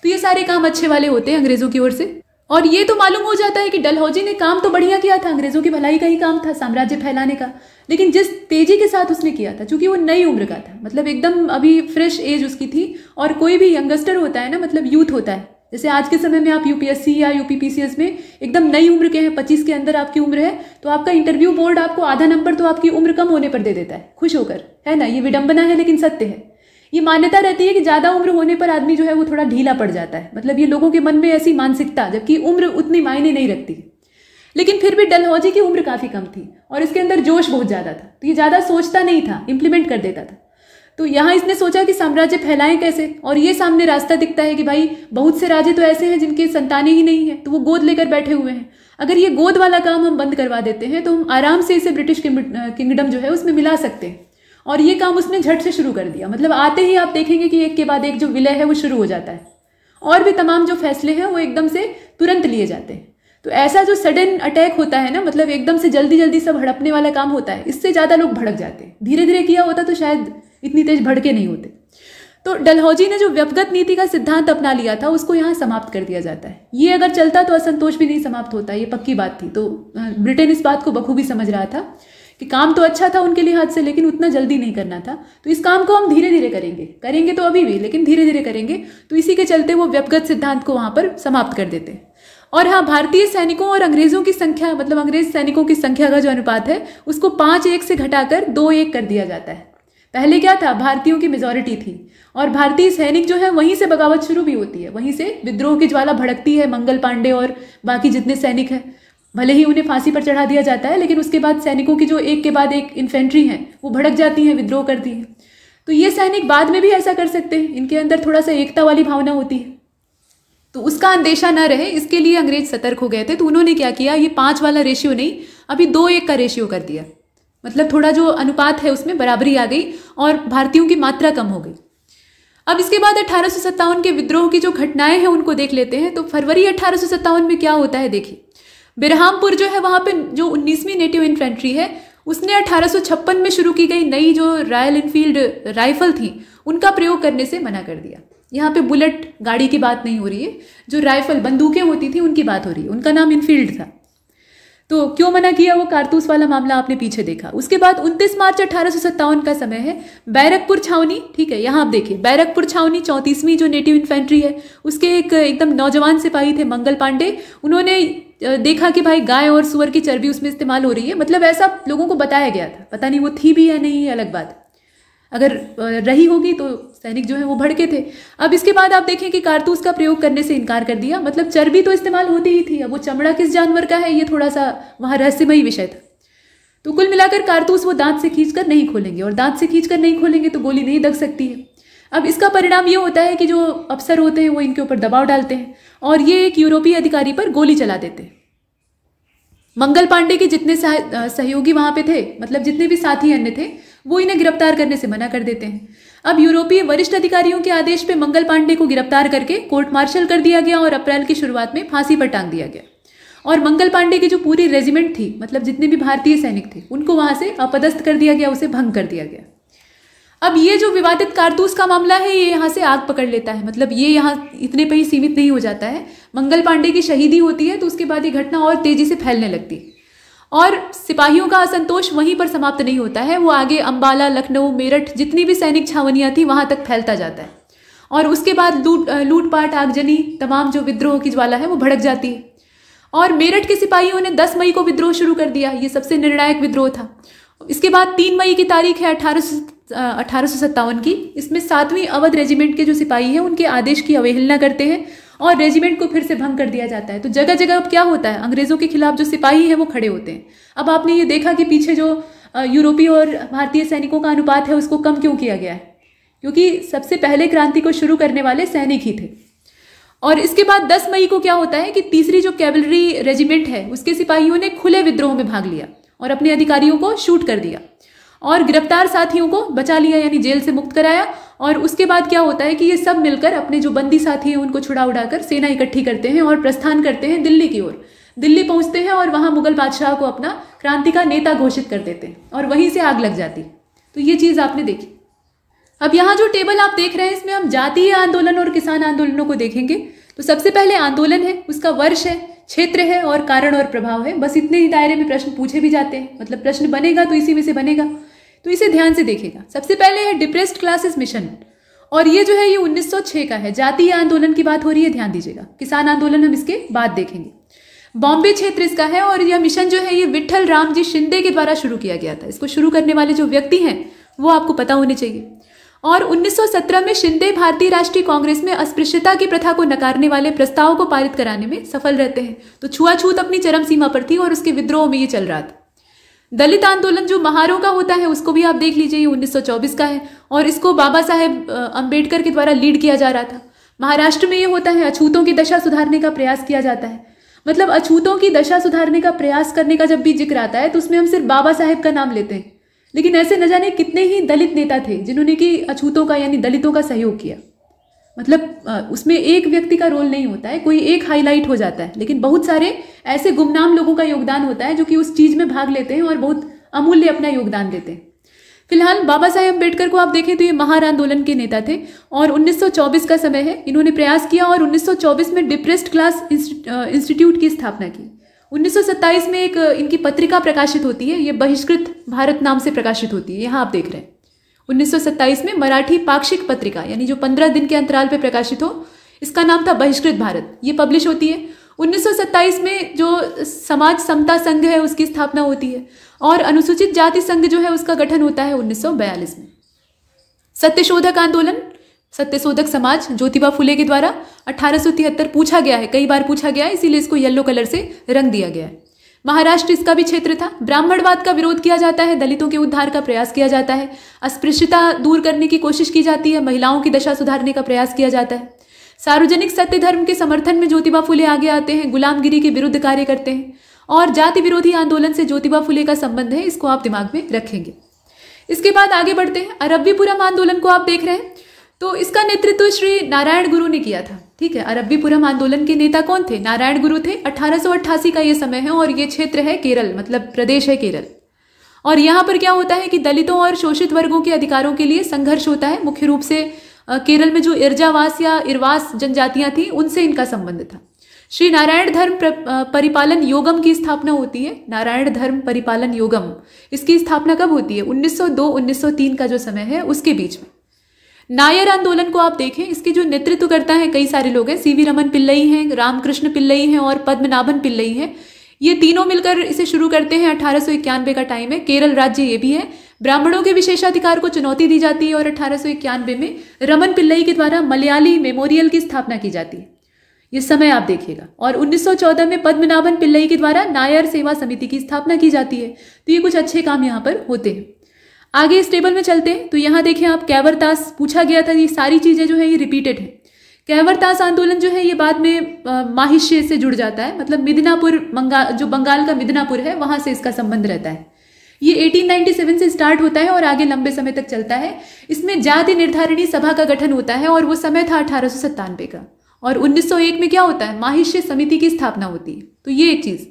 तो ये सारे काम अच्छे वाले होते हैं अंग्रेजों की ओर से और ये तो मालूम हो जाता है कि डलहौजी ने काम तो बढ़िया किया था अंग्रेज़ों की भलाई का ही काम था साम्राज्य फैलाने का लेकिन जिस तेज़ी के साथ उसने किया था क्योंकि वो नई उम्र का था मतलब एकदम अभी फ्रेश एज उसकी थी और कोई भी यंगस्टर होता है ना मतलब यूथ होता है जैसे आज के समय में आप यूपीएससी या यूपीपीसीएस में एकदम नई उम्र के हैं पच्चीस के अंदर आपकी उम्र है तो आपका इंटरव्यू बोर्ड आपको आधा नंबर तो आपकी उम्र कम होने पर दे देता है खुश होकर है ना ये विडंबना है लेकिन सत्य है ये मान्यता रहती है कि ज़्यादा उम्र होने पर आदमी जो है वो थोड़ा ढीला पड़ जाता है मतलब ये लोगों के मन में ऐसी मानसिकता जबकि उम्र उतनी मायने नहीं रखती लेकिन फिर भी डलहौजी की उम्र काफ़ी कम थी और इसके अंदर जोश बहुत ज़्यादा था तो ये ज़्यादा सोचता नहीं था इम्प्लीमेंट कर देता था तो यहाँ इसने सोचा कि साम्राज्य फैलाएं कैसे और ये सामने रास्ता दिखता है कि भाई बहुत से राजे तो ऐसे हैं जिनके संतानें ही नहीं है तो वो गोद लेकर बैठे हुए हैं अगर ये गोद वाला काम हम बंद करवा देते हैं तो हम आराम से इसे ब्रिटिश किंगडम जो है उसमें मिला सकते हैं और ये काम उसने झट से शुरू कर दिया मतलब आते ही आप देखेंगे कि एक के बाद एक जो विलय है वो शुरू हो जाता है और भी तमाम जो फैसले हैं वो एकदम से तुरंत लिए जाते हैं तो ऐसा जो सडन अटैक होता है ना मतलब एकदम से जल्दी जल्दी सब हड़पने वाला काम होता है इससे ज़्यादा लोग भड़क जाते हैं धीरे धीरे किया होता तो शायद इतनी तेज भड़के नहीं होते तो डलहौजी ने जो व्यपगत नीति का सिद्धांत अपना लिया था उसको यहाँ समाप्त कर दिया जाता है ये अगर चलता तो असंतोष भी नहीं समाप्त होता ये पक्की बात थी तो ब्रिटेन इस बात को बखूबी समझ रहा था कि काम तो अच्छा था उनके लिहाज से लेकिन उतना जल्दी नहीं करना था तो इस काम को हम धीरे धीरे करेंगे करेंगे तो अभी भी लेकिन धीरे धीरे करेंगे तो इसी के चलते वो व्यपगत सिद्धांत को वहाँ पर समाप्त कर देते हैं और हाँ भारतीय सैनिकों और अंग्रेजों की संख्या मतलब अंग्रेज सैनिकों की संख्या का जो अनुपात है उसको पाँच एक से घटाकर दो एक कर दिया जाता है पहले क्या था भारतीयों की मेजोरिटी थी और भारतीय सैनिक जो है वहीं से बगावत शुरू भी होती है वहीं से विद्रोह की ज्वाला भड़कती है मंगल पांडे और बाकी जितने सैनिक हैं भले ही उन्हें फांसी पर चढ़ा दिया जाता है लेकिन उसके बाद सैनिकों की जो एक के बाद एक इन्फेंट्री है वो भड़क जाती है विद्रोह करती है तो ये सैनिक बाद में भी ऐसा कर सकते हैं इनके अंदर थोड़ा सा एकता वाली भावना होती है तो उसका अंदेशा ना रहे इसके लिए अंग्रेज सतर्क हो गए थे तो उन्होंने क्या किया ये पाँच वाला रेशियो नहीं अभी दो एक का रेशियो कर दिया मतलब थोड़ा जो अनुपात है उसमें बराबरी आ गई और भारतीयों की मात्रा कम हो गई अब इसके बाद अठारह के विद्रोह की जो घटनाएं हैं उनको देख लेते हैं तो फरवरी अठारह में क्या होता है देखिए बिरहामपुर जो है वहाँ पे जो उन्नीसवीं नेटिव इन्फेंट्री है उसने 1856 में शुरू की गई नई जो रॉयल इनफील्ड राइफल थी उनका प्रयोग करने से मना कर दिया यहाँ पे बुलेट गाड़ी की बात नहीं हो रही है जो राइफल बंदूकें होती थी उनकी बात हो रही है उनका नाम इनफील्ड था तो क्यों मना किया वो कारतूस वाला मामला आपने पीछे देखा उसके बाद 29 मार्च अठारह का समय है बैरकपुर छावनी ठीक है यहाँ आप देखिए बैरकपुर छावनी चौंतीसवीं जो नेटिव इन्फेंट्री है उसके एक एकदम नौजवान सिपाही थे मंगल पांडे उन्होंने देखा कि भाई गाय और सुअर की चर्बी उसमें इस्तेमाल हो रही है मतलब ऐसा लोगों को बताया गया था पता नहीं वो थी भी या नहीं अलग बात अगर रही होगी तो सैनिक जो है वो भड़के थे अब इसके बाद आप देखें कि कारतूस का प्रयोग करने से इनकार कर दिया मतलब चर्बी तो इस्तेमाल होती ही थी अब वो चमड़ा किस जानवर का है ये थोड़ा सा वहाँ रहस्यमयी विषय था तो कुल मिलाकर कारतूस वो दांत से खींचकर नहीं खोलेंगे और दांत से खींचकर नहीं खोलेंगे तो गोली नहीं दग सकती है अब इसका परिणाम ये होता है कि जो अफसर होते हैं वो इनके ऊपर दबाव डालते हैं और ये एक यूरोपीय अधिकारी पर गोली चला देते हैं मंगल पांडे के जितने सहयोगी वहाँ पे थे मतलब जितने भी साथी अन्य थे वो इन्हें गिरफ्तार करने से मना कर देते हैं अब यूरोपीय वरिष्ठ अधिकारियों के आदेश पर मंगल पांडे को गिरफ्तार करके कोर्ट मार्शल कर दिया गया और अप्रैल की शुरुआत में फांसी पर टांग दिया गया और मंगल पांडे की जो पूरी रेजिमेंट थी मतलब जितने भी भारतीय सैनिक थे उनको वहां से अपदस्थ कर दिया गया उसे भंग कर दिया गया अब ये जो विवादित कारतूस का मामला है ये यहाँ से आग पकड़ लेता है मतलब ये यहाँ इतने पर ही सीमित नहीं हो जाता है मंगल पांडे की शहीदी होती है तो उसके बाद ये घटना और तेजी से फैलने लगती है और सिपाहियों का असंतोष वहीं पर समाप्त नहीं होता है वो आगे अंबाला लखनऊ मेरठ जितनी भी सैनिक छावनियाँ थी वहाँ तक फैलता जाता है और उसके बाद लूट लूटपाट आगजनी तमाम जो विद्रोह की ज्वाला है वो भड़क जाती है और मेरठ के सिपाहियों ने 10 मई को विद्रोह शुरू कर दिया ये सबसे निर्णायक विद्रोह था इसके बाद 3 मई की तारीख है अठारह अठारह की इसमें सातवीं अवध रेजिमेंट के जो सिपाही हैं उनके आदेश की अवहेलना करते हैं और रेजिमेंट को फिर से भंग कर दिया जाता है तो जगह जगह अब क्या होता है अंग्रेज़ों के खिलाफ जो सिपाही हैं वो खड़े होते हैं अब आपने ये देखा कि पीछे जो यूरोपीय और भारतीय सैनिकों का अनुपात है उसको कम क्यों किया गया है क्योंकि सबसे पहले क्रांति को शुरू करने वाले सैनिक ही थे और इसके बाद 10 मई को क्या होता है कि तीसरी जो कैवलरी रेजिमेंट है उसके सिपाहियों ने खुले विद्रोह में भाग लिया और अपने अधिकारियों को शूट कर दिया और गिरफ्तार साथियों को बचा लिया यानी जेल से मुक्त कराया और उसके बाद क्या होता है कि ये सब मिलकर अपने जो बंदी साथी हैं उनको छुड़ा उड़ाकर सेना इकट्ठी करते हैं और प्रस्थान करते हैं दिल्ली की ओर दिल्ली पहुंचते हैं और वहाँ मुगल बादशाह को अपना क्रांति का नेता घोषित कर देते हैं और वहीं से आग लग जाती तो ये चीज़ आपने देखी अब यहाँ जो टेबल आप देख रहे हैं इसमें हम जातीय आंदोलन और किसान आंदोलनों को देखेंगे तो सबसे पहले आंदोलन है उसका वर्ष है क्षेत्र है और कारण और प्रभाव है बस इतने ही दायरे में प्रश्न पूछे भी जाते हैं मतलब प्रश्न बनेगा तो इसी में से बनेगा तो इसे ध्यान से देखेगा सबसे पहले है डिप्रेस्ड क्लासेस मिशन और ये जो है ये 1906 का है जातीय आंदोलन की बात हो रही है ध्यान दीजिएगा किसान आंदोलन हम इसके बाद देखेंगे बॉम्बे क्षेत्र इसका है और यह मिशन जो है ये विठल राम जी शिंदे के द्वारा शुरू किया गया था इसको शुरू करने वाले जो व्यक्ति हैं वो आपको पता होने चाहिए और 1917 में शिंदे भारतीय राष्ट्रीय कांग्रेस में अस्पृश्यता की प्रथा को नकारने वाले प्रस्ताव को पारित कराने में सफल रहते हैं तो छुआछूत अपनी चरम सीमा पर थी और उसके विद्रोह में ये चल रहा था दलित आंदोलन जो महारों का होता है उसको भी आप देख लीजिए ये 1924 का है और इसको बाबा साहेब अम्बेडकर के द्वारा लीड किया जा रहा था महाराष्ट्र में ये होता है अछूतों की दशा सुधारने का प्रयास किया जाता है मतलब अछूतों की दशा सुधारने का प्रयास करने का जब भी जिक्र आता है तो उसमें हम सिर्फ बाबा साहेब का नाम लेते हैं लेकिन ऐसे न जाने कितने ही दलित नेता थे जिन्होंने कि अछूतों का यानी दलितों का सहयोग किया मतलब उसमें एक व्यक्ति का रोल नहीं होता है कोई एक हाईलाइट हो जाता है लेकिन बहुत सारे ऐसे गुमनाम लोगों का योगदान होता है जो कि उस चीज़ में भाग लेते हैं और बहुत अमूल्य अपना योगदान देते हैं फिलहाल बाबा साहेब अम्बेडकर को आप देखें तो ये महार आंदोलन के नेता थे और 1924 का समय है इन्होंने प्रयास किया और 1924 में डिप्रेस्ड क्लास इंस्टीट्यूट की स्थापना की 1927 में एक इनकी पत्रिका प्रकाशित होती है ये बहिष्कृत भारत नाम से प्रकाशित होती है यहाँ आप देख रहे हैं 1927 में मराठी पाक्षिक पत्रिका यानी जो 15 दिन के अंतराल पर प्रकाशित हो इसका नाम था बहिष्कृत भारत ये पब्लिश होती है 1927 में जो समाज समता संघ है उसकी स्थापना होती है और अनुसूचित जाति संघ जो है उसका गठन होता है 1942 में सत्यशोधक आंदोलन सत्यशोधक समाज ज्योतिबा फुले के द्वारा अठारह पूछा गया है कई बार पूछा गया है इसीलिए इसको येलो कलर से रंग दिया गया है महाराष्ट्र इसका भी क्षेत्र था ब्राह्मणवाद का विरोध किया जाता है दलितों के उद्धार का प्रयास किया जाता है अस्पृश्यता दूर करने की कोशिश की जाती है महिलाओं की दशा सुधारने का प्रयास किया जाता है सार्वजनिक सत्य धर्म के समर्थन में ज्योतिबा फुले आगे आते हैं गुलामगिरी के विरुद्ध कार्य करते हैं और जाति विरोधी आंदोलन से ज्योतिबा फुले का संबंध है इसको आप दिमाग में रखेंगे इसके बाद आगे बढ़ते हैं अरबीपुरम आंदोलन को आप देख रहे हैं तो इसका नेतृत्व श्री नारायण गुरु ने किया था ठीक है अरबीपुरम आंदोलन के नेता कौन थे नारायण गुरु थे अठारह का ये समय है और ये क्षेत्र है केरल मतलब प्रदेश है केरल और यहाँ पर क्या होता है कि दलितों और शोषित वर्गों के अधिकारों के लिए संघर्ष होता है मुख्य रूप से केरल में जो इर्जावास या इरवास जनजातियाँ थीं उनसे इनका संबंध था श्री नारायण धर्म परिपालन योगम की स्थापना होती है नारायण धर्म परिपालन योगम इसकी स्थापना कब होती है 1902-1903 का जो समय है उसके बीच में नायर आंदोलन को आप देखें इसके जो नेतृत्व करता है कई सारे लोग हैं सीवी रमन पिल्लई हैं रामकृष्ण पिल्लई हैं और पद्मनाभन पिल्लई हैं ये तीनों मिलकर इसे शुरू करते हैं अठारह का टाइम है केरल राज्य ये भी है ब्राह्मणों के विशेषाधिकार को चुनौती दी जाती है और अठारह में रमन पिल्लई के द्वारा मलयाली मेमोरियल की स्थापना की जाती है ये समय आप देखिएगा और 1914 में पद्मनाभन पिल्लई के द्वारा नायर सेवा समिति की स्थापना की जाती है तो ये कुछ अच्छे काम यहाँ पर होते हैं आगे इस टेबल में चलते हैं तो यहाँ देखें आप कैवरतास पूछा गया था ये सारी चीज़ें जो है ये रिपीटेड है कैवरतास आंदोलन जो है ये बाद में माहिष्य से जुड़ जाता है मतलब मिदनापुर बंगाल जो बंगाल का मिदनापुर है वहां से इसका संबंध रहता है ये 1897 से स्टार्ट होता है और आगे लंबे समय तक चलता है इसमें जाति निर्धारिणी सभा का गठन होता है और वो समय था अठारह का और 1901 में क्या होता है माहिष्य समिति की स्थापना होती है तो ये एक चीज़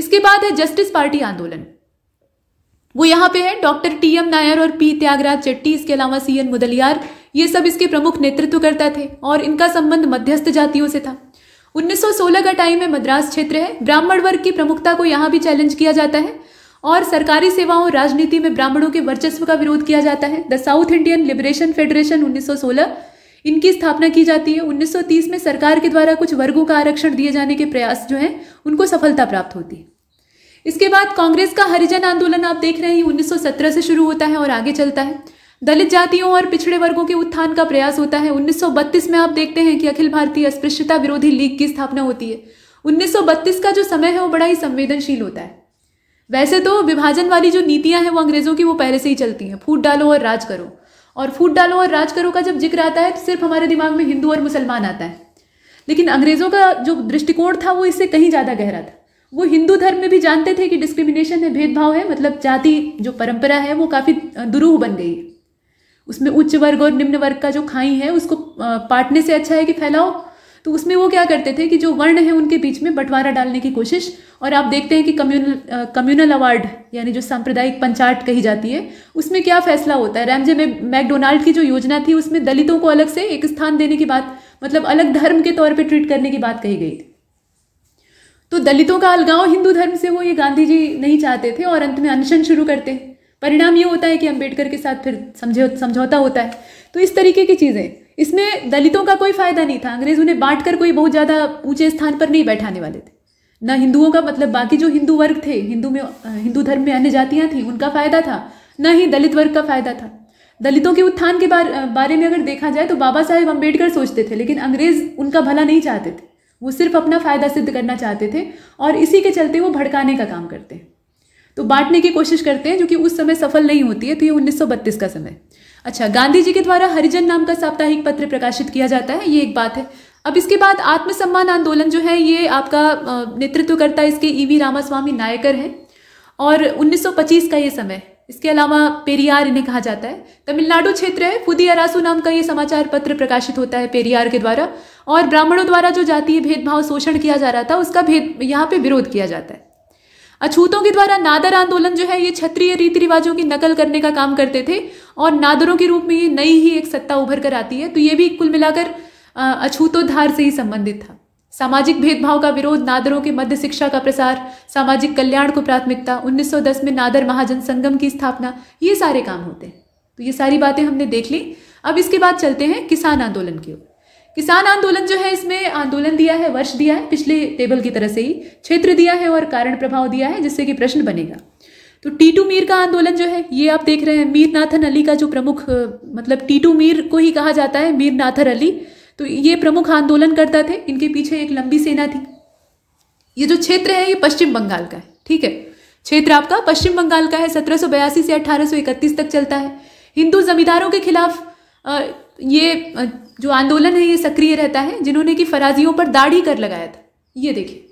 इसके बाद है जस्टिस पार्टी आंदोलन वो यहाँ पे है डॉक्टर टी एम नायर और पी त्यागराज चेट्टी इसके अलावा सी एन मुदलियार ये सब इसके प्रमुख नेतृत्व करता थे और इनका संबंध मध्यस्थ जातियों से था 1916 का टाइम है मद्रास क्षेत्र है ब्राह्मण वर्ग की प्रमुखता को यहाँ भी चैलेंज किया जाता है और सरकारी सेवाओं राजनीति में ब्राह्मणों के वर्चस्व का विरोध किया जाता है the South Indian Liberation Federation उन्नीस इनकी स्थापना की जाती है 1930 में सरकार के द्वारा कुछ वर्गों का आरक्षण दिए जाने के प्रयास जो हैं उनको सफलता प्राप्त होती है इसके बाद कांग्रेस का हरिजन आंदोलन आप देख रहे हैं उन्नीस से शुरू होता है और आगे चलता है दलित जातियों और पिछड़े वर्गों के उत्थान का प्रयास होता है 1932 में आप देखते हैं कि अखिल भारतीय अस्पृश्यता विरोधी लीग की स्थापना होती है 1932 का जो समय है वो बड़ा ही संवेदनशील होता है वैसे तो विभाजन वाली जो नीतियां हैं वो अंग्रेजों की वो पहले से ही चलती हैं फूट डालो और राज करो और फूट डालो और राज करो का जब जिक्र आता है तो सिर्फ हमारे दिमाग में हिंदू और मुसलमान आता है लेकिन अंग्रेजों का जो दृष्टिकोण था वो इससे कहीं ज़्यादा गहरा था वो हिंदू धर्म में भी जानते थे कि डिस्क्रिमिनेशन है भेदभाव है मतलब जाति जो परंपरा है वो काफ़ी दुरूह बन गई है उसमें उच्च वर्ग और निम्न वर्ग का जो खाई है उसको पाटने से अच्छा है कि फैलाओ तो उसमें वो क्या करते थे कि जो वर्ण है उनके बीच में बंटवारा डालने की कोशिश और आप देखते हैं कि कम्युनल कम्युनल अवार्ड यानी जो सांप्रदायिक पंचायत कही जाती है उसमें क्या फैसला होता है रैमजे में मैकडोनाल्ड की जो योजना थी उसमें दलितों को अलग से एक स्थान देने की बात मतलब अलग धर्म के तौर पर ट्रीट करने की बात कही गई थी तो दलितों का अलगाव हिंदू धर्म से हो ये गांधी जी नहीं चाहते थे और अंत में अनशन शुरू करते हैं परिणाम ये होता है कि अंबेडकर के साथ फिर समझे समझौता होता है तो इस तरीके की चीज़ें इसमें दलितों का कोई फायदा नहीं था अंग्रेज उन्हें बांट कर कोई बहुत ज़्यादा ऊंचे स्थान पर नहीं बैठाने वाले थे न हिंदुओं का मतलब बाकी जो हिंदू वर्ग थे हिंदू में हिंदू धर्म में अन्य जातियाँ थीं उनका फ़ायदा था न ही दलित वर्ग का फ़ायदा था दलितों के उत्थान के बारे में अगर देखा जाए तो बाबा साहेब अम्बेडकर सोचते थे लेकिन अंग्रेज़ उनका भला नहीं चाहते थे वो सिर्फ अपना फ़ायदा सिद्ध करना चाहते थे और इसी के चलते वो भड़काने का काम करते हैं तो बांटने की कोशिश करते हैं जो कि उस समय सफल नहीं होती है तो ये 1932 का समय अच्छा गांधी जी के द्वारा हरिजन नाम का साप्ताहिक पत्र प्रकाशित किया जाता है ये एक बात है अब इसके बाद आत्मसम्मान आंदोलन जो है ये आपका नेतृत्व करता है इसके वी रामास्वामी नायकर हैं और 1925 का ये समय इसके अलावा पेरियार इन्हें कहा जाता है तमिलनाडु क्षेत्र है फुदी अरासू नाम का ये समाचार पत्र प्रकाशित होता है पेरियार के द्वारा और ब्राह्मणों द्वारा जो जातीय भेदभाव शोषण किया जा रहा था उसका भेद यहाँ पे विरोध किया जाता है अछूतों के द्वारा नादर आंदोलन जो है ये क्षत्रिय रीति रिवाजों की नकल करने का काम करते थे और नादरों के रूप में ये नई ही एक सत्ता उभर कर आती है तो ये भी कुल मिलाकर अछूतोद्धार से ही संबंधित था सामाजिक भेदभाव का विरोध नादरों के मध्य शिक्षा का प्रसार सामाजिक कल्याण को प्राथमिकता 1910 में नादर महाजन संगम की स्थापना ये सारे काम होते हैं तो ये सारी बातें हमने देख ली अब इसके बाद चलते हैं किसान आंदोलन की ओर किसान आंदोलन जो है इसमें आंदोलन दिया है वर्ष दिया है पिछले टेबल की तरह से ही क्षेत्र दिया है और कारण प्रभाव दिया है जिससे कि प्रश्न बनेगा तो टीटू मीर का आंदोलन जो है ये आप देख रहे हैं मीर नाथन अली का जो प्रमुख मतलब टीटू मीर को ही कहा जाता है मीर नाथन अली तो ये प्रमुख आंदोलन करता थे इनके पीछे एक लंबी सेना थी ये जो क्षेत्र है ये पश्चिम बंगाल का है ठीक है क्षेत्र आपका पश्चिम बंगाल का है सत्रह से अठारह तक चलता है हिंदू जमींदारों के खिलाफ ये जो आंदोलन है ये सक्रिय रहता है जिन्होंने कि फराजियों पर दाढ़ी कर लगाया था ये देखिए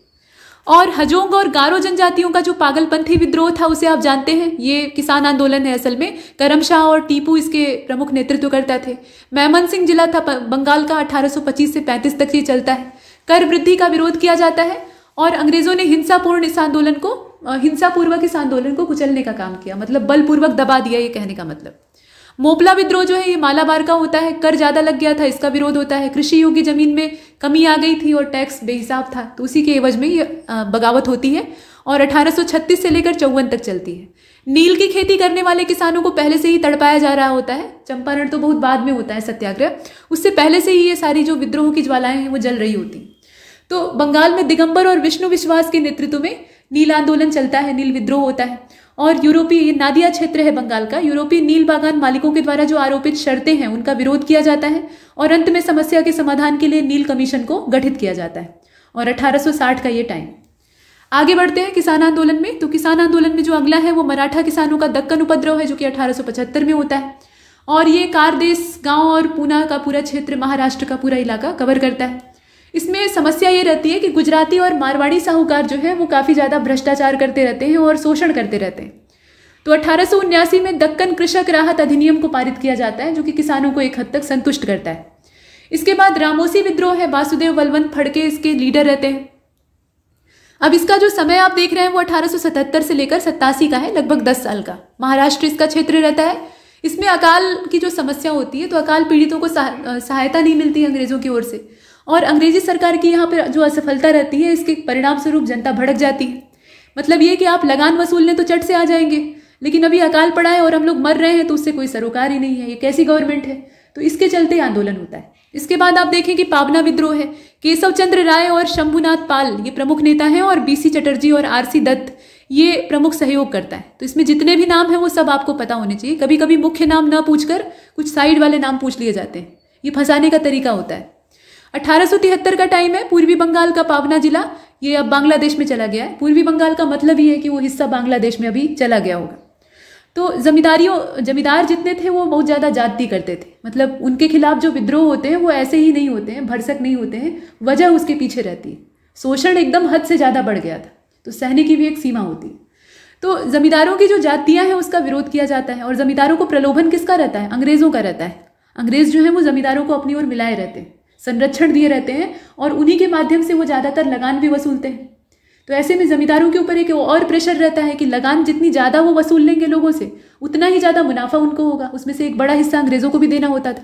और हजोंग और गारो जनजातियों का जो पागलपंथी विद्रोह था उसे आप जानते हैं ये किसान आंदोलन है असल में करम शाह और टीपू इसके प्रमुख नेतृत्व करता थे मैमन सिंह जिला था बंगाल का 1825 से 35 तक ये चलता है कर वृद्धि का विरोध किया जाता है और अंग्रेजों ने हिंसापूर्ण इस आंदोलन को हिंसापूर्वक इस आंदोलन को कुचलने का काम किया मतलब बलपूर्वक दबा दिया ये कहने का मतलब मोपला विद्रोह जो है ये मालाबार का होता है कर ज़्यादा लग गया था इसका विरोध होता है कृषि योग्य जमीन में कमी आ गई थी और टैक्स बेहिसाब था तो उसी के एवज में ये बगावत होती है और 1836 से लेकर चौवन तक चलती है नील की खेती करने वाले किसानों को पहले से ही तड़पाया जा रहा होता है चंपारण तो बहुत बाद में होता है सत्याग्रह उससे पहले से ही ये सारी जो विद्रोह की ज्वालाएं हैं वो जल रही होती तो बंगाल में दिगंबर और विष्णु विश्वास के नेतृत्व में नील आंदोलन चलता है नील विद्रोह होता है और यूरोपीय नादिया क्षेत्र है बंगाल का यूरोपीय नील बागान मालिकों के द्वारा जो आरोपित शर्तें हैं उनका विरोध किया जाता है और अंत में समस्या के समाधान के लिए नील कमीशन को गठित किया जाता है और 1860 का ये टाइम आगे बढ़ते हैं किसान आंदोलन में तो किसान आंदोलन में जो अगला है वो मराठा किसानों का दक्कन उपद्रव है जो कि अठारह में होता है और ये कारदेस गांव और पूना का पूरा क्षेत्र महाराष्ट्र का पूरा इलाका कवर करता है इसमें समस्या ये रहती है कि गुजराती और मारवाड़ी साहूकार जो है वो काफ़ी ज़्यादा भ्रष्टाचार करते रहते हैं और शोषण करते रहते हैं तो अठारह में दक्कन कृषक राहत अधिनियम को पारित किया जाता है जो कि किसानों को एक हद तक संतुष्ट करता है इसके बाद रामोसी विद्रोह है वासुदेव बलवंत फड़के इसके लीडर रहते हैं अब इसका जो समय आप देख रहे हैं वो 1877 से लेकर सत्तासी का है लगभग 10 साल का महाराष्ट्र इसका क्षेत्र रहता है इसमें अकाल की जो समस्या होती है तो अकाल पीड़ितों को सहायता नहीं मिलती अंग्रेजों की ओर से और अंग्रेजी सरकार की यहाँ पर जो असफलता रहती है इसके परिणाम स्वरूप जनता भड़क जाती है मतलब ये कि आप लगान वसूलने तो चट से आ जाएंगे लेकिन अभी अकाल पड़ा है और हम लोग मर रहे हैं तो उससे कोई सरोकार ही नहीं है ये कैसी गवर्नमेंट है तो इसके चलते आंदोलन होता है इसके बाद आप देखें कि पावना विद्रोह है केशव चंद्र राय और शंभुनाथ पाल ये प्रमुख नेता हैं और बीसी चटर्जी और आरसी दत्त ये प्रमुख सहयोग करता है तो इसमें जितने भी नाम हैं वो सब आपको पता होने चाहिए कभी कभी मुख्य नाम ना पूछकर कुछ साइड वाले नाम पूछ लिए जाते हैं ये फंसाने का तरीका होता है 1873 का टाइम है पूर्वी बंगाल का पावना जिला ये अब बांग्लादेश में चला गया है पूर्वी बंगाल का मतलब ही है कि वो हिस्सा बांग्लादेश में अभी चला गया होगा तो जमींदारियों जमींदार जितने थे वो बहुत ज़्यादा जाति करते थे मतलब उनके खिलाफ जो विद्रोह होते हैं वो ऐसे ही नहीं होते हैं भरसक नहीं होते हैं वजह उसके पीछे रहती है शोषण एकदम हद से ज़्यादा बढ़ गया था तो सहने की भी एक सीमा होती है तो जमींदारों की जो जातियाँ हैं उसका विरोध किया जाता है और जमींदारों को प्रलोभन किसका रहता है अंग्रेज़ों का रहता है अंग्रेज़ जो है वो जमींदारों को अपनी ओर मिलाए रहते हैं संरक्षण दिए रहते हैं और उन्हीं के माध्यम से वो ज़्यादातर लगान भी वसूलते हैं तो ऐसे में ज़मींदारों के ऊपर एक और प्रेशर रहता है कि लगान जितनी ज़्यादा वो वसूल लेंगे लोगों से उतना ही ज़्यादा मुनाफा उनको होगा उसमें से एक बड़ा हिस्सा अंग्रेज़ों को भी देना होता था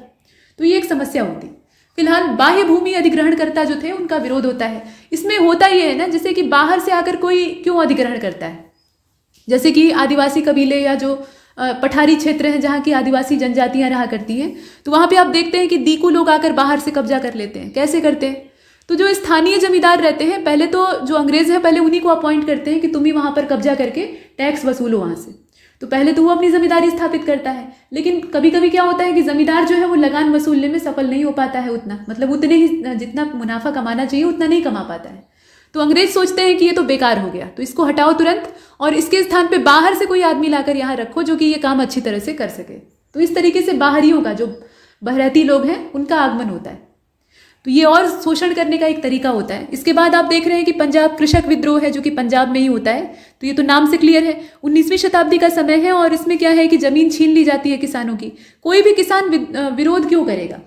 तो ये एक समस्या होती फिलहाल बाह्य भूमि अधिग्रहणकर्ता जो थे उनका विरोध होता है इसमें होता ये है ना जैसे कि बाहर से आकर कोई क्यों अधिग्रहण करता है जैसे कि आदिवासी कबीले या जो पठारी क्षेत्र हैं जहाँ की आदिवासी जनजातियाँ रहा करती हैं तो वहाँ पे आप देखते हैं कि दीकू लोग आकर बाहर से कब्जा कर लेते हैं कैसे करते हैं तो जो स्थानीय जमींदार रहते हैं पहले तो जो अंग्रेज हैं पहले उन्हीं को अपॉइंट करते हैं कि तुम ही वहाँ पर कब्जा करके टैक्स वसूलो वहाँ से तो पहले तो वो अपनी जमींदारी स्थापित करता है लेकिन कभी कभी क्या होता है कि जमींदार जो है वो लगान वसूलने में सफल नहीं हो पाता है उतना मतलब उतने ही जितना मुनाफा कमाना चाहिए उतना नहीं कमा पाता है तो अंग्रेज सोचते हैं कि ये तो बेकार हो गया तो इसको हटाओ तुरंत और इसके स्थान पे बाहर से कोई आदमी लाकर यहाँ रखो जो कि ये काम अच्छी तरह से कर सके तो इस तरीके से बाहरियों का जो बहराती लोग हैं उनका आगमन होता है तो ये और शोषण करने का एक तरीका होता है इसके बाद आप देख रहे हैं कि पंजाब कृषक विद्रोह है जो कि पंजाब में ही होता है तो ये तो नाम से क्लियर है उन्नीसवीं शताब्दी का समय है और इसमें क्या है कि ज़मीन छीन ली जाती है किसानों की कोई भी किसान विरोध क्यों करेगा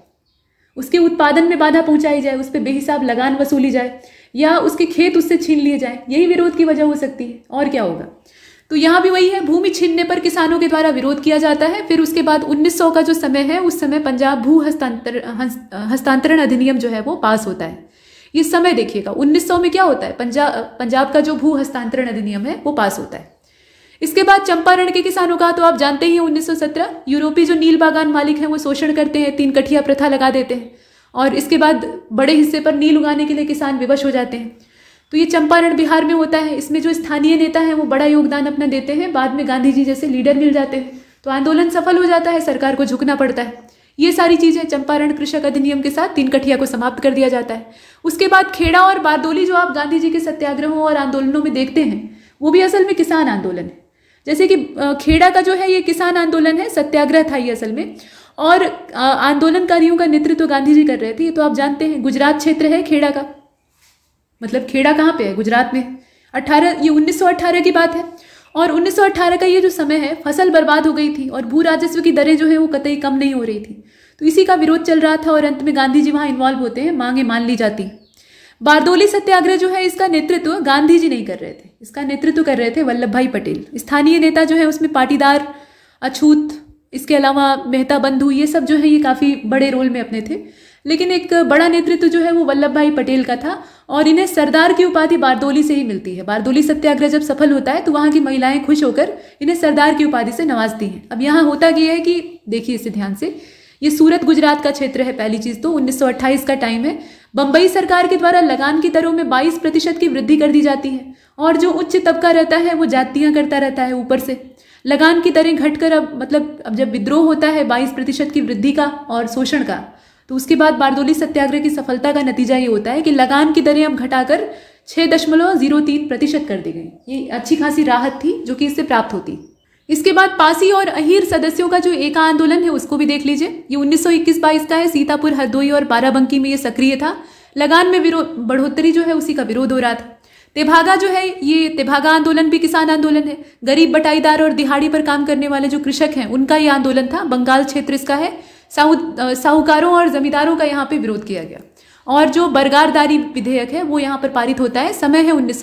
उसके उत्पादन में बाधा पहुंचाई जाए उस पर बेहिसाब लगान वसूली जाए या उसके खेत उससे छीन लिए जाए यही विरोध की वजह हो सकती है और क्या होगा तो यहाँ भी वही है भूमि छीनने पर किसानों के द्वारा विरोध किया जाता है फिर उसके बाद 1900 का जो समय है उस समय पंजाब भू हस्तांतर हस्तांतरण अधिनियम जो है वो पास होता है ये समय देखिएगा 1900 में क्या होता है पंजाब पंजाब का जो भू हस्तांतरण अधिनियम है वो पास होता है इसके बाद चंपारण के किसानों का तो आप जानते ही हैं 1917 यूरोपीय जो नील बागान मालिक हैं वो शोषण करते हैं तीन कठिया प्रथा लगा देते हैं और इसके बाद बड़े हिस्से पर नील उगाने के लिए किसान विवश हो जाते हैं तो ये चंपारण बिहार में होता है इसमें जो स्थानीय नेता हैं वो बड़ा योगदान अपना देते हैं बाद में गांधी जी जैसे लीडर मिल जाते हैं तो आंदोलन सफल हो जाता है सरकार को झुकना पड़ता है ये सारी चीज़ें चंपारण कृषक अधिनियम के साथ तीन कठिया को समाप्त कर दिया जाता है उसके बाद खेड़ा और बारदोली जो आप गांधी जी के सत्याग्रहों और आंदोलनों में देखते हैं वो भी असल में किसान आंदोलन है जैसे कि खेड़ा का जो है ये किसान आंदोलन है सत्याग्रह था ये असल में और आंदोलनकारियों का नेतृत्व तो गांधी जी कर रहे थे ये तो आप जानते हैं गुजरात क्षेत्र है खेड़ा का मतलब खेड़ा कहाँ पे है गुजरात में अठारह ये उन्नीस की बात है और 1918 का ये जो समय है फसल बर्बाद हो गई थी और भू राजस्व की दरें जो है वो कतई कम नहीं हो रही थी तो इसी का विरोध चल रहा था और अंत में गांधी जी वहाँ इन्वॉल्व होते हैं मांगे मान ली जाती बारदोली सत्याग्रह जो है इसका नेतृत्व गांधी जी नहीं कर रहे थे इसका नेतृत्व कर रहे थे वल्लभ भाई पटेल स्थानीय नेता जो है उसमें पाटीदार अछूत इसके अलावा मेहता बंधु ये सब जो है ये काफ़ी बड़े रोल में अपने थे लेकिन एक बड़ा नेतृत्व जो है वो वल्लभ भाई पटेल का था और इन्हें सरदार की उपाधि बारदोली से ही मिलती है बारदोली सत्याग्रह जब सफल होता है तो वहाँ की महिलाएं खुश होकर इन्हें सरदार की उपाधि से नवाजती हैं अब यहाँ होता यह है कि देखिए इसे ध्यान से ये सूरत गुजरात का क्षेत्र है पहली चीज़ तो उन्नीस का टाइम है बम्बई सरकार के द्वारा लगान की दरों में बाईस प्रतिशत की वृद्धि कर दी जाती है और जो उच्च तबका रहता है वो जातियाँ करता रहता है ऊपर से लगान की दरें घटकर अब मतलब अब जब विद्रोह होता है बाईस प्रतिशत की वृद्धि का और शोषण का तो उसके बाद बारदोली सत्याग्रह की सफलता का नतीजा ये होता है कि लगान की दरें अब घटाकर छः दशमलव जीरो तीन प्रतिशत कर दी गई ये अच्छी खासी राहत थी जो कि इससे प्राप्त होती इसके बाद पासी और अहिर सदस्यों का जो एका आंदोलन है उसको भी देख लीजिए ये 1921-22 का है सीतापुर हरदोई और बाराबंकी में ये सक्रिय था लगान में विरोध बढ़ोतरी जो है उसी का विरोध हो रहा था तिभागा जो है ये तिभागा आंदोलन भी किसान आंदोलन है गरीब बटाईदार और दिहाड़ी पर काम करने वाले जो कृषक हैं उनका ये आंदोलन था बंगाल क्षेत्र इसका है साहू साहूकारों और जमींदारों का यहाँ पे विरोध किया गया और जो बरगारदारी विधेयक है वो यहाँ पर पारित होता है समय है उन्नीस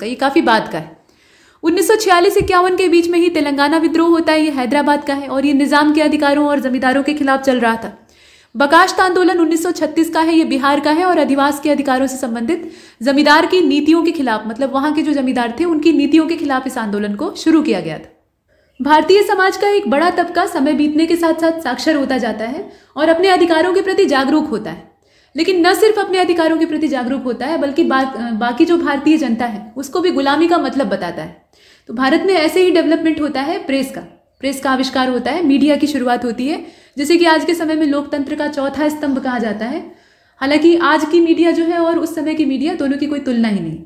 का ये काफ़ी बाद का है सौ से इक्यावन के बीच में ही तेलंगाना विद्रोह होता है ये हैदराबाद का है और ये निज़ाम के अधिकारों और जमींदारों के खिलाफ चल रहा था बकाश्त आंदोलन 1936 का है ये बिहार का है और अधिवास के अधिकारों से संबंधित जमींदार की नीतियों के खिलाफ मतलब वहां के जो जमींदार थे उनकी नीतियों के खिलाफ इस आंदोलन को शुरू किया गया था भारतीय समाज का एक बड़ा तबका समय बीतने के साथ साथ साक्षर होता जाता है और अपने अधिकारों के प्रति जागरूक होता है लेकिन न सिर्फ अपने अधिकारों के प्रति जागरूक होता है बल्कि बा, बाकी जो भारतीय जनता है उसको भी गुलामी का मतलब बताता है तो भारत में ऐसे ही डेवलपमेंट होता है प्रेस का प्रेस का आविष्कार होता है मीडिया की शुरुआत होती है जिसे कि आज के समय में लोकतंत्र का चौथा स्तंभ कहा जाता है हालांकि आज की मीडिया जो है और उस समय की मीडिया दोनों की कोई तुलना ही नहीं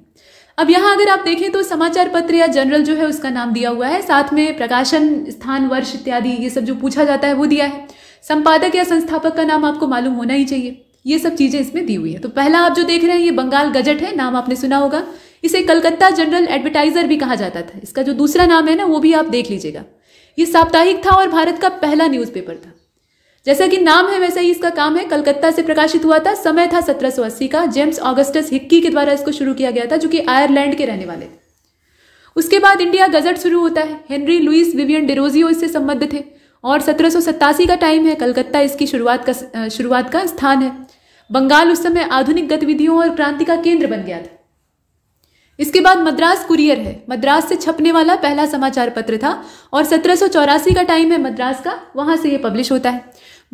अब यहाँ अगर आप देखें तो समाचार पत्र या जनरल जो है उसका नाम दिया हुआ है साथ में प्रकाशन स्थान वर्ष इत्यादि ये सब जो पूछा जाता है वो दिया है संपादक या संस्थापक का नाम आपको मालूम होना ही चाहिए ये सब चीज़ें इसमें दी हुई है तो पहला आप जो देख रहे हैं ये बंगाल गजट है नाम आपने सुना होगा इसे कलकत्ता जनरल एडवर्टाइजर भी कहा जाता था इसका जो दूसरा नाम है ना वो भी आप देख लीजिएगा ये साप्ताहिक था और भारत का पहला न्यूज़पेपर था जैसा कि नाम है वैसा ही इसका काम है कलकत्ता से प्रकाशित हुआ था समय था 1780 का जेम्स ऑगस्टस हिक्की के द्वारा इसको शुरू किया गया था जो कि आयरलैंड के रहने वाले थे उसके बाद इंडिया गजट शुरू होता है हेनरी लुइस विवियन डेरोजियो इससे संबद्ध थे और सत्रह का टाइम है कलकत्ता इसकी शुरुआत का शुरुआत का स्थान है बंगाल उस समय आधुनिक गतिविधियों और क्रांति का केंद्र बन गया था इसके बाद मद्रास कुरियर है मद्रास से छपने वाला पहला समाचार पत्र था और सत्रह का टाइम है मद्रास का वहां से ये पब्लिश होता है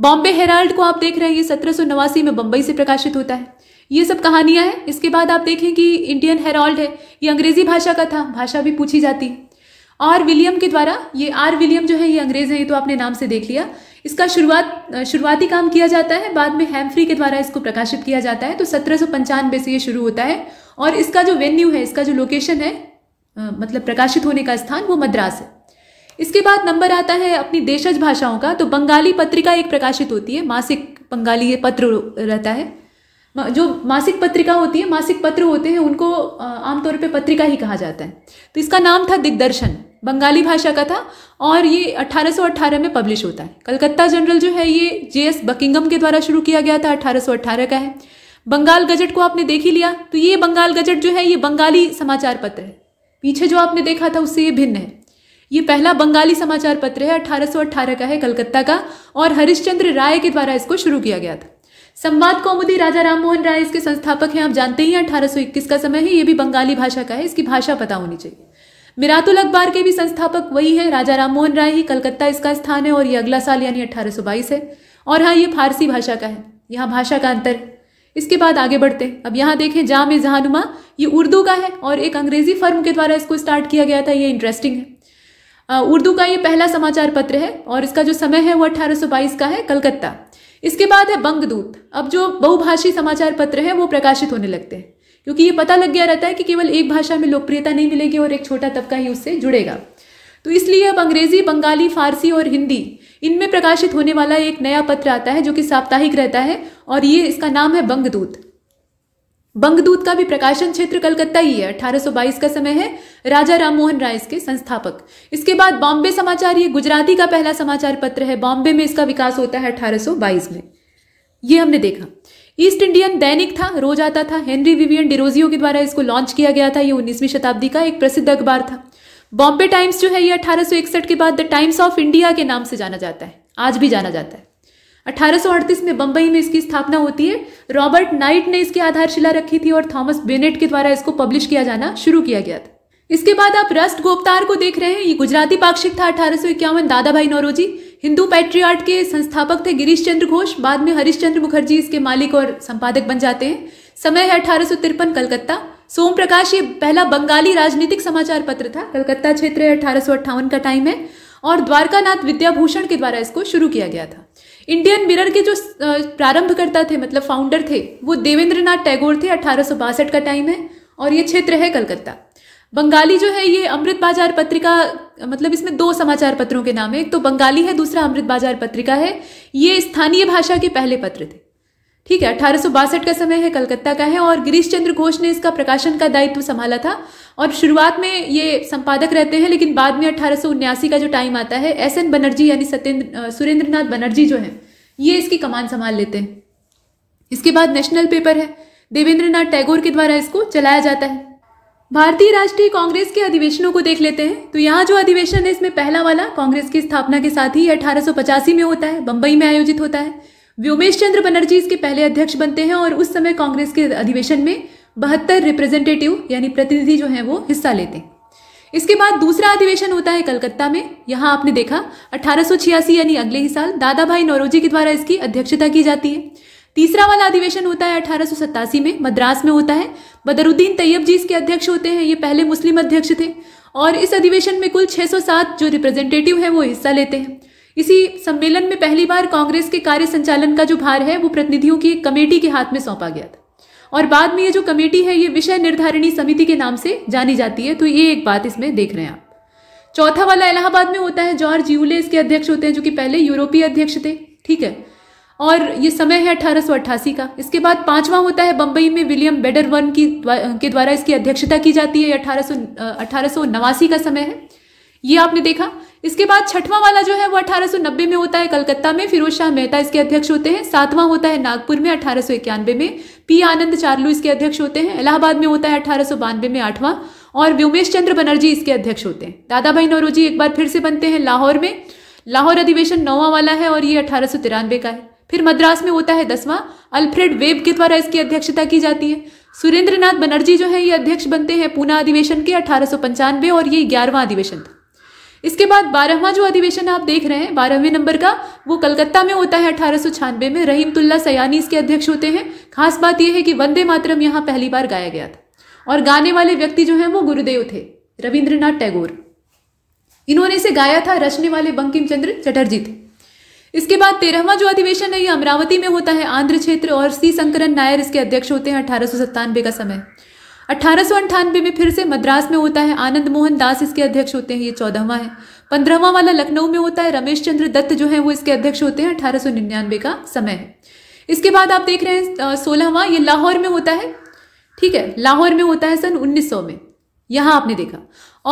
बॉम्बे हेराल्ड को आप देख रहे हैं ये सत्रह में बम्बई से प्रकाशित होता है ये सब कहानियां हैं इसके बाद आप देखें कि इंडियन हेराल्ड है ये अंग्रेजी भाषा का था भाषा भी पूछी जाती है आर विलियम के द्वारा ये आर विलियम जो है ये अंग्रेज हैं ये तो आपने नाम से देख लिया इसका शुरुआत शुरुआती काम किया जाता है बाद में हैम्फ्री के द्वारा इसको प्रकाशित किया जाता है तो सत्रह से ये शुरू होता है और इसका जो वेन्यू है इसका जो लोकेशन है मतलब प्रकाशित होने का स्थान वो मद्रास है इसके बाद नंबर आता है अपनी देशज भाषाओं का तो बंगाली पत्रिका एक प्रकाशित होती है मासिक बंगाली ये पत्र रहता है जो मासिक पत्रिका होती है मासिक पत्र होते हैं उनको आमतौर पे पत्रिका ही कहा जाता है तो इसका नाम था दिग्दर्शन बंगाली भाषा का था और ये 1818 में पब्लिश होता है कलकत्ता जनरल जो है ये जे एस बकिंगम के द्वारा शुरू किया गया था 1818 का है बंगाल गजट को आपने देख ही लिया तो ये बंगाल गजट जो है ये बंगाली समाचार पत्र है पीछे जो आपने देखा था उससे ये भिन्न है ये पहला बंगाली समाचार पत्र है 1818 का है कलकत्ता का और हरिश्चंद्र राय के द्वारा इसको शुरू किया गया था संवाद कौमुदी राजा राम मोहन राय इसके संस्थापक हैं आप जानते ही अठारह इक्कीस का समय है ये भी बंगाली भाषा का है इसकी भाषा पता होनी चाहिए मिरातुल अखबार के भी संस्थापक वही है राजा राम मोहन राय ही कलकत्ता इसका स्थान है और ये अगला साल यानी बाईस है और हाँ ये फारसी भाषा का है यहाँ भाषा का अंतर है इसके बाद आगे बढ़ते अब यहाँ देखें जाम जहानुमा ये उर्दू का है और एक अंग्रेजी फर्म के द्वारा इसको स्टार्ट किया गया था ये इंटरेस्टिंग है उर्दू का ये पहला समाचार पत्र है और इसका जो समय है वो 1822 का है कलकत्ता इसके बाद है बंगदूत अब जो बहुभाषी समाचार पत्र है वो प्रकाशित होने लगते हैं क्योंकि ये पता लग गया रहता है कि केवल एक भाषा में लोकप्रियता नहीं मिलेगी और एक छोटा तबका ही उससे जुड़ेगा तो इसलिए अब अंग्रेजी बंगाली फारसी और हिंदी इनमें प्रकाशित होने वाला एक नया पत्र आता है जो कि साप्ताहिक रहता है और ये इसका नाम है बंगदूत बंगदूत का भी प्रकाशन क्षेत्र कलकत्ता ही है 1822 का समय है राजा राममोहन राय इसके संस्थापक इसके बाद बॉम्बे समाचार ये गुजराती का पहला समाचार पत्र है बॉम्बे में इसका विकास होता है 1822 में ये हमने देखा ईस्ट इंडियन दैनिक था रोज आता था हेनरी विवियन डिरोजियो के द्वारा इसको लॉन्च किया गया था ये उन्नीसवीं शताब्दी का एक प्रसिद्ध अखबार था बॉम्बे टाइम्स जो है ये अठारह के बाद द टाइम्स ऑफ इंडिया के नाम से जाना जाता है आज भी जाना जाता है 1838 में बंबई में इसकी स्थापना होती है रॉबर्ट नाइट ने इसकी आधारशिला रखी थी और थॉमस बेनेट के द्वारा इसको पब्लिश किया जाना शुरू किया गया था इसके बाद आप रस्ट गोपतार को देख रहे हैं ये गुजराती पाक्षिक था अठारह दादा भाई नौरोजी हिंदू पैट्रियाट के संस्थापक थे गिरीश चंद्र घोष बाद में हरीश चंद्र मुखर्जी इसके मालिक और संपादक बन जाते हैं समय है अठारह कलकत्ता सोम प्रकाश ये पहला बंगाली राजनीतिक समाचार पत्र था कलकत्ता क्षेत्र अठारह का टाइम है और द्वारकानाथ विद्याभूषण के द्वारा इसको शुरू किया गया था इंडियन मिरर के जो प्रारंभकर्ता थे मतलब फाउंडर थे वो देवेंद्र नाथ टैगोर थे अठारह का टाइम है और ये क्षेत्र है कलकत्ता बंगाली जो है ये अमृत बाजार पत्रिका मतलब इसमें दो समाचार पत्रों के नाम है एक तो बंगाली है दूसरा अमृत बाजार पत्रिका है ये स्थानीय भाषा के पहले पत्र थे ठीक है अठारह का समय है कलकत्ता का है और गिरीश चंद्र घोष ने इसका प्रकाशन का दायित्व संभाला था और शुरुआत में ये संपादक रहते हैं लेकिन बाद में अट्ठारह का जो टाइम आता है एस एन बनर्जी यानी सत्येंद्र सुरेंद्र बनर्जी जो है ये इसकी कमान संभाल लेते हैं इसके बाद नेशनल पेपर है देवेंद्रनाथ टैगोर के द्वारा इसको चलाया जाता है भारतीय राष्ट्रीय कांग्रेस के अधिवेशनों को देख लेते हैं तो यहाँ जो अधिवेशन है इसमें पहला वाला कांग्रेस की स्थापना के साथ ही अठारह में होता है बंबई में आयोजित होता है व्योमेश चंद्र बनर्जी इसके पहले अध्यक्ष बनते हैं और उस समय कांग्रेस के अधिवेशन में बहत्तर रिप्रेजेंटेटिव यानी प्रतिनिधि जो हैं वो हिस्सा लेते हैं इसके बाद दूसरा अधिवेशन होता है कलकत्ता में यहाँ आपने देखा अठारह यानी अगले ही साल दादा भाई नौरोजी के द्वारा इसकी अध्यक्षता की जाती है तीसरा वाला अधिवेशन होता है अठारह में मद्रास में होता है बदरुद्दीन तैयब जी इसके अध्यक्ष होते हैं ये पहले मुस्लिम अध्यक्ष थे और इस अधिवेशन में कुल 607 जो रिप्रेजेंटेटिव हैं वो हिस्सा लेते हैं इसी सम्मेलन में पहली बार कांग्रेस के कार्य संचालन का जो भार है वो प्रतिनिधियों की एक कमेटी के हाथ में सौंपा गया था और बाद में ये जो कमेटी है ये विषय निर्धारणी समिति के नाम से जानी जाती है तो ये एक बात इसमें देख रहे हैं आप चौथा वाला इलाहाबाद में होता है जॉर्ज यूले इसके अध्यक्ष होते हैं जो कि पहले यूरोपीय अध्यक्ष थे ठीक है और ये समय है अठारह का इसके बाद पांचवा होता है बम्बई में विलियम बेडरवर्न की द्वा, के द्वारा इसकी अध्यक्षता की जाती है अठारह सौ का समय है ये आपने देखा इसके बाद छठवां वाला जो है वो 1890 में होता है कलकत्ता में फिरोज शाह मेहता इसके अध्यक्ष होते हैं सातवां होता है नागपुर में अठारह में पी आनंद चारलू इसके अध्यक्ष होते हैं इलाहाबाद में होता है अठारह में आठवां और व्योमेश चंद्र बनर्जी इसके अध्यक्ष होते हैं दादा भाई नौरोजी एक बार फिर से बनते हैं लाहौर में लाहौर अधिवेशन नौवा वाला है और ये अठारह का है फिर मद्रास में होता है दसवां अल्फ्रेड वेब के द्वारा इसकी अध्यक्षता की जाती है सुरेंद्रनाथ बनर्जी जो है ये अध्यक्ष बनते हैं पूना अधिवेशन के अठारह और ये ग्यारहवां अधिवेशन था इसके बाद बारहवां जो अधिवेशन आप देख रहे हैं बारहवें नंबर का वो कलकत्ता में होता है अठारह में रहीमतुल्ला सयानी इसके अध्यक्ष होते हैं खास बात यह है कि वंदे मातरम यहाँ पहली बार गाया गया था और गाने वाले व्यक्ति जो हैं वो गुरुदेव थे रविंद्रनाथ टैगोर इन्होंने इसे गाया था रचने वाले बंकिम चंद्र चटर्जी थे इसके बाद तेरहवा जो अधिवेशन है ये अमरावती में होता है आंध्र क्षेत्र और सी शंकरन नायर इसके अध्यक्ष होते हैं अठारह का समय अठारह में फिर से मद्रास में होता है आनंद मोहन दास इसके अध्यक्ष होते हैं ये चौदहवा है पंद्रहवा वाला लखनऊ में होता है रमेश चंद्र दत्त जो है वो इसके अध्यक्ष होते हैं अठारह का समय है इसके बाद आप देख रहे हैं सोलहवा ये लाहौर में होता है ठीक है लाहौर में होता है सन 1900 में यहाँ आपने देखा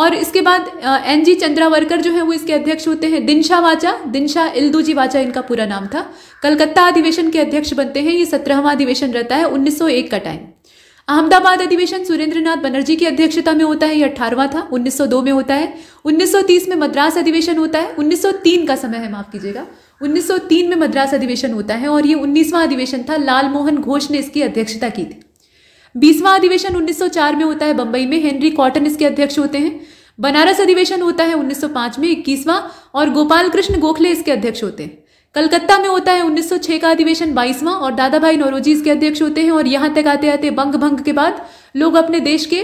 और इसके बाद एन जी चंद्रावरकर जो है वो इसके अध्यक्ष होते हैं दिनशा वाचा दिनशा इल्दूजी वाचा इनका पूरा नाम था कलकत्ता अधिवेशन के अध्यक्ष बनते हैं ये सत्रहवा अधिवेशन रहता है 1901 का टाइम अहमदाबाद अधिवेशन सुरेंद्रनाथ बनर्जी की अध्यक्षता में होता है यह अठारवा था 1902 में होता है 1930 में मद्रास अधिवेशन होता है 1903 का समय है माफ कीजिएगा 1903 में मद्रास अधिवेशन होता है और ये 19वां अधिवेशन था लाल मोहन घोष ने इसकी अध्यक्षता की थी बीसवां अधिवेशन 1904 में होता है बंबई में हेनरी कॉटन इसके अध्यक्ष होते हैं बनारस अधिवेशन होता है 1905 में इक्कीसवां और गोपाल कृष्ण गोखले इसके अध्यक्ष होते हैं कलकत्ता में होता है 1906 का अधिवेशन बाईसवां और दादा भाई नोरोजी इसके अध्यक्ष होते हैं और यहाँ तक आते आते बंग भंग के बाद लोग अपने देश के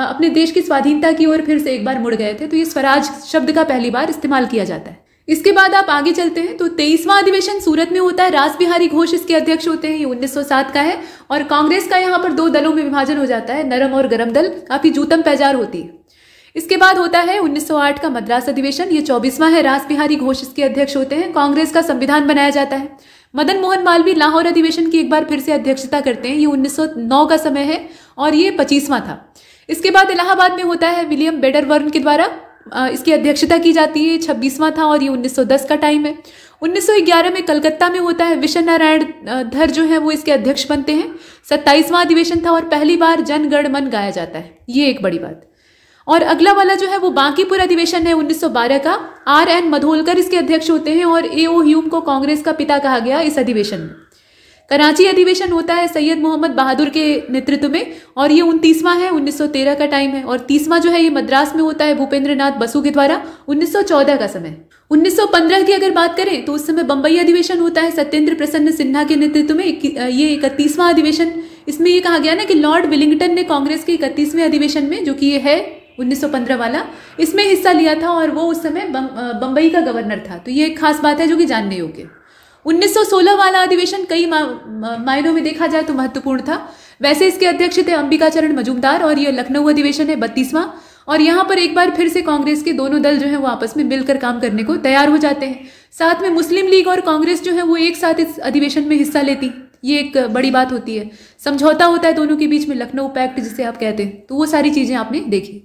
अपने देश की स्वाधीनता की ओर फिर से एक बार मुड़ गए थे तो ये स्वराज शब्द का पहली बार इस्तेमाल किया जाता है इसके बाद आप आगे चलते हैं तो तेईसवां अधिवेशन सूरत में होता है रास बिहारी घोष इसके अध्यक्ष होते हैं ये 1907 का है और कांग्रेस का यहाँ पर दो दलों में विभाजन हो जाता है नरम और गरम दल काफी जूतम पैजार होती है इसके बाद होता है 1908 का मद्रास अधिवेशन ये चौबीसवां है रास बिहारी घोष इसके अध्यक्ष होते हैं कांग्रेस का संविधान बनाया जाता है मदन मोहन मालवीय लाहौर अधिवेशन की एक बार फिर से अध्यक्षता करते हैं ये 1909 का समय है और ये पच्चीसवां था इसके बाद इलाहाबाद में होता है विलियम बेडर के द्वारा इसकी अध्यक्षता की जाती है छब्बीसवां था और ये 1910 का टाइम है 1911 में कलकत्ता में होता है विश्व नारायण धर जो है वो इसके अध्यक्ष बनते हैं सत्ताईसवां अधिवेशन था और पहली बार जनगण मन गाया जाता है ये एक बड़ी बात और अगला वाला जो है वो बांकीपुर अधिवेशन है 1912 का आर एन मधोलकर इसके अध्यक्ष होते हैं और ए ओ ह्यूम को कांग्रेस का पिता कहा गया इस अधिवेशन में कराची अधिवेशन होता है सैयद मोहम्मद बहादुर के नेतृत्व में और ये उनतीसवां है 1913 का टाइम है और तीसवां जो है ये मद्रास में होता है भूपेंद्र नाथ बसु के द्वारा 1914 का समय 1915 की अगर बात करें तो उस समय बम्बई अधिवेशन होता है सत्येंद्र प्रसन्न सिन्हा के नेतृत्व में ये इकतीसवां अधिवेशन इसमें ये कहा गया ना कि लॉर्ड विलिंगटन ने कांग्रेस के इकतीसवें अधिवेशन में जो कि ये है 1915 वाला इसमें हिस्सा लिया था और वो उस समय बम्बई का गवर्नर था तो ये एक खास बात है जो कि जानने योग्य 1916 वाला अधिवेशन कई मायनों में देखा जाए तो महत्वपूर्ण था वैसे इसके अध्यक्ष थे अंबिकाचरण मजूमदार और ये लखनऊ अधिवेशन है बत्तीसवां और यहाँ पर एक बार फिर से कांग्रेस के दोनों दल जो है वो आपस में मिलकर काम करने को तैयार हो जाते हैं साथ में मुस्लिम लीग और कांग्रेस जो है वो एक साथ इस अधिवेशन में हिस्सा लेती ये एक बड़ी बात होती है समझौता होता है दोनों के बीच में लखनऊ पैक्ट जिसे आप कहते हैं तो वो सारी चीज़ें आपने देखी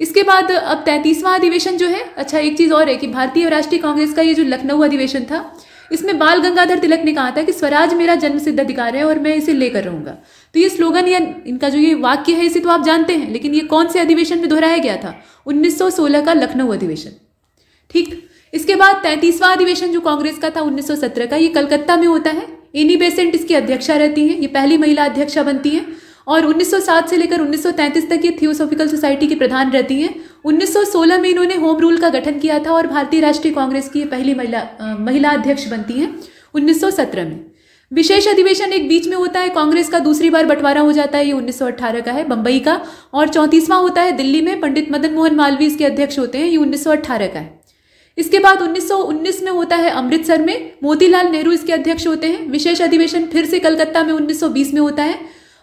इसके बाद अब तैंतीसवां अधिवेशन जो है अच्छा एक चीज़ और है कि भारतीय राष्ट्रीय कांग्रेस का ये जो लखनऊ अधिवेशन था इसमें बाल गंगाधर तिलक ने कहा था कि स्वराज मेरा जन्म सिद्ध अधिकार है और मैं इसे लेकर रहूंगा तो ये स्लोगन या इनका जो ये वाक्य है इसे तो आप जानते हैं लेकिन ये कौन से अधिवेशन में दोहराया गया था 1916 का लखनऊ अधिवेशन ठीक इसके बाद तैंतीसवां अधिवेशन जो कांग्रेस का था 1917 का ये कलकत्ता में होता है एनी बेसेंट इसकी अध्यक्षा रहती है ये पहली महिला अध्यक्षा बनती है और 1907 से लेकर 1933 तक ये थियोसॉफिकल सोसाइटी की प्रधान रहती हैं 1916 में इन्होंने होम रूल का गठन किया था और भारतीय राष्ट्रीय कांग्रेस की पहली महिला महिला अध्यक्ष बनती हैं 1917 में विशेष अधिवेशन एक बीच में होता है कांग्रेस का दूसरी बार बंटवारा हो जाता है ये 1918 का है बम्बई का और चौंतीसवां होता है दिल्ली में पंडित मदन मोहन मालवीय इसके अध्यक्ष होते हैं ये 1918 का है इसके बाद 1919 में होता है अमृतसर में मोतीलाल नेहरू इसके अध्यक्ष होते हैं विशेष अधिवेशन फिर से कलकत्ता में 1920 में होता है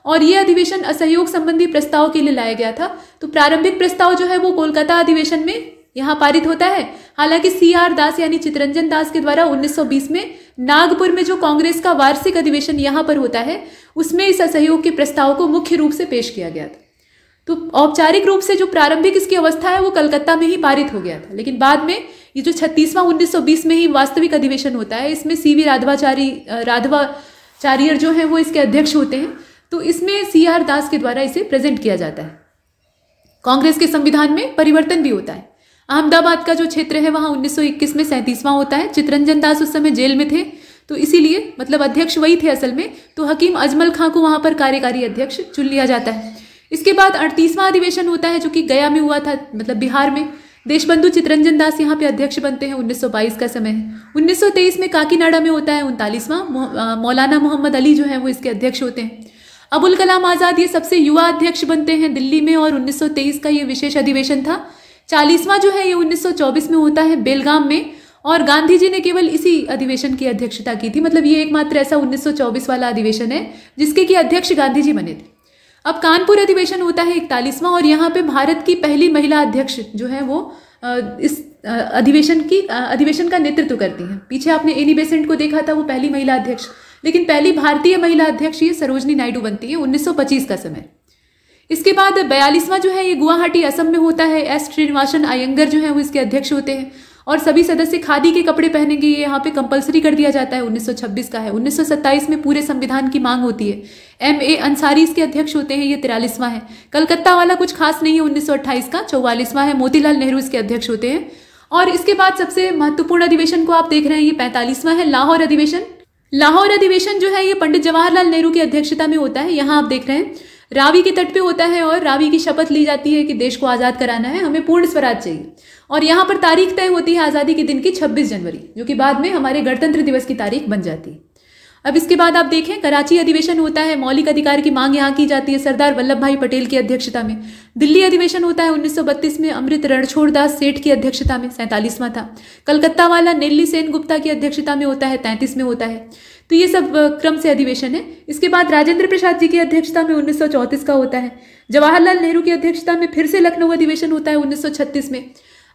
और ये अधिवेशन असहयोग संबंधी प्रस्ताव के लिए लाया गया था तो प्रारंभिक प्रस्ताव जो है वो कोलकाता अधिवेशन में यहाँ पारित होता है हालांकि सी आर दास यानी चितरंजन दास के द्वारा 1920 में नागपुर में जो कांग्रेस का वार्षिक अधिवेशन यहाँ पर होता है उसमें इस असहयोग के प्रस्ताव को मुख्य रूप से पेश किया गया था तो औपचारिक रूप से जो प्रारंभिक इसकी अवस्था है वो कलकत्ता में ही पारित हो गया था लेकिन बाद में ये जो छत्तीसवां उन्नीस में ही वास्तविक अधिवेशन होता है इसमें सी वी राधवाचारी राधवाचार्य जो है वो इसके अध्यक्ष होते हैं तो इसमें सी आर दास के द्वारा इसे प्रेजेंट किया जाता है कांग्रेस के संविधान में परिवर्तन भी होता है अहमदाबाद का जो क्षेत्र है वहाँ 1921 में सैंतीसवां होता है चित्रंजन दास उस समय जेल में थे तो इसीलिए मतलब अध्यक्ष वही थे असल में तो हकीम अजमल खां को वहां पर कार्यकारी अध्यक्ष चुन लिया जाता है इसके बाद अड़तीसवां अधिवेशन होता है जो कि गया में हुआ था मतलब बिहार में देशबंधु चित्रंजन दास यहाँ पे अध्यक्ष बनते हैं 1922 का समय है 1923 में काकीनाडा में होता है उनतालीसवां मौलाना मोहम्मद अली जो है वो इसके अध्यक्ष होते हैं अबुल कलाम आज़ाद ये सबसे युवा अध्यक्ष बनते हैं दिल्ली में और 1923 का ये विशेष अधिवेशन था चालीसवा जो है ये 1924 में होता है बेलगाम में और गांधी जी ने केवल इसी अधिवेशन की अध्यक्षता की थी मतलब ये एकमात्र ऐसा 1924 वाला अधिवेशन है जिसके कि अध्यक्ष गांधी जी बने थे अब कानपुर अधिवेशन होता है इकतालीसवां और यहाँ पे भारत की पहली महिला अध्यक्ष जो है वो इस अधिवेशन की अधिवेशन का नेतृत्व करती हैं पीछे आपने एनी बेसेंट को देखा था वो पहली महिला अध्यक्ष लेकिन पहली भारतीय महिला अध्यक्ष ये सरोजनी नायडू बनती है 1925 का समय इसके बाद बयालीसवां जो है ये गुवाहाटी असम में होता है एस श्रीनिवासन अयंगर जो है वो इसके अध्यक्ष होते हैं और सभी सदस्य खादी के कपड़े पहनेंगे ये यहाँ पे कंपलसरी कर दिया जाता है 1926 का है 1927 में पूरे संविधान की मांग होती है एम ए अंसारी इसके अध्यक्ष होते हैं ये तिरालीसवां है कलकत्ता वाला कुछ खास नहीं है उन्नीस का चौवालीसवां है मोतीलाल नेहरू इसके अध्यक्ष होते हैं और इसके बाद सबसे महत्वपूर्ण अधिवेशन को आप देख रहे हैं ये पैंतालीसवां है लाहौर अधिवेशन लाहौर अधिवेशन जो है ये पंडित जवाहरलाल नेहरू की अध्यक्षता में होता है यहाँ आप देख रहे हैं रावी के तट पे होता है और रावी की शपथ ली जाती है कि देश को आज़ाद कराना है हमें पूर्ण स्वराज चाहिए और यहाँ पर तारीख तय होती है आज़ादी के दिन की 26 जनवरी जो कि बाद में हमारे गणतंत्र दिवस की तारीख बन जाती है अब इसके बाद आप देखें कराची अधिवेशन होता है मौलिक अधिकार की मांग यहाँ की जाती है सरदार वल्लभ भाई पटेल की अध्यक्षता में दिल्ली अधिवेशन होता है 1932 में अमृत रणछोड़ दास सेठ की अध्यक्षता में सैंतालीसवां था कलकत्ता वाला नेल्ली सेन गुप्ता की अध्यक्षता में होता है तैंतीस में होता है तो ये सब क्रम से अधिवेशन है इसके बाद राजेंद्र प्रसाद जी की अध्यक्षता में उन्नीस का होता है जवाहरलाल नेहरू की अध्यक्षता में फिर से लखनऊ अधिवेशन होता है उन्नीस में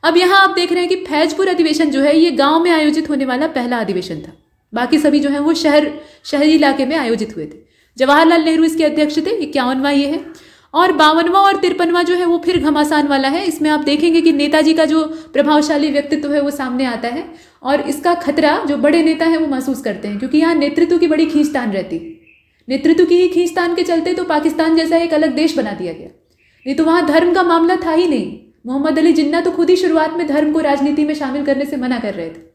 अब यहाँ आप देख रहे हैं कि फैजपुर अधिवेशन जो है ये गाँव में आयोजित होने वाला पहला अधिवेशन था बाकी सभी जो है वो शहर शहरी इलाके में आयोजित हुए थे जवाहरलाल नेहरू इसके अध्यक्ष थे इक्यावनवा ये है और बावनवा और तिरपनवा जो है वो फिर घमासान वाला है इसमें आप देखेंगे कि नेताजी का जो प्रभावशाली व्यक्तित्व है वो सामने आता है और इसका खतरा जो बड़े नेता है वो महसूस करते हैं क्योंकि यहाँ नेतृत्व की बड़ी खींचतान रहती नेतृत्व की ही खींचतान के चलते तो पाकिस्तान जैसा एक अलग देश बना दिया गया नहीं तो वहाँ धर्म का मामला था ही नहीं मोहम्मद अली जिन्ना तो खुद ही शुरुआत में धर्म को राजनीति में शामिल करने से मना कर रहे थे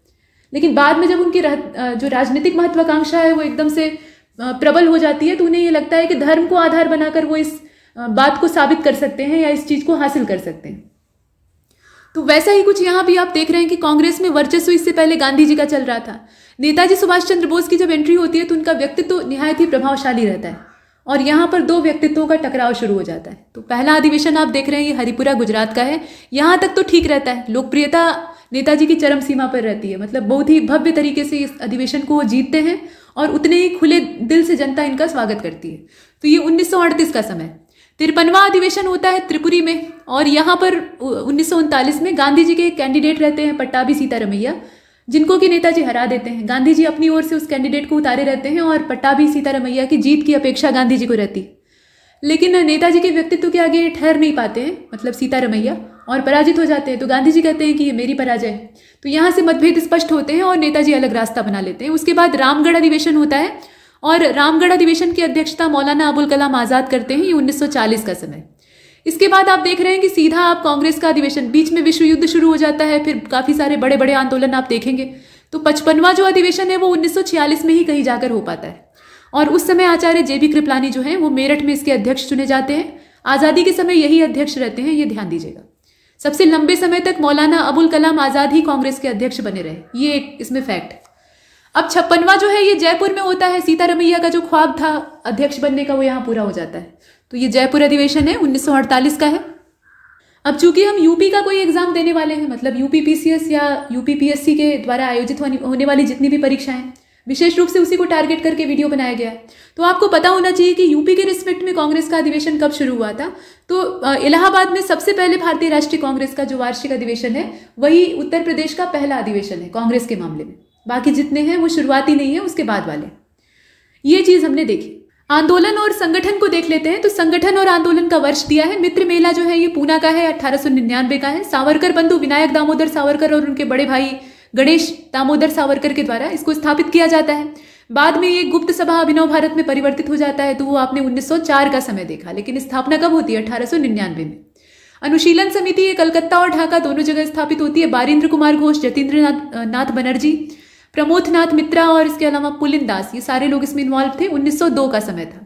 लेकिन बाद में जब उनकी जो राजनीतिक महत्वाकांक्षा है वो एकदम से प्रबल हो जाती है तो उन्हें ये लगता है कि धर्म को आधार बनाकर वो इस बात को साबित कर सकते हैं या इस चीज़ को हासिल कर सकते हैं तो वैसा ही कुछ यहाँ भी आप देख रहे हैं कि कांग्रेस में वर्चस्व इससे पहले गांधी जी का चल रहा था नेताजी सुभाष चंद्र बोस की जब एंट्री होती है तो उनका व्यक्तित्व निहायत ही प्रभावशाली रहता है और यहाँ पर दो व्यक्तित्वों का टकराव शुरू हो जाता है तो पहला अधिवेशन आप देख रहे हैं ये हरिपुरा गुजरात का है यहाँ तक तो ठीक रहता है लोकप्रियता नेताजी की चरम सीमा पर रहती है मतलब बहुत ही भव्य तरीके से इस अधिवेशन को वो जीतते हैं और उतने ही खुले दिल से जनता इनका स्वागत करती है तो ये उन्नीस का समय तिरपनवा अधिवेशन होता है त्रिपुरी में और यहाँ पर उन्नीस में गांधी जी के कैंडिडेट रहते हैं पट्टाभी सीतारमैया जिनको कि नेताजी हरा देते हैं गांधी जी अपनी ओर से उस कैंडिडेट को उतारे रहते हैं और पट्टाभी सीतारमैया की जीत की अपेक्षा गांधी जी को रहती है लेकिन नेताजी के व्यक्तित्व के आगे ठहर नहीं पाते हैं मतलब सीतारमैया और पराजित हो जाते हैं तो गांधी जी कहते हैं कि ये मेरी पराजय है तो यहाँ से मतभेद स्पष्ट होते हैं और नेताजी अलग रास्ता बना लेते हैं उसके बाद रामगढ़ अधिवेशन होता है और रामगढ़ अधिवेशन की अध्यक्षता मौलाना अबुल कलाम आज़ाद करते हैं ये उन्नीस का समय इसके बाद आप देख रहे हैं कि सीधा आप कांग्रेस का अधिवेशन बीच में विश्व युद्ध शुरू हो जाता है फिर काफ़ी सारे बड़े बड़े आंदोलन आप देखेंगे तो पचपनवा जो अधिवेशन है वो 1946 में ही कहीं जाकर हो पाता है और उस समय आचार्य जे बी कृपलानी जो हैं वो मेरठ में इसके अध्यक्ष चुने जाते हैं आज़ादी के समय यही अध्यक्ष रहते हैं ये ध्यान दीजिएगा सबसे लंबे समय तक मौलाना अबुल कलाम आज़ाद ही कांग्रेस के अध्यक्ष बने रहे ये एक इसमें फैक्ट अब छप्पनवा जो है ये जयपुर में होता है सीतारमैया का जो ख्वाब था अध्यक्ष बनने का वो यहाँ पूरा हो जाता है तो ये जयपुर अधिवेशन है 1948 का है अब चूंकि हम यूपी का कोई एग्जाम देने वाले हैं मतलब यूपी पीसीएस या यूपी पीएससी के द्वारा आयोजित होने वाली जितनी भी परीक्षाएं विशेष रूप से उसी को टारगेट करके वीडियो बनाया गया है तो आपको पता होना चाहिए कि यूपी के रिस्पेक्ट में कांग्रेस का अधिवेशन कब शुरू हुआ था तो इलाहाबाद में सबसे पहले भारतीय राष्ट्रीय कांग्रेस का जो वार्षिक अधिवेशन है वही उत्तर प्रदेश का पहला अधिवेशन है कांग्रेस के मामले में बाकी जितने हैं वो शुरुआती नहीं है उसके बाद वाले ये चीज़ हमने देखी आंदोलन और संगठन को देख लेते हैं तो संगठन और आंदोलन का वर्ष दिया है मित्र मेला जो है ये पूना का है अठारह का है सावरकर बंधु विनायक दामोदर सावरकर और उनके बड़े भाई गणेश दामोदर सावरकर के द्वारा इसको स्थापित किया जाता है बाद में ये गुप्त सभा अभिनव भारत में परिवर्तित हो जाता है तो वो आपने 1904 का समय देखा लेकिन स्थापना कब होती है 1899 में अनुशीलन समिति ये कलकत्ता और ढाका दोनों जगह स्थापित होती है बारिंद्र कुमार घोष जतेंद्र नाथ नाथ बनर्जी प्रमोद नाथ मित्रा और इसके अलावा पुलिन दास ये सारे लोग इसमें इन्वॉल्व थे 1902 का समय था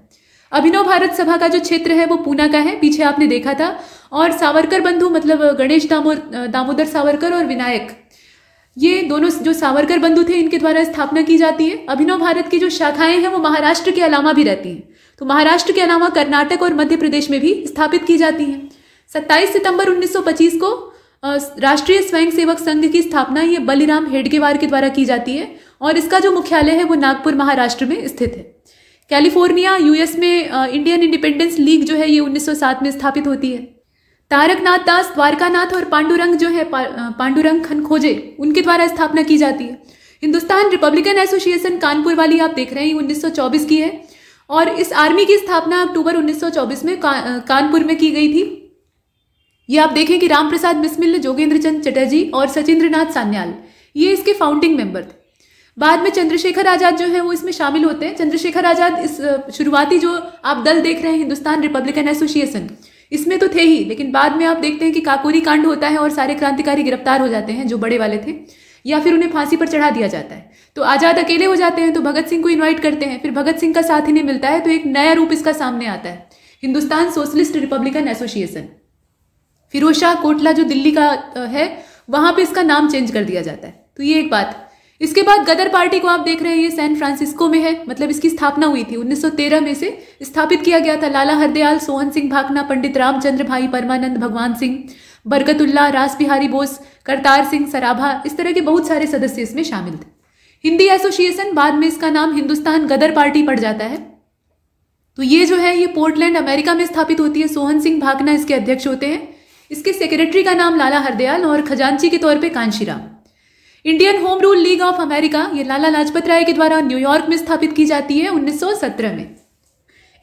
अभिनव भारत सभा का जो क्षेत्र है वो पूना का है पीछे आपने देखा था और सावरकर बंधु मतलब गणेश दामो दामोदर सावरकर और विनायक ये दोनों जो सावरकर बंधु थे इनके द्वारा स्थापना की जाती है अभिनव भारत की जो शाखाएं हैं वो महाराष्ट्र के अलावा भी रहती हैं तो महाराष्ट्र के अलावा कर्नाटक और मध्य प्रदेश में भी स्थापित की जाती हैं 27 सितंबर 1925 को राष्ट्रीय स्वयंसेवक संघ की स्थापना ये बलिराम हेडगेवार के द्वारा की जाती है और इसका जो मुख्यालय है वो नागपुर महाराष्ट्र में स्थित है कैलिफोर्निया यूएस में इंडियन इंडिपेंडेंस लीग जो है ये उन्नीस में स्थापित होती है तारकनाथ दास द्वारकानाथ और पांडुरंग जो है पा, पांडुरंग खन खोजे उनके द्वारा स्थापना की जाती है हिंदुस्तान रिपब्लिकन एसोसिएशन कानपुर वाली आप देख रहे हैं उन्नीस की है और इस आर्मी की स्थापना अक्टूबर 1924 में का, कानपुर में की गई थी ये आप देखें कि राम प्रसाद बिस्मिल जोगेंद्र चंद चटर्जी और सचिंद्र नाथ सान्याल ये इसके फाउंडिंग मेंबर थे बाद में चंद्रशेखर आज़ाद जो है वो इसमें शामिल होते हैं चंद्रशेखर आज़ाद इस शुरुआती जो आप दल देख रहे हैं हिंदुस्तान रिपब्लिकन एसोसिएशन इसमें तो थे ही लेकिन बाद में आप देखते हैं कि काकोरी कांड होता है और सारे क्रांतिकारी गिरफ्तार हो जाते हैं जो बड़े वाले थे या फिर उन्हें फांसी पर चढ़ा दिया जाता है तो आज़ाद अकेले हो जाते हैं तो भगत सिंह को इन्वाइट करते हैं फिर भगत सिंह का साथ ही नहीं मिलता है तो एक नया रूप इसका सामने आता है Hindustan Socialist Republican Association Firoz Shah Kotla जो दिल्ली का है वहां पर इसका नाम चेंज कर दिया जाता है तो ये एक बात इसके बाद गदर पार्टी को आप देख रहे हैं ये सैन फ्रांसिस्को में है मतलब इसकी स्थापना हुई थी 1913 में से स्थापित किया गया था लाला हरदयाल सोहन सिंह भाकना पंडित रामचंद्र भाई परमानंद भगवान सिंह बरगतुल्ला रास बिहारी बोस करतार सिंह सराभा इस तरह के बहुत सारे सदस्य इसमें शामिल थे हिंदी एसोसिएशन बाद में इसका नाम हिंदुस्तान गदर पार्टी पड़ जाता है तो ये जो है ये पोर्टलैंड अमेरिका में स्थापित होती है सोहन सिंह भाकना इसके अध्यक्ष होते हैं इसके सेक्रेटरी का नाम लाला हरदयाल और खजांची के तौर पर Kanshiram Indian Home Rule League of America ये लाला लाजपत राय के द्वारा न्यूयॉर्क में स्थापित की जाती है 1917 में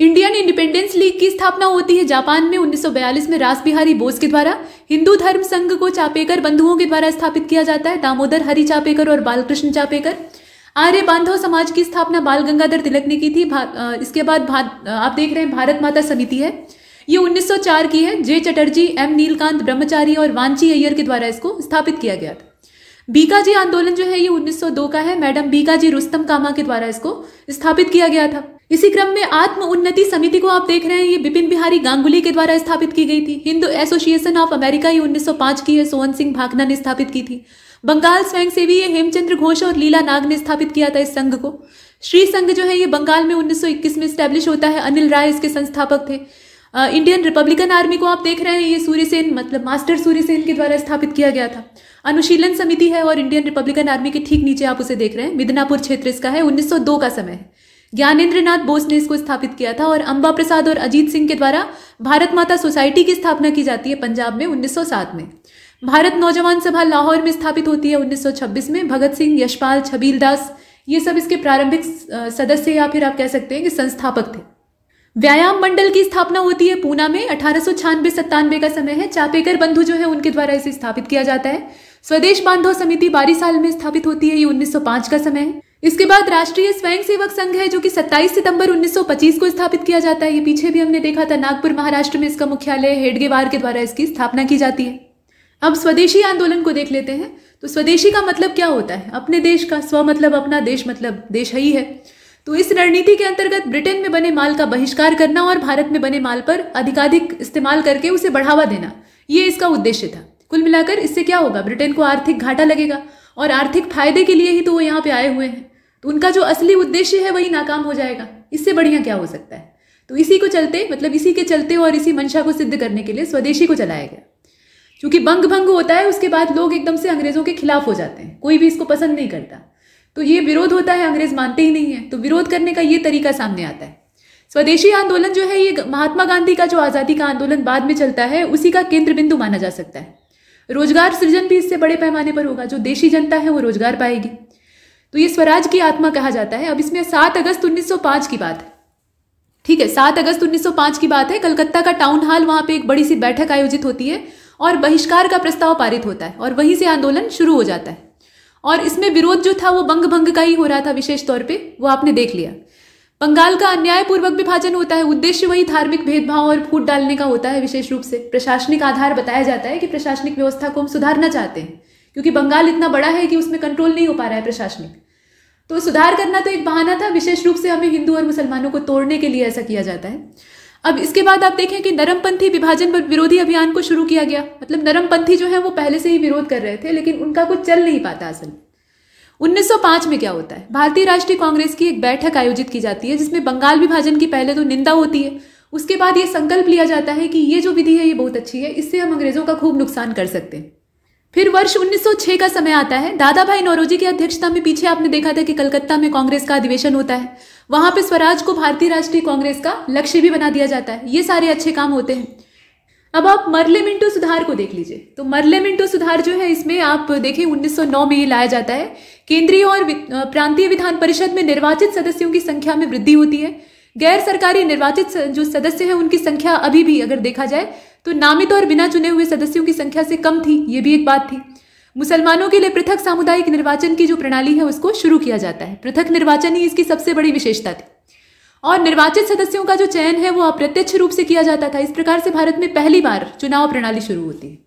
इंडियन इंडिपेंडेंस लीग की स्थापना होती है जापान में 1942 में रास बिहारी बोस के द्वारा हिंदू धर्म संघ को चापेकर बंधुओं के द्वारा स्थापित किया जाता है दामोदर हरि चापेकर और बालकृष्ण चापेकर आर्य बांधव समाज की स्थापना बाल गंगाधर तिलक ने की थी इसके बाद आप देख रहे हैं भारत माता समिति है ये 1904 की है जे चटर्जी एम नीलकांत ब्रह्मचारी और वांची अय्यर के द्वारा इसको स्थापित किया गया था बीकाजी आंदोलन जो है ये 1902 का है मैडम बीकाजी रुस्तम कामा के द्वारा इसको स्थापित किया गया था इसी क्रम में आत्म उन्नति समिति को आप देख रहे हैं ये बिपिन बिहारी गांगुली के द्वारा स्थापित की गई थी हिंदू एसोसिएशन ऑफ अमेरिका ये 1905 की है सोहन सिंह भाकना ने स्थापित की थी बंगाल स्वयंसेवी ये हेमचंद्र घोष और लीला नाग ने स्थापित किया था इस संघ को श्री संघ जो है ये बंगाल में उन्नीस में स्टैब्लिश होता है अनिल राय इसके संस्थापक थे इंडियन रिपब्लिकन आर्मी को आप देख रहे हैं ये सूर्य मतलब मास्टर सूर्य के द्वारा स्थापित किया गया था अनुशीलन समिति है और इंडियन रिपब्लिकन आर्मी के ठीक नीचे आप उसे देख रहे हैं मिदनापुर क्षेत्र इसका है 1902 का समय ज्ञानेन्द्र नाथ बोस ने इसको स्थापित किया था और अंबा प्रसाद और अजीत सिंह के द्वारा भारत माता सोसाइटी की स्थापना की जाती है पंजाब में 1907 में भारत नौजवान सभा लाहौर में स्थापित होती है 1926 में भगत सिंह यशपाल छबील दास ये सब इसके प्रारंभिक सदस्य या फिर आप कह सकते हैं कि संस्थापक थे व्यायाम मंडल की स्थापना होती है पूना में अठारह सौ का समय है चापेकर बंधु जो है उनके द्वारा इसे स्थापित किया जाता है स्वदेश बांधव समिति साल में स्थापित होती है ये 1905 का समय है इसके बाद राष्ट्रीय स्वयंसेवक संघ है जो कि 27 सितंबर 1925 को स्थापित किया जाता है ये पीछे भी हमने देखा था नागपुर महाराष्ट्र में इसका मुख्यालय हेडगेवार के द्वारा इसकी स्थापना की जाती है अब स्वदेशी आंदोलन को देख लेते हैं तो स्वदेशी का मतलब क्या होता है अपने देश का स्व मतलब अपना देश मतलब देश ही है तो इस रणनीति के अंतर्गत ब्रिटेन में बने माल का बहिष्कार करना और भारत में बने माल पर अधिकाधिक इस्तेमाल करके उसे बढ़ावा देना ये इसका उद्देश्य था कुल मिलाकर इससे क्या होगा ब्रिटेन को आर्थिक घाटा लगेगा और आर्थिक फायदे के लिए ही तो वो यहाँ पे आए हुए हैं तो उनका जो असली उद्देश्य है वही नाकाम हो जाएगा इससे बढ़िया क्या हो सकता है तो इसी को चलते मतलब इसी के चलते और इसी मंशा को सिद्ध करने के लिए स्वदेशी को चलाया गया क्योंकि बंग भंग होता है उसके बाद लोग एकदम से अंग्रेज़ों के खिलाफ हो जाते हैं कोई भी इसको पसंद नहीं करता तो ये विरोध होता है अंग्रेज़ मानते ही नहीं है तो विरोध करने का ये तरीका सामने आता है स्वदेशी आंदोलन जो है ये महात्मा गांधी का जो आज़ादी का आंदोलन बाद में चलता है उसी का केंद्र बिंदु माना जा सकता है रोजगार सृजन भी इससे बड़े पैमाने पर होगा जो देशी जनता है वो रोजगार पाएगी तो ये स्वराज की आत्मा कहा जाता है अब इसमें सात अगस्त उन्नीस की बात है ठीक है सात अगस्त उन्नीस की बात है कलकत्ता का टाउन हॉल वहां पे एक बड़ी सी बैठक आयोजित होती है और बहिष्कार का प्रस्ताव पारित होता है और वहीं से आंदोलन शुरू हो जाता है और इसमें विरोध जो था वो बंग भंग का ही हो रहा था विशेष तौर पे वो आपने देख लिया बंगाल का अन्यायपूर्वक विभाजन होता है उद्देश्य वही धार्मिक भेदभाव और फूट डालने का होता है विशेष रूप से प्रशासनिक आधार बताया जाता है कि प्रशासनिक व्यवस्था को हम सुधारना चाहते हैं क्योंकि बंगाल इतना बड़ा है कि उसमें कंट्रोल नहीं हो पा रहा है प्रशासनिक तो सुधार करना तो एक बहाना था विशेष रूप से हमें हिंदू और मुसलमानों को तोड़ने के लिए ऐसा किया जाता है अब इसके बाद आप देखें कि नरमपंथी विभाजन पर विरोधी अभियान को शुरू किया गया मतलब नरमपंथी जो है वो पहले से ही विरोध कर रहे थे लेकिन उनका कुछ चल नहीं पाता असल 1905 में क्या होता है भारतीय राष्ट्रीय कांग्रेस की एक बैठक आयोजित की जाती है जिसमें बंगाल विभाजन की पहले तो निंदा होती है उसके बाद ये संकल्प लिया जाता है कि ये जो विधि है ये बहुत अच्छी है इससे हम अंग्रेजों का खूब नुकसान कर सकते हैं फिर वर्ष 1906 का समय आता है दादा भाई नौरोजी की अध्यक्षता में पीछे आपने देखा था कि कलकत्ता में कांग्रेस का अधिवेशन होता है वहां पे स्वराज को भारतीय राष्ट्रीय कांग्रेस का लक्ष्य भी बना दिया जाता है ये सारे अच्छे काम होते हैं अब आप मरले मिंटो सुधार को देख लीजिए तो मरले मिंटो सुधार जो है इसमें आप देखें 1909 में ये लाया जाता है केंद्रीय और प्रांतीय विधान परिषद में निर्वाचित सदस्यों की संख्या में वृद्धि होती है गैर सरकारी निर्वाचित जो सदस्य हैं उनकी संख्या अभी भी अगर देखा जाए तो नामित और बिना चुने हुए सदस्यों की संख्या से कम थी ये भी एक बात थी मुसलमानों के लिए पृथक सामुदायिक निर्वाचन की जो प्रणाली है उसको शुरू किया जाता है पृथक निर्वाचन ही इसकी सबसे बड़ी विशेषता थी और निर्वाचित सदस्यों का जो चयन है वो अप्रत्यक्ष रूप से किया जाता था इस प्रकार से भारत में पहली बार चुनाव प्रणाली शुरू होती है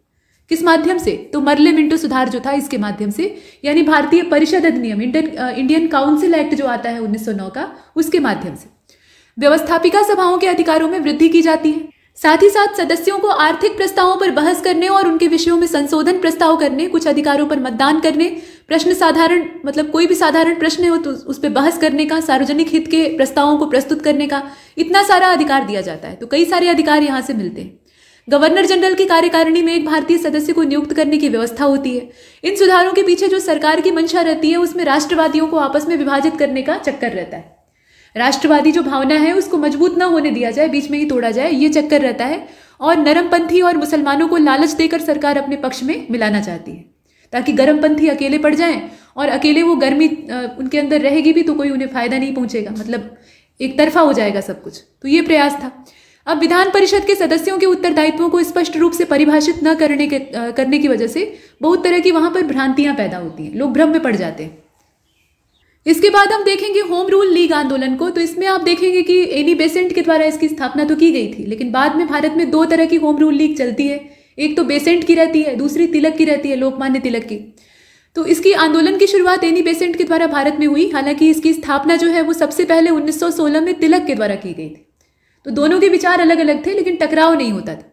किस माध्यम से तो मरले मिंटो सुधार जो था इसके माध्यम से यानी भारतीय परिषद अधिनियम इंडियन इंडियन काउंसिल एक्ट जो आता है 1909 का उसके माध्यम से व्यवस्थापिका सभाओं के अधिकारों में वृद्धि की जाती है साथ ही साथ सदस्यों को आर्थिक प्रस्तावों पर बहस करने और उनके विषयों में संशोधन प्रस्ताव करने कुछ अधिकारों पर मतदान करने प्रश्न साधारण मतलब कोई भी साधारण प्रश्न हो तो उस पर बहस करने का सार्वजनिक हित के प्रस्तावों को प्रस्तुत करने का इतना सारा अधिकार दिया जाता है तो कई सारे अधिकार यहाँ से मिलते हैं गवर्नर जनरल की कार्यकारिणी में एक भारतीय सदस्य को नियुक्त करने की व्यवस्था होती है इन सुधारों के पीछे जो सरकार की मंशा रहती है उसमें राष्ट्रवादियों को आपस में विभाजित करने का चक्कर रहता है राष्ट्रवादी जो भावना है उसको मजबूत ना होने दिया जाए बीच में ही तोड़ा जाए ये चक्कर रहता है और नरमपंथी और मुसलमानों को लालच देकर सरकार अपने पक्ष में मिलाना चाहती है ताकि गर्म पंथी अकेले पड़ जाएं और अकेले वो गर्मी उनके अंदर रहेगी भी तो कोई उन्हें फ़ायदा नहीं पहुंचेगा मतलब एक तरफा हो जाएगा सब कुछ तो ये प्रयास था अब विधान परिषद के सदस्यों के उत्तरदायित्वों को स्पष्ट रूप से परिभाषित न करने के करने की वजह से बहुत तरह की वहां पर भ्रांतियां पैदा होती हैं लोग भ्रम में पड़ जाते हैं इसके बाद हम देखेंगे होम रूल लीग आंदोलन को तो इसमें आप देखेंगे कि एनी बेसेंट के द्वारा इसकी स्थापना तो की गई थी लेकिन बाद में भारत में दो तरह की होम रूल लीग चलती है एक तो बेसेंट की रहती है दूसरी तिलक की रहती है लोकमान्य तिलक की तो इसकी आंदोलन की शुरुआत एनी बेसेंट के द्वारा भारत में हुई हालांकि इसकी स्थापना जो है वो सबसे पहले 1916 में तिलक के द्वारा की गई थी तो दोनों के विचार अलग अलग थे लेकिन टकराव नहीं होता था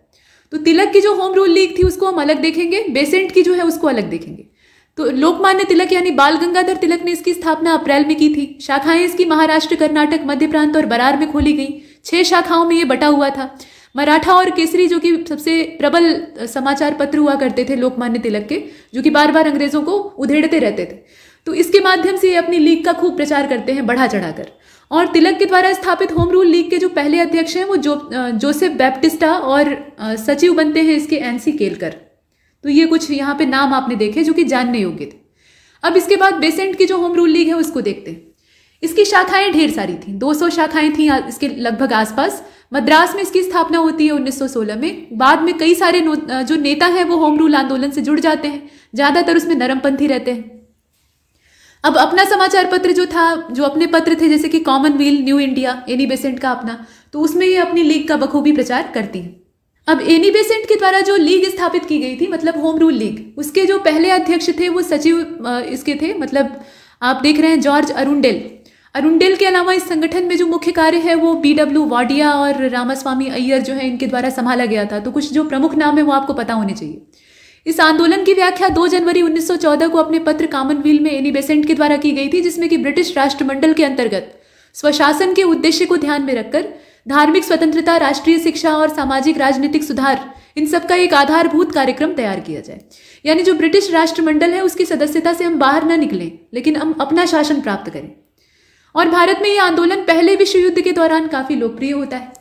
तो तिलक की जो होम रूल लीग थी उसको हम अलग देखेंगे बेसेंट की जो है उसको अलग देखेंगे तो लोकमान्य तिलक यानी बाल गंगाधर तिलक ने इसकी स्थापना अप्रैल में की थी शाखाएं इसकी महाराष्ट्र कर्नाटक मध्य प्रांत और बरार में खोली गई छह शाखाओं में ये बटा हुआ था मराठा और केसरी जो कि सबसे प्रबल समाचार पत्र हुआ करते थे लोकमान्य तिलक के जो कि बार बार अंग्रेजों को उधेड़ते रहते थे तो इसके माध्यम से ये अपनी लीग का खूब प्रचार करते हैं बढ़ा चढ़ाकर और तिलक के द्वारा स्थापित होम रूल लीग के जो पहले अध्यक्ष हैं वो जो जोसेफ बैप्टिस्टा और सचिव बनते हैं इसके एनसी केलकर तो ये कुछ यहाँ पे नाम आपने देखे जो कि जानने योग्य थे अब इसके बाद बेसेंट की जो होम रूल लीग है उसको देखते हैं इसकी शाखाएं ढेर सारी थी 200 शाखाएं थी इसके लगभग आसपास मद्रास में इसकी स्थापना होती है 1916 में बाद में कई सारे जो नेता हैं वो होम रूल आंदोलन से जुड़ जाते हैं ज़्यादातर उसमें नरमपंथी रहते हैं अब अपना समाचार पत्र जो था जो अपने पत्र थे जैसे कि Commonweal New India Annie Besant का अपना तो उसमें ये अपनी लीग का बखूबी प्रचार करती है अब एनी बेसेंट के द्वारा जो लीग स्थापित की गई थी मतलब होम रूल लीग उसके जो पहले अध्यक्ष थे वो सचिव इसके थे मतलब आप देख रहे हैं जॉर्ज अरुंडेल अरुणडेल के अलावा इस संगठन में जो मुख्य कार्य है वो बी डब्ल्यू वाडिया और रामास्वामी अय्यर जो है इनके द्वारा संभाला गया था तो कुछ जो प्रमुख नाम है वो आपको पता होने चाहिए इस आंदोलन की व्याख्या 2 जनवरी 1914 को अपने पत्र कॉमनवील में एनी बेसेंट के द्वारा की गई थी जिसमें कि ब्रिटिश राष्ट्रमंडल के अंतर्गत स्वशासन के उद्देश्य को ध्यान में रखकर धार्मिक स्वतंत्रता राष्ट्रीय शिक्षा और सामाजिक राजनीतिक सुधार इन सब का एक आधारभूत कार्यक्रम तैयार किया जाए यानी जो ब्रिटिश राष्ट्रमंडल है उसकी सदस्यता से हम बाहर ना निकलें लेकिन हम अपना शासन प्राप्त करें और भारत में यह आंदोलन पहले विश्व युद्ध के दौरान काफी लोकप्रिय होता है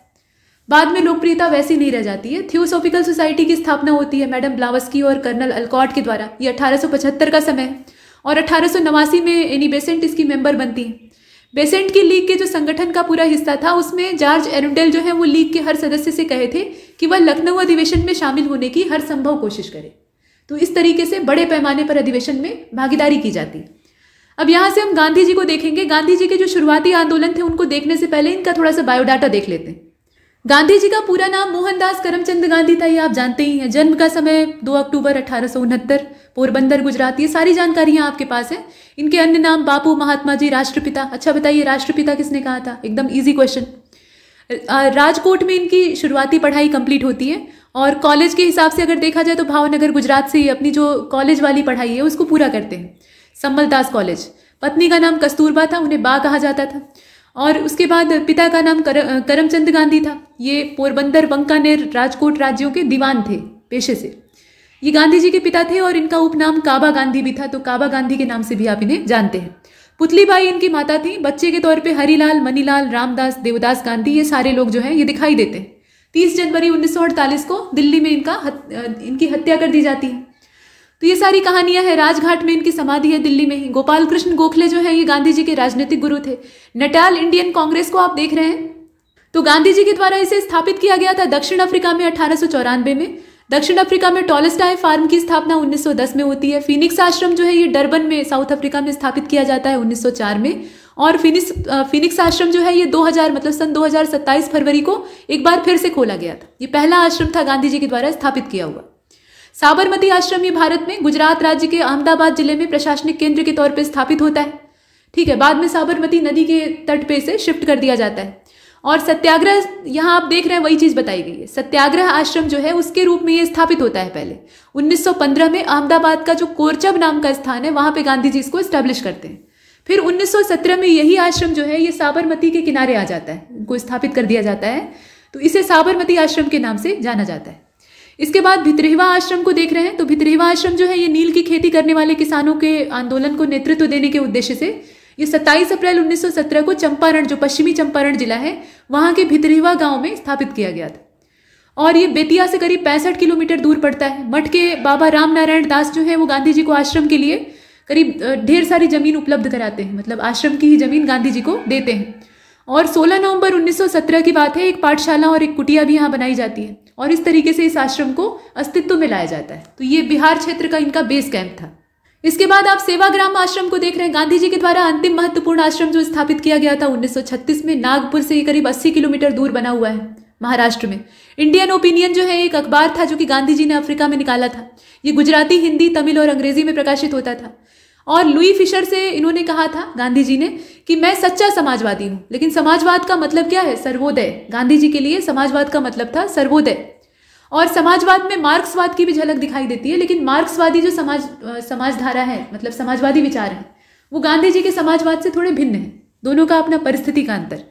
बाद में लोकप्रियता वैसी नहीं रह जाती है थियोसॉफिकल सोसाइटी की स्थापना होती है मैडम ब्लावस्की और कर्नल अलकॉट के द्वारा ये अठारह का समय है और अठारह में एनी बेसेंट इसकी मेंबर बनती हैं बेसेंट की लीग के जो संगठन का पूरा हिस्सा था उसमें जॉर्ज एरुंडेल जो है वो लीग के हर सदस्य से कहे थे कि वह लखनऊ अधिवेशन में शामिल होने की हर संभव कोशिश करे तो इस तरीके से बड़े पैमाने पर अधिवेशन में भागीदारी की जाती है अब यहाँ से हम गांधी जी को देखेंगे गांधी जी के जो शुरुआती आंदोलन थे उनको देखने से पहले इनका थोड़ा सा बायोडाटा देख लेते हैं गांधी जी का पूरा नाम मोहनदास करमचंद गांधी था ये आप जानते ही हैं जन्म का समय 2 अक्टूबर अठारह पोरबंदर गुजरात ये सारी जानकारियां आपके पास है इनके अन्य नाम बापू महात्मा जी राष्ट्रपिता अच्छा बताइए राष्ट्रपिता किसने कहा था एकदम ईजी क्वेश्चन राजकोट में इनकी शुरुआती पढ़ाई कंप्लीट होती है और कॉलेज के हिसाब से अगर देखा जाए तो भावनगर गुजरात से ही अपनी जो कॉलेज वाली पढ़ाई है उसको पूरा करते हैं संबलदास कॉलेज पत्नी का नाम कस्तूरबा था उन्हें बा कहा जाता था और उसके बाद पिता का नाम कर, करमचंद गांधी था ये पोरबंदर बंकानेर राजकोट राज्यों के दीवान थे पेशे से ये गांधी जी के पिता थे और इनका उपनाम काबा गांधी भी था तो काबा गांधी के नाम से भी आप इन्हें जानते हैं पुतली बाई इनकी माता थी बच्चे के तौर पे हरिलाल मनीलाल रामदास देवदास गांधी ये सारे लोग जो हैं ये दिखाई देते हैं तीस जनवरी उन्नीस को दिल्ली में इनका हत, इनकी हत्या कर दी जाती है तो ये सारी कहानियां हैं राजघाट में इनकी समाधि है दिल्ली में ही गोपाल कृष्ण गोखले जो है ये गांधी जी के राजनीतिक गुरु थे नटाल इंडियन कांग्रेस को आप देख रहे हैं तो गांधी जी के द्वारा इसे स्थापित किया गया था दक्षिण अफ्रीका में अठारह में दक्षिण अफ्रीका में टॉलेस्टाई फार्म की स्थापना 1910 में होती है फिनिक्स आश्रम जो है ये डरबन में साउथ अफ्रीका में स्थापित किया जाता है 1904 में और फिनिक्स फिनिक्स आश्रम जो है ये 2000 मतलब सन 2027 फरवरी को एक बार फिर से खोला गया था ये पहला आश्रम था गांधी जी के द्वारा स्थापित किया हुआ साबरमती आश्रम ये भारत में गुजरात राज्य के अहमदाबाद जिले में प्रशासनिक केंद्र के तौर पर स्थापित होता है ठीक है बाद में साबरमती नदी के तट पे इसे शिफ्ट कर दिया जाता है और सत्याग्रह यहाँ आप देख रहे हैं वही चीज़ बताई गई है सत्याग्रह आश्रम जो है उसके रूप में ये स्थापित होता है पहले 1915 में अहमदाबाद का जो कोरचब नाम का स्थान है वहां पे गांधी जी इसको स्टैब्लिश करते हैं फिर 1917 में यही आश्रम जो है ये साबरमती के किनारे आ जाता है इनको स्थापित कर दिया जाता है तो इसे साबरमती आश्रम के नाम से जाना जाता है इसके बाद भितरेहवा आश्रम को देख रहे हैं तो भितरेहवा आश्रम जो है ये नील की खेती करने वाले किसानों के आंदोलन को नेतृत्व देने के उद्देश्य से ये 27 अप्रैल 1917 को चंपारण जो पश्चिमी चंपारण जिला है वहाँ के भितरेहवा गाँव में स्थापित किया गया था और ये बेतिया से करीब पैंसठ किलोमीटर दूर पड़ता है मठ के बाबा राम नारायण दास जो है वो गांधी जी को आश्रम के लिए करीब ढेर सारी ज़मीन उपलब्ध कराते हैं मतलब आश्रम की ही ज़मीन गांधी जी को देते हैं और 16 नवंबर 1917 की बात है एक पाठशाला और एक कुटिया भी यहाँ बनाई जाती है और इस तरीके से इस आश्रम को अस्तित्व में लाया जाता है तो ये बिहार क्षेत्र का इनका बेस कैंप था इसके बाद आप सेवाग्राम आश्रम को देख रहे हैं गांधी जी के द्वारा अंतिम महत्वपूर्ण आश्रम जो स्थापित किया गया था 1936 में नागपुर से करीब 80 किलोमीटर दूर बना हुआ है महाराष्ट्र में इंडियन ओपिनियन जो है एक अखबार था जो कि गांधी जी ने अफ्रीका में निकाला था ये गुजराती हिंदी तमिल और अंग्रेजी में प्रकाशित होता था और लुई फिशर से इन्होंने कहा था गांधी जी ने कि मैं सच्चा समाजवादी हूं लेकिन समाजवाद का मतलब क्या है सर्वोदय गांधी जी के लिए समाजवाद का मतलब था सर्वोदय और समाजवाद में मार्क्सवाद की भी झलक दिखाई देती है लेकिन मार्क्सवादी जो समाज समाजधारा है मतलब समाजवादी विचार है वो गांधी जी के समाजवाद से थोड़े भिन्न है दोनों का अपना परिस्थिति का अंतर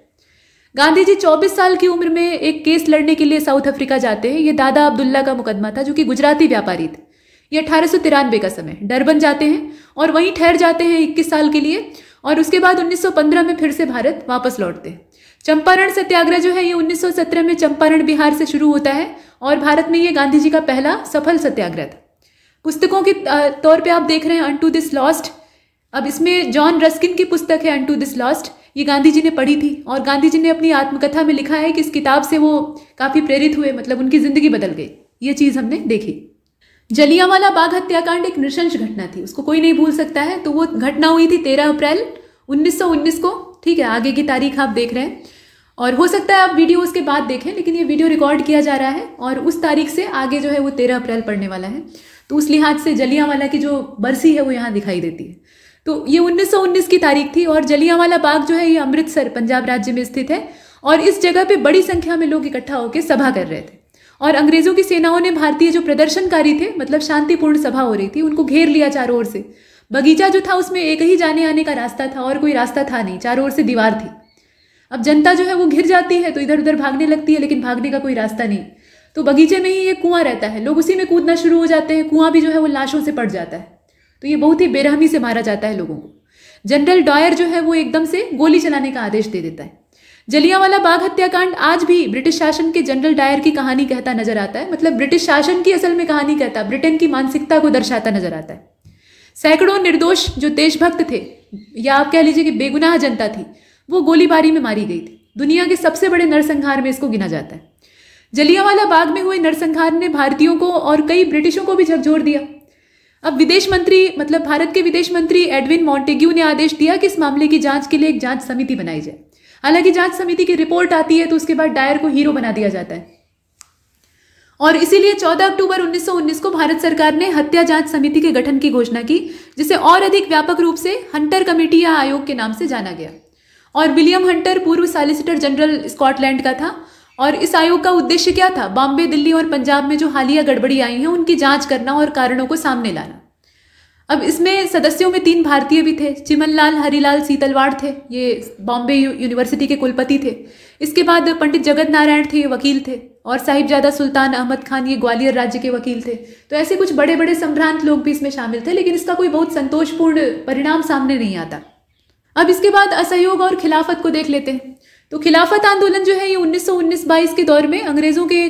गांधी जी 24 साल की उम्र में एक केस लड़ने के लिए साउथ अफ्रीका जाते हैं ये दादा अब्दुल्ला का मुकदमा था जो कि गुजराती व्यापारी थे ये अठारह का समय डरबन जाते हैं और वहीं ठहर जाते हैं इक्कीस साल के लिए और उसके बाद 1915 में फिर से भारत वापस लौटते हैं चंपारण सत्याग्रह जो है ये 1917 में चंपारण बिहार से शुरू होता है और भारत में ये गांधी जी का पहला सफल सत्याग्रह था पुस्तकों के तौर पे आप देख रहे हैं अनटू दिस लॉस्ट अब इसमें जॉन रस्किन की पुस्तक है अनटू दिस लॉस्ट ये गांधी जी ने पढ़ी थी और गांधी जी ने अपनी आत्मकथा में लिखा है कि इस किताब से वो काफ़ी प्रेरित हुए मतलब उनकी ज़िंदगी बदल गई ये चीज़ हमने देखी जलियावाला बाग हत्याकांड एक नृशंस घटना थी उसको कोई नहीं भूल सकता है तो वो घटना हुई थी तेरह अप्रैल 1919 को ठीक है आगे की तारीख आप देख रहे हैं और हो सकता है आप वीडियो उसके बाद देखें लेकिन ये वीडियो रिकॉर्ड किया जा रहा है और उस तारीख से आगे जो है वो तेरह अप्रैल पढ़ने वाला है तो उस लिहाज से जलियावाला की जो बरसी है वो यहाँ दिखाई देती है तो ये 1919 की तारीख थी और जलियावाला बाग जो है ये अमृतसर पंजाब राज्य में स्थित है और इस जगह पे बड़ी संख्या में लोग इकट्ठा होकर सभा कर रहे थे और अंग्रेज़ों की सेनाओं ने भारतीय जो प्रदर्शनकारी थे मतलब शांतिपूर्ण सभा हो रही थी उनको घेर लिया चारों ओर से बगीचा जो था उसमें एक ही जाने आने का रास्ता था और कोई रास्ता था नहीं चारों ओर से दीवार थी अब जनता जो है वो घिर जाती है तो इधर उधर भागने लगती है लेकिन भागने का कोई रास्ता नहीं तो बगीचे में ही ये कुआं रहता है लोग उसी में कूदना शुरू हो जाते हैं कुआं भी जो है वो लाशों से पड़ जाता है तो ये बहुत ही बेरहमी से मारा जाता है लोगों को जनरल डॉयर जो है वो एकदम से गोली चलाने का आदेश दे देता है जलियांवाला बाग हत्याकांड आज भी ब्रिटिश शासन के जनरल डायर की कहानी कहता नजर आता है मतलब ब्रिटिश शासन की असल में कहानी कहता ब्रिटेन की मानसिकता को दर्शाता नजर आता है सैकड़ों निर्दोष जो देशभक्त थे या आप कह लीजिए कि बेगुनाह जनता थी वो गोलीबारी में मारी गई थी दुनिया के सबसे बड़े नरसंहार में इसको गिना जाता है जलियांवाला बाग में हुए नरसंहार ने भारतीयों को और कई ब्रिटिशों को भी झकझोर दिया अब विदेश मंत्री मतलब भारत के विदेश मंत्री एडविन मॉन्टेग्यू ने आदेश दिया कि इस मामले की जांच के लिए एक जांच समिति बनाई जाए हालांकि जांच समिति की रिपोर्ट आती है तो उसके बाद डायर को हीरो बना दिया जाता है और इसीलिए 14 अक्टूबर 1919 को भारत सरकार ने हत्या जांच समिति के गठन की घोषणा की जिसे और अधिक व्यापक रूप से हंटर कमेटी या आयोग के नाम से जाना गया और विलियम हंटर पूर्व सॉलिसिटर जनरल स्कॉटलैंड का था और इस आयोग का उद्देश्य क्या था बॉम्बे दिल्ली और पंजाब में जो हालिया गड़बड़ी आई है उनकी जांच करना और कारणों को सामने लाना अब इसमें सदस्यों में तीन भारतीय भी थे चिमनलाल हरिलाल सीतलवाड़ थे ये बॉम्बे यूनिवर्सिटी के कुलपति थे इसके बाद पंडित जगत नारायण थे ये वकील थे और साहिबजादा सुल्तान अहमद खान ये ग्वालियर राज्य के वकील थे तो ऐसे कुछ बड़े बड़े संभ्रांत लोग भी इसमें शामिल थे लेकिन इसका कोई बहुत संतोषपूर्ण परिणाम सामने नहीं आता अब इसके बाद असहयोग और खिलाफत को देख लेते हैं तो खिलाफत आंदोलन जो है ये 1919-22 के दौर में अंग्रेज़ों के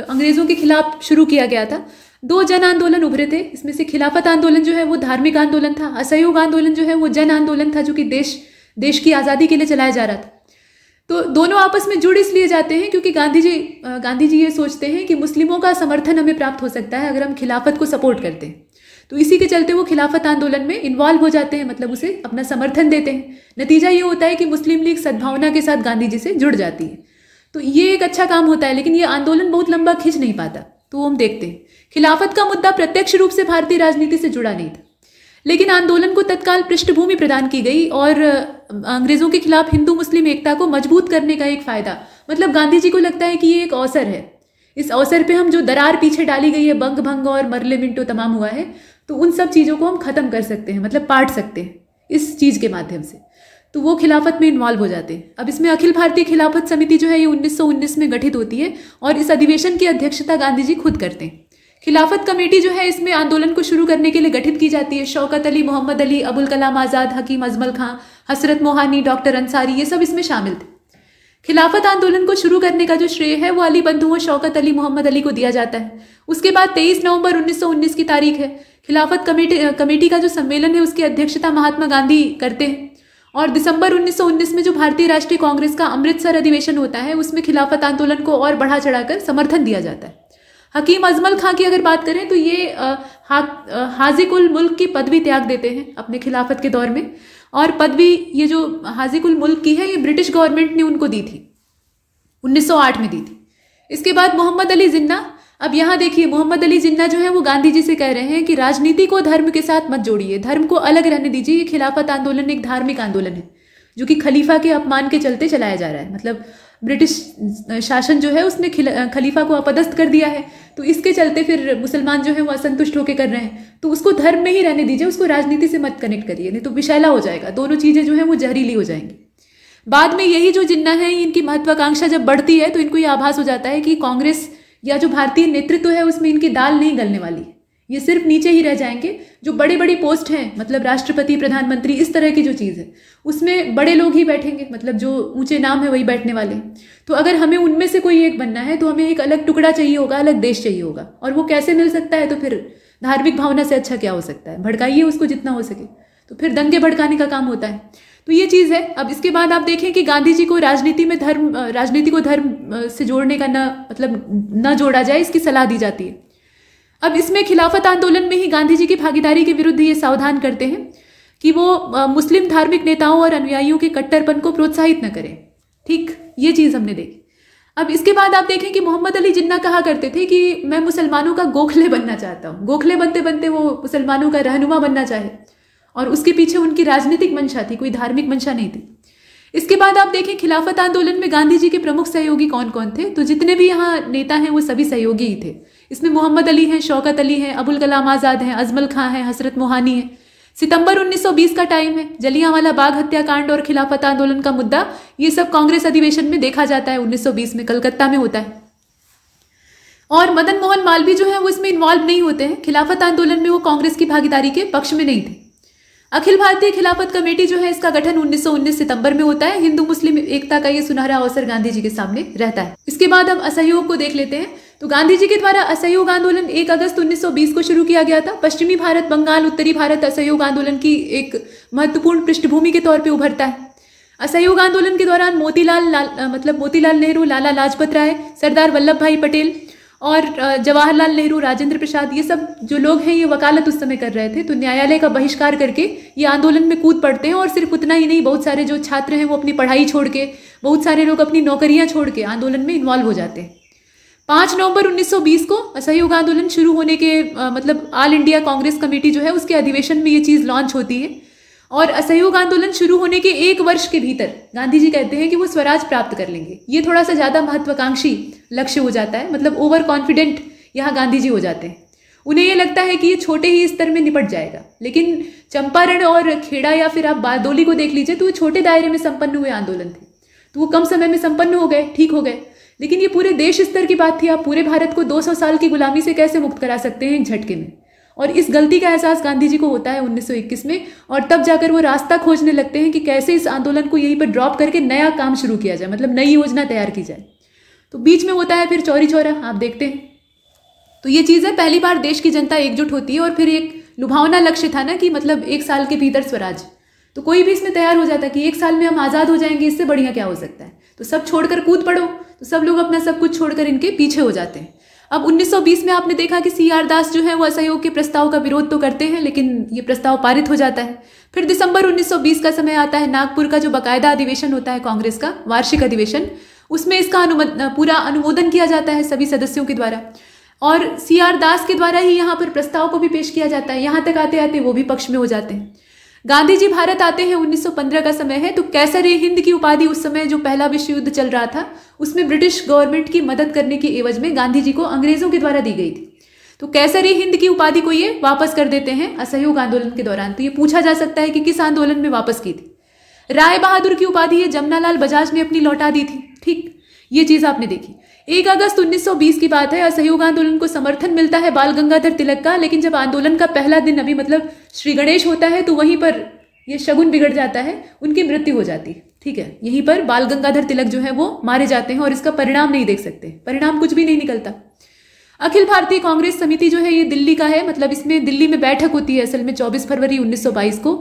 अंग्रेज़ों के खिलाफ शुरू किया गया था दो जन आंदोलन उभरे थे इसमें से खिलाफत आंदोलन जो है वो धार्मिक आंदोलन था असहयोग आंदोलन जो है वो जन आंदोलन था जो कि देश देश की आज़ादी के लिए चलाया जा रहा था तो दोनों आपस में जुड़ इसलिए जाते हैं क्योंकि गांधी जी गांधी जी ये सोचते हैं कि मुस्लिमों का समर्थन हमें प्राप्त हो सकता है अगर हम खिलाफत को सपोर्ट करते हैं तो इसी के चलते वो खिलाफत आंदोलन में इन्वॉल्व हो जाते हैं मतलब उसे अपना समर्थन देते हैं नतीजा ये होता है कि मुस्लिम लीग सद्भावना के साथ गांधी जी से जुड़ जाती है तो ये एक अच्छा काम होता है लेकिन ये आंदोलन बहुत लंबा खींच नहीं पाता तो हम देखते हैं खिलाफत का मुद्दा प्रत्यक्ष रूप से भारतीय राजनीति से जुड़ा नहीं था लेकिन आंदोलन को तत्काल पृष्ठभूमि प्रदान की गई और अंग्रेजों के खिलाफ हिंदू मुस्लिम एकता को मजबूत करने का एक फायदा मतलब गांधी जी को लगता है कि ये एक अवसर है इस अवसर पे हम जो दरार पीछे डाली गई है बंग भंग और मरले मिंटो तमाम हुआ है तो उन सब चीज़ों को हम खत्म कर सकते हैं मतलब पाट सकते हैं इस चीज़ के माध्यम से तो वो खिलाफत में इन्वॉल्व हो जाते अब इसमें अखिल भारतीय खिलाफत समिति जो है ये 1919 में गठित होती है और इस अधिवेशन की अध्यक्षता गांधी जी खुद करते हैं खिलाफत कमेटी जो है इसमें आंदोलन को शुरू करने के लिए गठित की जाती है शौकत अली मोहम्मद अली अबुल कलाम आज़ाद हकीम अजमल खां हसरत मोहानी डॉक्टर अंसारी ये सब इसमें शामिल थे खिलाफत आंदोलन को शुरू करने का जो श्रेय है वो अली और शौकत अली मोहम्मद अली को दिया जाता है उसके बाद 23 नवंबर 1919 की तारीख है खिलाफत कमेटी कमेटी का जो सम्मेलन है उसकी अध्यक्षता महात्मा गांधी करते हैं और दिसंबर 1919 में जो भारतीय राष्ट्रीय कांग्रेस का अमृतसर अधिवेशन होता है उसमें खिलाफत आंदोलन को और बढ़ा चढ़ाकर समर्थन दिया जाता है हकीम अजमल खां की अगर बात करें तो ये हाजिक उल मुल्क की पदवी त्याग देते हैं अपने खिलाफत के दौर में और पदवी ये जो हाजिक उल मुल्क की है ये ब्रिटिश गवर्नमेंट ने उनको दी थी 1908 में दी थी इसके बाद मोहम्मद अली जिन्ना अब यहाँ देखिए मोहम्मद अली जिन्ना जो है वो गांधी जी से कह रहे हैं कि राजनीति को धर्म के साथ मत जोड़िए धर्म को अलग रहने दीजिए ये खिलाफत आंदोलन एक धार्मिक आंदोलन है जो कि खलीफा के अपमान के चलते चलाया जा रहा है मतलब ब्रिटिश शासन जो है उसने खलीफा को अपदस्थ कर दिया है तो इसके चलते फिर मुसलमान जो है वो असंतुष्ट होकर कर रहे हैं तो उसको धर्म में ही रहने दीजिए उसको राजनीति से मत कनेक्ट करिए नहीं तो विशैला हो जाएगा दोनों चीज़ें जो हैं वो जहरीली हो जाएंगी बाद में यही जो जिन्ना है इनकी महत्वाकांक्षा जब बढ़ती है तो इनको ये आभास हो जाता है कि कांग्रेस या जो भारतीय नेतृत्व है उसमें इनकी दाल नहीं गलने वाली ये सिर्फ नीचे ही रह जाएंगे जो बड़े बड़ी पोस्ट हैं मतलब राष्ट्रपति प्रधानमंत्री इस तरह की जो चीज़ है उसमें बड़े लोग ही बैठेंगे मतलब जो ऊंचे नाम है वही बैठने वाले तो अगर हमें उनमें से कोई एक बनना है तो हमें एक अलग टुकड़ा चाहिए होगा अलग देश चाहिए होगा और वो कैसे मिल सकता है तो फिर धार्मिक भावना से अच्छा क्या हो सकता है भड़काइए उसको जितना हो सके तो फिर दंगे भड़काने का काम होता है तो ये चीज़ है अब इसके बाद आप देखें कि गांधी जी को राजनीति में धर्म राजनीति को धर्म से जोड़ने का ना मतलब ना जोड़ा जाए इसकी सलाह दी जाती है अब इसमें खिलाफत आंदोलन में ही गांधी जी की भागीदारी के विरुद्ध ये सावधान करते हैं कि वो मुस्लिम धार्मिक नेताओं और अनुयायियों के कट्टरपन को प्रोत्साहित न करें ठीक ये चीज़ हमने देखी अब इसके बाद आप देखें कि मोहम्मद अली जिन्ना कहा करते थे कि मैं मुसलमानों का गोखले बनना चाहता हूँ गोखले बनते बनते वो मुसलमानों का रहनुमा बनना चाहे और उसके पीछे उनकी राजनीतिक मंशा थी कोई धार्मिक मंशा नहीं थी इसके बाद आप देखें खिलाफत आंदोलन में गांधी जी के प्रमुख सहयोगी कौन कौन थे तो जितने भी यहाँ नेता हैं वो सभी सहयोगी ही थे इसमें मोहम्मद अली हैं शौकत अली हैं अबुल कलाम आज़ाद हैं अजमल खां हैं हसरत मोहानी हैं सितंबर 1920 का टाइम है जलियांवाला बाग हत्याकांड और खिलाफत आंदोलन का मुद्दा ये सब कांग्रेस अधिवेशन में देखा जाता है 1920 में कलकत्ता में होता है और मदन मोहन मालवीय जो है वो इसमें इन्वॉल्व नहीं होते हैं खिलाफत आंदोलन में वो कांग्रेस की भागीदारी के पक्ष में नहीं थे अखिल भारतीय खिलाफत कमेटी जो है इसका गठन 1919 सितंबर में होता है हिंदू मुस्लिम एकता का ये सुनहरा अवसर गांधी जी के सामने रहता है इसके बाद हम असहयोग को देख लेते हैं तो गांधी जी के द्वारा असहयोग आंदोलन 1 अगस्त 1920 को शुरू किया गया था पश्चिमी भारत बंगाल उत्तरी भारत असहयोग आंदोलन की एक महत्वपूर्ण पृष्ठभूमि के तौर पर उभरता है असहयोग आंदोलन के दौरान मोतीलाल मतलब मोतीलाल नेहरू लाला लाजपत राय सरदार वल्लभ भाई पटेल और जवाहरलाल नेहरू राजेंद्र प्रसाद ये सब जो लोग हैं ये वकालत उस समय कर रहे थे तो न्यायालय का बहिष्कार करके ये आंदोलन में कूद पड़ते हैं और सिर्फ उतना ही नहीं बहुत सारे जो छात्र हैं वो अपनी पढ़ाई छोड़ के बहुत सारे लोग अपनी नौकरियाँ छोड़ के आंदोलन में इन्वॉल्व हो जाते हैं पाँच नवंबर 1920 को असहयोग आंदोलन शुरू होने के आ, मतलब ऑल इंडिया कांग्रेस कमेटी जो है उसके अधिवेशन में ये चीज़ लॉन्च होती है और असहयोग आंदोलन शुरू होने के एक वर्ष के भीतर गांधी जी कहते हैं कि वो स्वराज प्राप्त कर लेंगे ये थोड़ा सा ज़्यादा महत्वाकांक्षी लक्ष्य हो जाता है मतलब ओवर कॉन्फिडेंट यहाँ गांधी जी हो जाते हैं उन्हें ये लगता है कि ये छोटे ही स्तर में निपट जाएगा लेकिन चंपारण और खेड़ा या फिर आप बारदोली को देख लीजिए तो वो छोटे दायरे में संपन्न हुए आंदोलन थे तो वो कम समय में संपन्न हो गए ठीक हो गए लेकिन ये पूरे देश स्तर की बात थी आप पूरे भारत को 200 साल की गुलामी से कैसे मुक्त करा सकते हैं एक झटके में और इस गलती का एहसास गांधी जी को होता है 1921 में और तब जाकर वो रास्ता खोजने लगते हैं कि कैसे इस आंदोलन को यहीं पर ड्रॉप करके नया काम शुरू किया जाए मतलब नई योजना तैयार की जाए तो बीच में होता है फिर चौरी चौरा आप देखते हैं तो ये है पहली बार देश की जनता एकजुट होती है और फिर एक लुभावना लक्ष्य था ना कि मतलब एक साल के भीतर स्वराज तो कोई भी इसमें तैयार हो जाता कि एक साल में हम आज़ाद हो जाएंगे इससे बढ़िया क्या हो सकता है तो सब छोड़कर कूद पड़ो तो सब लोग अपना सब कुछ छोड़कर इनके पीछे हो जाते हैं अब 1920 में आपने देखा कि सी आर दास जो है वो असहयोग के प्रस्ताव का विरोध तो करते हैं लेकिन ये प्रस्ताव पारित हो जाता है फिर दिसंबर 1920 का समय आता है नागपुर का जो बाकायदा अधिवेशन होता है कांग्रेस का वार्षिक अधिवेशन उसमें इसका अनुमत पूरा अनुमोदन किया जाता है सभी सदस्यों के द्वारा और सी आर दास के द्वारा ही यहाँ पर प्रस्ताव को भी पेश किया जाता है यहाँ तक आते आते वो भी पक्ष में हो जाते हैं गांधी जी भारत आते हैं 1915 का समय है तो कैसर ए हिंद की उपाधि उस समय जो पहला विश्व युद्ध चल रहा था उसमें ब्रिटिश गवर्नमेंट की मदद करने की एवज में गांधी जी को अंग्रेजों के द्वारा दी गई थी तो कैसर ए हिंद की उपाधि को ये वापस कर देते हैं असहयोग आंदोलन के दौरान तो ये पूछा जा सकता है कि किस आंदोलन में वापस की थी राय बहादुर की उपाधि ये जमनालाल बजाज ने अपनी लौटा दी थी ठीक ये चीज आपने देखी एक अगस्त 1920 की बात है असहयोग आंदोलन को समर्थन मिलता है बाल गंगाधर तिलक का लेकिन जब आंदोलन का पहला दिन अभी मतलब श्री गणेश होता है तो वहीं पर ये शगुन बिगड़ जाता है उनकी मृत्यु हो जाती है ठीक है यहीं पर बाल गंगाधर तिलक जो है वो मारे जाते हैं और इसका परिणाम नहीं देख सकते परिणाम कुछ भी नहीं निकलता अखिल भारतीय कांग्रेस समिति जो है ये दिल्ली का है मतलब इसमें दिल्ली में बैठक होती है असल में 24 फरवरी 1922 को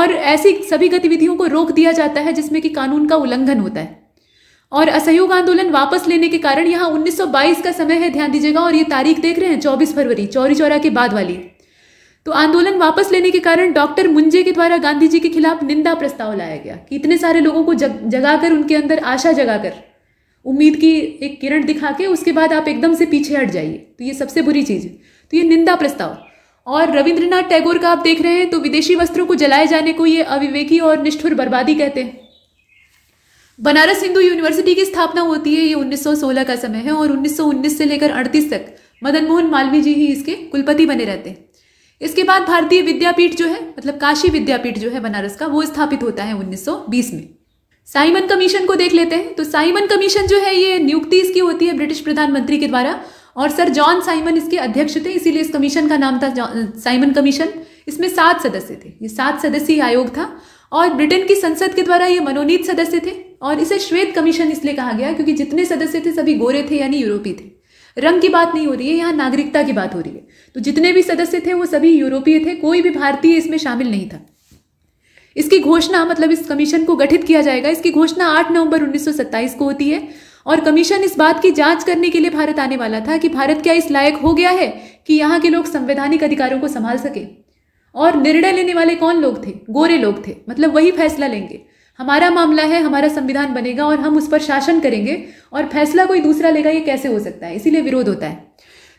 और ऐसी सभी गतिविधियों को रोक दिया जाता है जिसमें कि कानून का उल्लंघन होता है और असहयोग आंदोलन वापस लेने के कारण यहाँ 1922 का समय है ध्यान दीजिएगा और ये तारीख देख रहे हैं 24 फरवरी चौरी चौरा के बाद वाली तो आंदोलन वापस लेने के कारण डॉक्टर मुंजे के द्वारा गांधी जी के खिलाफ निंदा प्रस्ताव लाया गया कि इतने सारे लोगों को जग जगाकर उनके अंदर आशा जगाकर उम्मीद की एक किरण दिखा के उसके बाद आप एकदम से पीछे हट जाइए तो ये सबसे बुरी चीज़ है तो ये निंदा प्रस्ताव और रविंद्रनाथ टैगोर का आप देख रहे हैं तो विदेशी वस्त्रों को जलाए जाने को ये अविवेकी और निष्ठुर बर्बादी कहते हैं बनारस हिंदू यूनिवर्सिटी की स्थापना होती है ये 1916 का समय है और 1919 से लेकर 38 तक मदन मोहन मालवीय जी ही इसके कुलपति बने रहते हैं इसके बाद भारतीय विद्यापीठ जो है मतलब काशी विद्यापीठ जो है बनारस का वो स्थापित होता है 1920 में साइमन कमीशन को देख लेते हैं तो साइमन कमीशन जो है ये नियुक्ति इसकी होती है ब्रिटिश प्रधानमंत्री के द्वारा और सर जॉन साइमन इसके अध्यक्ष थे इसीलिए इस कमीशन का नाम था साइमन कमीशन इसमें सात सदस्य थे ये सात सदस्यीय आयोग था और ब्रिटेन की संसद के द्वारा ये मनोनीत सदस्य थे और इसे श्वेत कमीशन इसलिए कहा गया क्योंकि जितने सदस्य थे सभी गोरे थे यानी यूरोपीय थे रंग की बात नहीं हो रही है यहाँ नागरिकता की बात हो रही है तो जितने भी सदस्य थे वो सभी यूरोपीय थे कोई भी भारतीय इसमें शामिल नहीं था इसकी घोषणा मतलब इस कमीशन को गठित किया जाएगा इसकी घोषणा 8 नवंबर 1927 को होती है और कमीशन इस बात की जांच करने के लिए भारत आने वाला था कि भारत क्या इस लायक हो गया है कि यहाँ के लोग संवैधानिक अधिकारों को संभाल सके और निर्णय लेने वाले कौन लोग थे गोरे लोग थे मतलब वही फैसला लेंगे हमारा मामला है हमारा संविधान बनेगा और हम उस पर शासन करेंगे और फैसला कोई दूसरा लेगा ये कैसे हो सकता है इसीलिए विरोध होता है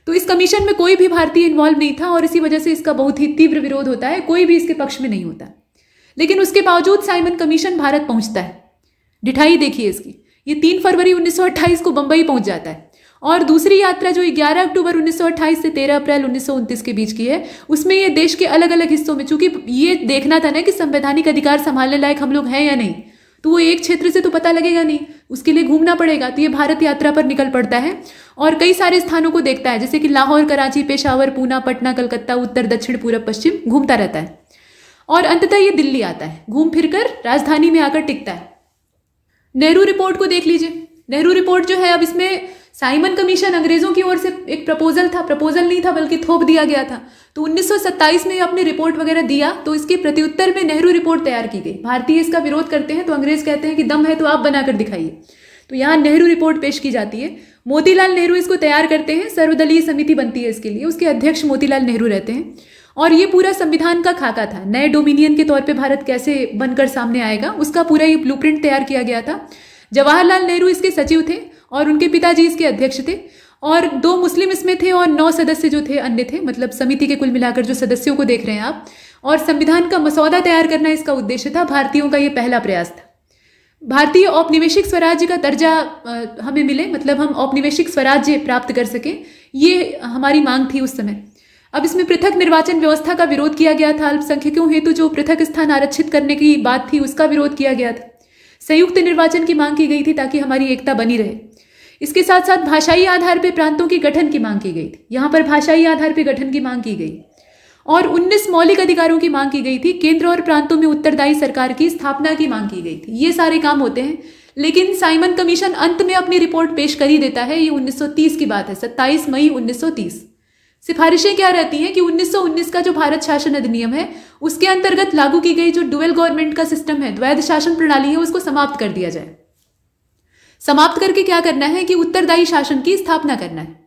तो इस कमीशन में कोई भी भारतीय इन्वॉल्व नहीं था और इसी वजह से इसका बहुत ही तीव्र विरोध होता है कोई भी इसके पक्ष में नहीं होता लेकिन उसके बावजूद साइमन कमीशन भारत पहुंचता है डिठाई देखिए इसकी ये तीन फरवरी उन्नीस को बंबई पहुंच जाता है और दूसरी यात्रा जो 11 अक्टूबर 1928 से 13 अप्रैल उन्नीस के बीच की है उसमें ये देश के अलग अलग हिस्सों में चूंकि ये देखना था ना कि संवैधानिक अधिकार संभालने लायक हम लोग हैं या नहीं तो वो एक क्षेत्र से तो पता लगेगा नहीं उसके लिए घूमना पड़ेगा तो ये भारत यात्रा पर निकल पड़ता है और कई सारे स्थानों को देखता है जैसे कि लाहौर कराची पेशावर पूना पटना कलकत्ता उत्तर दक्षिण पूर्व पश्चिम घूमता रहता है और अंततः ये दिल्ली आता है घूम फिर कर राजधानी में आकर टिकता है नेहरू रिपोर्ट को देख लीजिए नेहरू रिपोर्ट जो है अब इसमें साइमन कमीशन अंग्रेज़ों की ओर से एक प्रपोजल था प्रपोजल नहीं था बल्कि थोप दिया गया था तो 1927 में अपने रिपोर्ट वगैरह दिया तो इसके प्रत्युत्तर में नेहरू रिपोर्ट तैयार की गई भारतीय इसका विरोध करते हैं तो अंग्रेज कहते हैं कि दम है तो आप बनाकर दिखाइए तो यहाँ नेहरू रिपोर्ट पेश की जाती है मोतीलाल नेहरू इसको तैयार करते हैं सर्वदलीय समिति बनती है इसके लिए उसके अध्यक्ष मोतीलाल नेहरू रहते हैं और ये पूरा संविधान का खाका था नए डोमिनियन के तौर पे भारत कैसे बनकर सामने आएगा उसका पूरा ये ब्लूप्रिंट तैयार किया गया था जवाहरलाल नेहरू इसके सचिव थे और उनके पिताजी इसके अध्यक्ष थे और दो मुस्लिम इसमें थे और नौ सदस्य जो थे अन्य थे मतलब समिति के कुल मिलाकर जो सदस्यों को देख रहे हैं आप और संविधान का मसौदा तैयार करना इसका उद्देश्य था भारतीयों का ये पहला प्रयास था भारतीय औपनिवेशिक स्वराज्य का दर्जा हमें मिले मतलब हम औपनिवेशिक स्वराज्य प्राप्त कर सकें ये हमारी मांग थी उस समय अब इसमें पृथक निर्वाचन व्यवस्था का विरोध किया गया था अल्पसंख्यकों हेतु जो पृथक स्थान आरक्षित करने की बात थी उसका विरोध किया गया था संयुक्त निर्वाचन की मांग की गई थी ताकि हमारी एकता बनी रहे इसके साथ साथ भाषाई आधार पर प्रांतों के गठन की मांग की गई थी यहाँ पर भाषाई आधार पर गठन की मांग की गई और 19 मौलिक अधिकारों की मांग की गई थी केंद्र और प्रांतों में उत्तरदायी सरकार की स्थापना की मांग की गई थी ये सारे काम होते हैं लेकिन साइमन कमीशन अंत में अपनी रिपोर्ट पेश कर ही देता है ये 1930 की बात है 27 मई 1930 सिफारिशें क्या रहती हैं कि 1919 का जो भारत शासन अधिनियम है उसके अंतर्गत लागू की गई जो डुअल गवर्नमेंट का सिस्टम है द्वैध शासन प्रणाली है उसको समाप्त कर दिया जाए समाप्त करके क्या करना है कि उत्तरदायी शासन की स्थापना करना है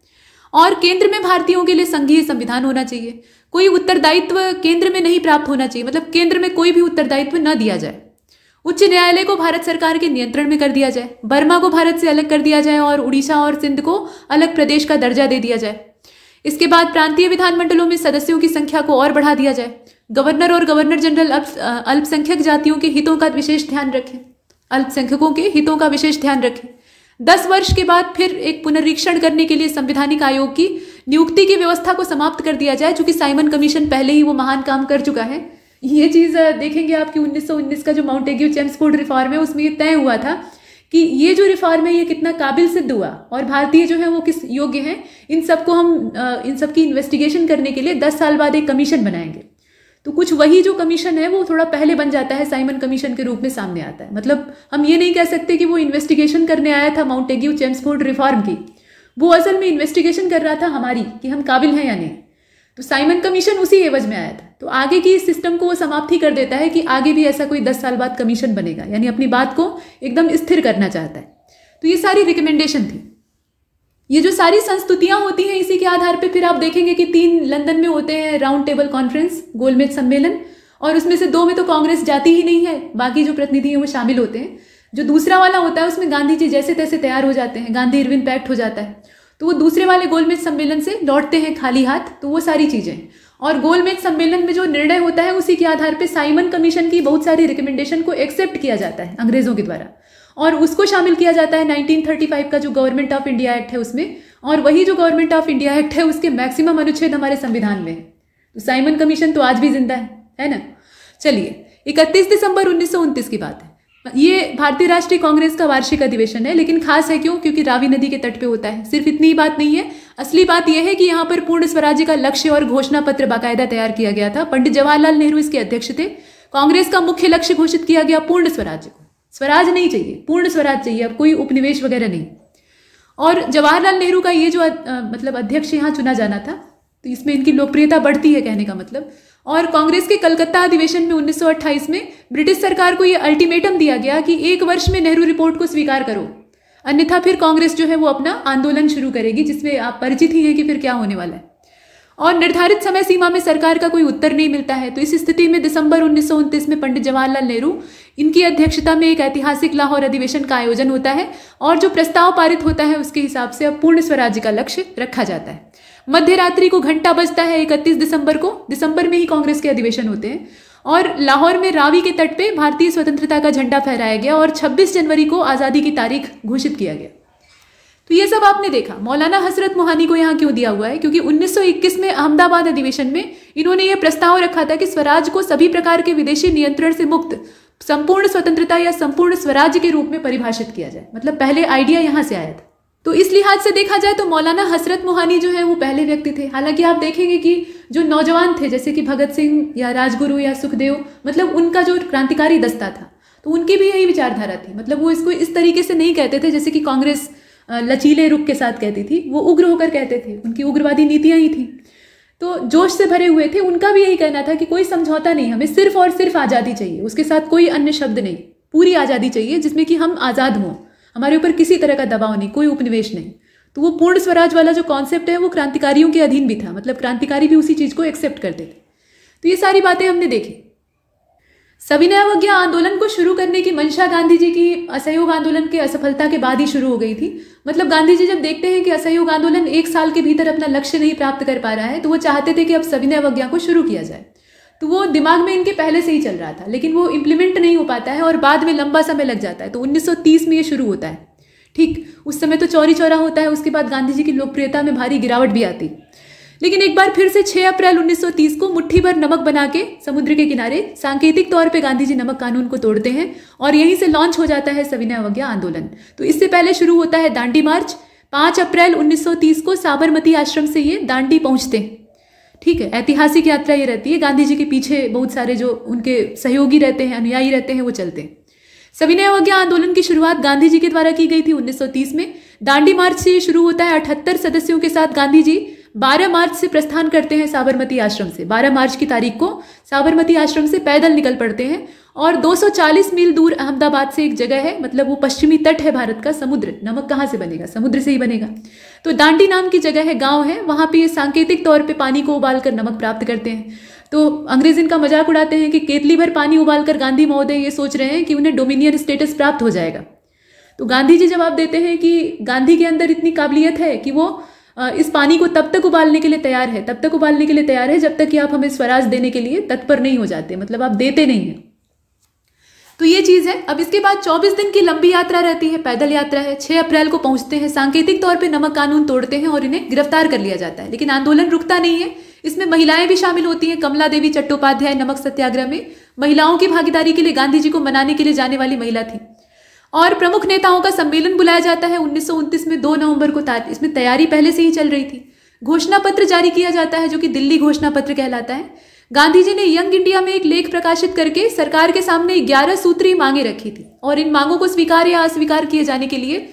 और केंद्र में भारतीयों के लिए संघीय संविधान होना चाहिए कोई उत्तरदायित्व केंद्र में नहीं प्राप्त होना चाहिए मतलब केंद्र में कोई भी उत्तरदायित्व न दिया जाए उच्च न्यायालय को भारत सरकार के नियंत्रण में कर दिया जाए बर्मा को भारत से अलग कर दिया जाए और उड़ीसा और सिंध को अलग प्रदेश का दर्जा दे दिया जाए इसके बाद प्रांतीय विधानमंडलों में सदस्यों की संख्या को और बढ़ा दिया जाए गवर्नर और गवर्नर जनरल अल्पसंख्यक जातियों के हितों का विशेष ध्यान रखें अल्पसंख्यकों के हितों का विशेष ध्यान रखें दस वर्ष के बाद फिर एक पुनरीक्षण करने के लिए संविधानिक आयोग की नियुक्ति की व्यवस्था को समाप्त कर दिया जाए चूंकि साइमन कमीशन पहले ही वो महान काम कर चुका है ये चीज़ देखेंगे आपकी 1919 का जो माउंटेग्यू चेम्सफोर्ड रिफॉर्म है उसमें ये तय हुआ था कि ये जो रिफॉर्म है ये कितना काबिल सिद्ध हुआ और भारतीय जो है वो किस योग्य हैं इन सबको हम इन सब की इन्वेस्टिगेशन करने के लिए दस साल बाद एक कमीशन बनाएंगे तो कुछ वही जो कमीशन है वो थोड़ा पहले बन जाता है साइमन कमीशन के रूप में सामने आता है मतलब हम ये नहीं कह सकते कि वो इन्वेस्टिगेशन करने आया था माउंट एग्यू चेम्सफोर्ड रिफॉर्म की वो असल में इन्वेस्टिगेशन कर रहा था हमारी कि हम काबिल हैं या नहीं तो साइमन कमीशन उसी एवज में आया था तो आगे की इस सिस्टम को वो समाप्त ही कर देता है कि आगे भी ऐसा कोई दस साल बाद कमीशन बनेगा यानी अपनी बात को एकदम स्थिर करना चाहता है तो ये सारी रिकमेंडेशन थी ये जो सारी संस्तुतियां होती हैं इसी के आधार पर फिर आप देखेंगे कि तीन लंदन में होते हैं राउंड टेबल कॉन्फ्रेंस गोलमेज सम्मेलन और उसमें से दो में तो कांग्रेस जाती ही नहीं है बाकी जो प्रतिनिधि हैं वो शामिल होते हैं जो दूसरा वाला होता है उसमें गांधी जी जैसे तैसे तैयार हो जाते हैं गांधी इरविन पैक्ट हो जाता है तो वो दूसरे वाले गोलमेज सम्मेलन से लौटते हैं खाली हाथ तो वो सारी चीज़ें और गोलमेज सम्मेलन में जो निर्णय होता है उसी के आधार पर साइमन कमीशन की बहुत सारी रिकमेंडेशन को एक्सेप्ट किया जाता है अंग्रेज़ों के द्वारा और उसको शामिल किया जाता है 1935 का जो गवर्नमेंट ऑफ इंडिया एक्ट है उसमें और वही जो गवर्नमेंट ऑफ इंडिया एक्ट है उसके मैक्सिमम अनुच्छेद हमारे संविधान में है तो साइमन कमीशन तो आज भी जिंदा है है ना चलिए इकतीस दिसंबर उन्नीस की बात है ये भारतीय राष्ट्रीय कांग्रेस का वार्षिक अधिवेशन है लेकिन खास है क्यों क्योंकि रावी नदी के तट पे होता है सिर्फ इतनी ही बात नहीं है असली बात यह है कि यहाँ पर पूर्ण स्वराज्य का लक्ष्य और घोषणा पत्र बाकायदा तैयार किया गया था पंडित जवाहरलाल नेहरू इसके अध्यक्ष थे कांग्रेस का मुख्य लक्ष्य घोषित किया गया पूर्ण स्वराज्य को स्वराज नहीं चाहिए पूर्ण स्वराज चाहिए अब कोई उपनिवेश वगैरह नहीं और जवाहरलाल नेहरू का ये जो आ, मतलब अध्यक्ष यहाँ चुना जाना था तो इसमें इनकी लोकप्रियता बढ़ती है कहने का मतलब और कांग्रेस के कलकत्ता अधिवेशन में 1928 में ब्रिटिश सरकार को ये अल्टीमेटम दिया गया कि एक वर्ष में नेहरू रिपोर्ट को स्वीकार करो अन्यथा फिर कांग्रेस जो है वो अपना आंदोलन शुरू करेगी जिसमें आप परिचित ही हैं कि फिर क्या होने वाला है और निर्धारित समय सीमा में सरकार का कोई उत्तर नहीं मिलता है तो इस स्थिति में दिसंबर उन्नीस में पंडित जवाहरलाल नेहरू इनकी अध्यक्षता में एक ऐतिहासिक लाहौर अधिवेशन का आयोजन होता है और जो प्रस्ताव पारित होता है उसके हिसाब से अब पूर्ण स्वराज्य का लक्ष्य रखा जाता है मध्य रात्रि को घंटा बजता है इकतीस दिसंबर को दिसंबर में ही कांग्रेस के अधिवेशन होते हैं और लाहौर में रावी के तट पे भारतीय स्वतंत्रता का झंडा फहराया गया और 26 जनवरी को आज़ादी की तारीख घोषित किया गया तो ये सब आपने देखा मौलाना हसरत मोहानी को यहाँ क्यों दिया हुआ है क्योंकि 1921 में अहमदाबाद अधिवेशन में इन्होंने ये प्रस्ताव रखा था कि स्वराज को सभी प्रकार के विदेशी नियंत्रण से मुक्त संपूर्ण स्वतंत्रता या संपूर्ण स्वराज के रूप में परिभाषित किया जाए मतलब पहले आइडिया यहाँ से आया था तो इस लिहाज से देखा जाए तो मौलाना हसरत मोहानी जो है वो पहले व्यक्ति थे हालांकि आप देखेंगे कि जो नौजवान थे जैसे कि भगत सिंह या राजगुरु या सुखदेव मतलब उनका जो क्रांतिकारी दस्ता था तो उनकी भी यही विचारधारा थी मतलब वो इसको इस तरीके से नहीं कहते थे जैसे कि कांग्रेस लचीले रुख के साथ कहती थी वो उग्र होकर कहते थे उनकी उग्रवादी नीतियाँ ही थी तो जोश से भरे हुए थे उनका भी यही कहना था कि कोई समझौता नहीं हमें सिर्फ और सिर्फ आज़ादी चाहिए उसके साथ कोई अन्य शब्द नहीं पूरी आज़ादी चाहिए जिसमें कि हम आज़ाद हों हमारे ऊपर किसी तरह का दबाव नहीं कोई उपनिवेश नहीं तो वो पूर्ण स्वराज वाला जो कॉन्सेप्ट है वो क्रांतिकारियों के अधीन भी था मतलब क्रांतिकारी भी उसी चीज़ को एक्सेप्ट करते थे तो ये सारी बातें हमने देखी सविनय अवज्ञा आंदोलन को शुरू करने की मंशा गांधी जी की असहयोग आंदोलन के असफलता के बाद ही शुरू हो गई थी मतलब गांधी जी जब देखते हैं कि असहयोग आंदोलन एक साल के भीतर अपना लक्ष्य नहीं प्राप्त कर पा रहा है तो वो चाहते थे कि अब सविनय अवज्ञा को शुरू किया जाए तो वो दिमाग में इनके पहले से ही चल रहा था लेकिन वो इम्प्लीमेंट नहीं हो पाता है और बाद में लंबा समय लग जाता है तो 1930 में ये शुरू होता है ठीक उस समय तो चौरी चौरा होता है उसके बाद गांधी जी की लोकप्रियता में भारी गिरावट भी आती लेकिन एक बार फिर से 6 अप्रैल 1930 को मुट्ठी भर नमक बना के समुद्र के किनारे सांकेतिक तौर पे गांधी जी नमक कानून को तोड़ते हैं और यहीं से लॉन्च हो जाता है सविनय अवज्ञा आंदोलन तो इससे पहले शुरू होता है दांडी मार्च 5 अप्रैल 1930 को साबरमती आश्रम से ये दांडी पहुंचते हैं ठीक है ऐतिहासिक यात्रा ये रहती है गांधी जी के पीछे बहुत सारे जो उनके सहयोगी रहते हैं अनुयायी रहते हैं वो चलते हैं सविनय अवज्ञा आंदोलन की शुरुआत गांधी जी के द्वारा की गई थी 1930 में दांडी मार्च से शुरू होता है अठहत्तर सदस्यों के साथ गांधी जी 12 मार्च से प्रस्थान करते हैं साबरमती आश्रम से 12 मार्च की तारीख को साबरमती आश्रम से पैदल निकल पड़ते हैं और 240 मील दूर अहमदाबाद से एक जगह है मतलब वो पश्चिमी तट है भारत का समुद्र नमक कहाँ से बनेगा समुद्र से ही बनेगा तो दांडी नाम की जगह है गांव है वहाँ पे ये सांकेतिक तौर पे पानी को उबालकर नमक प्राप्त करते हैं तो अंग्रेज इनका मजाक उड़ाते हैं कि केतली भर पानी उबालकर गांधी महोदय ये सोच रहे हैं कि उन्हें डोमिनियन स्टेटस प्राप्त हो जाएगा तो गांधी जी जवाब देते हैं कि गांधी के अंदर इतनी काबिलियत है कि वो इस पानी को तब तक उबालने के लिए तैयार है तब तक उबालने के लिए तैयार है जब तक कि आप हमें स्वराज देने के लिए तत्पर नहीं हो जाते मतलब आप देते नहीं हैं तो ये चीज़ है अब इसके बाद 24 दिन की लंबी यात्रा रहती है पैदल यात्रा है 6 अप्रैल को पहुंचते हैं सांकेतिक तौर पे नमक कानून तोड़ते हैं और इन्हें गिरफ्तार कर लिया जाता है लेकिन आंदोलन रुकता नहीं है इसमें महिलाएं भी शामिल होती हैं कमला देवी चट्टोपाध्याय नमक सत्याग्रह में महिलाओं की भागीदारी के लिए गांधी जी को मनाने के लिए जाने वाली महिला थी और प्रमुख नेताओं का सम्मेलन बुलाया जाता है उन्नीस में दो नवंबर को इसमें तैयारी पहले से ही चल रही थी घोषणा पत्र जारी किया जाता है जो कि दिल्ली घोषणा पत्र कहलाता है गांधी जी ने यंग इंडिया में एक लेख प्रकाशित करके सरकार के सामने ग्यारह सूत्री मांगे रखी थी और इन मांगों को स्वीकार या अस्वीकार किए जाने के लिए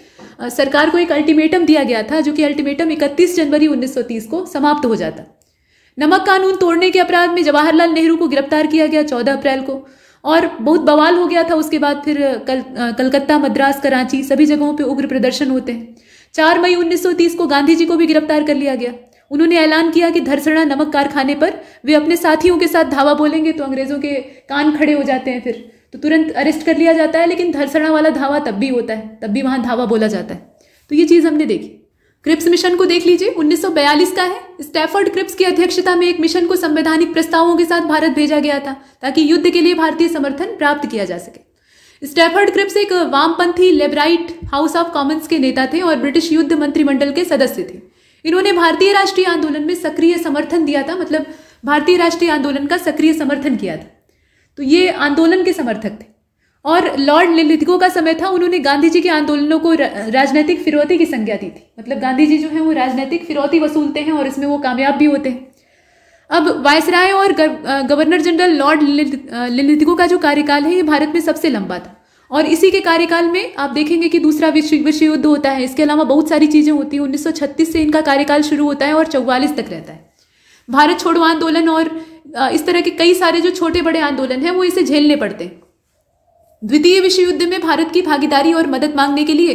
सरकार को एक अल्टीमेटम दिया गया था जो कि अल्टीमेटम 31 जनवरी 1930 को समाप्त हो जाता नमक कानून तोड़ने के अपराध में जवाहरलाल नेहरू को गिरफ्तार किया गया चौदह अप्रैल को और बहुत बवाल हो गया था उसके बाद फिर कल कलकत्ता मद्रास कराची सभी जगहों पे उग्र प्रदर्शन होते हैं चार मई 1930 को गांधी जी को भी गिरफ्तार कर लिया गया उन्होंने ऐलान किया कि धरसड़ा नमक कारखाने पर वे अपने साथियों के साथ धावा बोलेंगे तो अंग्रेज़ों के कान खड़े हो जाते हैं फिर तो तुरंत अरेस्ट कर लिया जाता है लेकिन धरसड़ा वाला धावा तब भी होता है तब भी वहाँ धावा बोला जाता है तो ये चीज़ हमने देखी क्रिप्स मिशन को देख लीजिए 1942 का है स्टैफर्ड क्रिप्स की अध्यक्षता में एक मिशन को संवैधानिक प्रस्तावों के साथ भारत भेजा गया था ताकि युद्ध के लिए भारतीय समर्थन प्राप्त किया जा सके स्टैफर्ड क्रिप्स एक वामपंथी लेबराइट हाउस ऑफ कॉमन्स के नेता थे और ब्रिटिश युद्ध मंत्रिमंडल के सदस्य थे इन्होंने भारतीय राष्ट्रीय आंदोलन में सक्रिय समर्थन दिया था मतलब भारतीय राष्ट्रीय आंदोलन का सक्रिय समर्थन किया था तो ये आंदोलन के समर्थक थे और लॉर्ड लिलिथगो का समय था उन्होंने गांधी जी के आंदोलनों को राजनीतिक फिरौती की संज्ञा दी थी मतलब गांधी जी जो है वो राजनीतिक फिरौती वसूलते हैं और इसमें वो कामयाब भी होते हैं अब वायसराय और गवर्नर जनरल लॉर्ड लिलिथगो का जो कार्यकाल है ये भारत में सबसे लंबा था और इसी के कार्यकाल में आप देखेंगे कि दूसरा विश्व विश्व युद्ध होता है इसके अलावा बहुत सारी चीज़ें होती हैं उन्नीस से इनका कार्यकाल शुरू होता है और चौवालीस तक रहता है भारत छोड़ो आंदोलन और इस तरह के कई सारे जो छोटे बड़े आंदोलन हैं वो इसे झेलने पड़ते हैं द्वितीय विश्व युद्ध में भारत की भागीदारी और मदद मांगने के लिए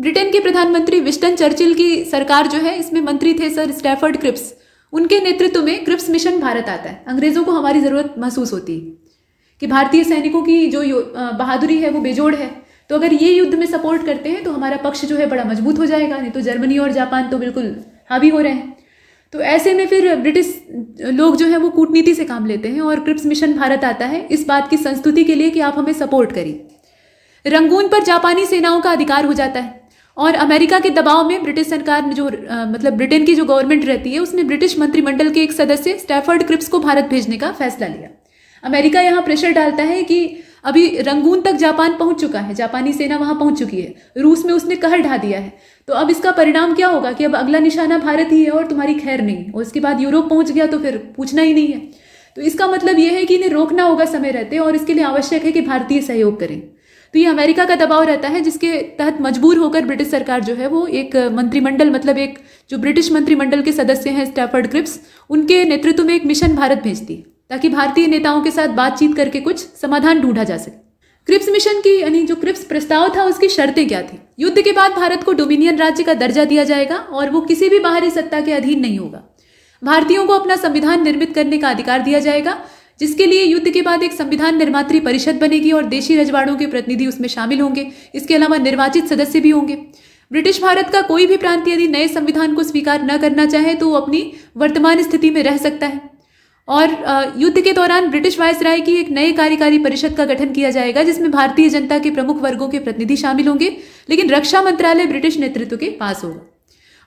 ब्रिटेन के प्रधानमंत्री विस्टन चर्चिल की सरकार जो है इसमें मंत्री थे सर स्टैफर्ड क्रिप्स उनके नेतृत्व में क्रिप्स मिशन भारत आता है अंग्रेजों को हमारी ज़रूरत महसूस होती है कि भारतीय सैनिकों की जो बहादुरी है वो बेजोड़ है तो अगर ये युद्ध में सपोर्ट करते हैं तो हमारा पक्ष जो है बड़ा मजबूत हो जाएगा नहीं तो जर्मनी और जापान तो बिल्कुल हावी हो रहे हैं तो ऐसे में फिर ब्रिटिश लोग जो हैं वो कूटनीति से काम लेते हैं और क्रिप्स मिशन भारत आता है इस बात की संस्तुति के लिए कि आप हमें सपोर्ट करिए रंगून पर जापानी सेनाओं का अधिकार हो जाता है और अमेरिका के दबाव में ब्रिटिश सरकार जो आ, मतलब ब्रिटेन की जो गवर्नमेंट रहती है उसने ब्रिटिश मंत्रिमंडल के एक सदस्य स्टैफर्ड क्रिप्स को भारत भेजने का फैसला लिया अमेरिका यहाँ प्रेशर डालता है कि अभी रंगून तक जापान पहुंच चुका है जापानी सेना वहां पहुंच चुकी है रूस में उसने कहर ढा दिया है तो अब इसका परिणाम क्या होगा कि अब अगला निशाना भारत ही है और तुम्हारी खैर नहीं और उसके बाद यूरोप पहुंच गया तो फिर पूछना ही नहीं है तो इसका मतलब यह है कि इन्हें रोकना होगा समय रहते और इसके लिए आवश्यक है कि भारतीय सहयोग करें तो ये अमेरिका का दबाव रहता है जिसके तहत मजबूर होकर ब्रिटिश सरकार जो है वो एक मंत्रिमंडल मतलब एक जो ब्रिटिश मंत्रिमंडल के सदस्य हैं स्टैफर्ड क्रिप्स उनके नेतृत्व में एक मिशन भारत भेजती है ताकि भारतीय नेताओं के साथ बातचीत करके कुछ समाधान ढूंढा जा सके क्रिप्स मिशन की यानी जो क्रिप्स प्रस्ताव था उसकी शर्तें क्या थी युद्ध के बाद भारत को डोमिनियन राज्य का दर्जा दिया जाएगा और वो किसी भी बाहरी सत्ता के अधीन नहीं होगा भारतीयों को अपना संविधान निर्मित करने का अधिकार दिया जाएगा जिसके लिए युद्ध के बाद एक संविधान निर्मात्री परिषद बनेगी और देशी रजवाड़ों के प्रतिनिधि उसमें शामिल होंगे इसके अलावा निर्वाचित सदस्य भी होंगे ब्रिटिश भारत का कोई भी प्रांत यदि नए संविधान को स्वीकार न करना चाहे तो वो अपनी वर्तमान स्थिति में रह सकता है और युद्ध के दौरान ब्रिटिश वायसराय की एक नए कार्यकारी परिषद का गठन किया जाएगा जिसमें भारतीय जनता के प्रमुख वर्गों के प्रतिनिधि शामिल होंगे लेकिन रक्षा मंत्रालय ब्रिटिश नेतृत्व के पास होगा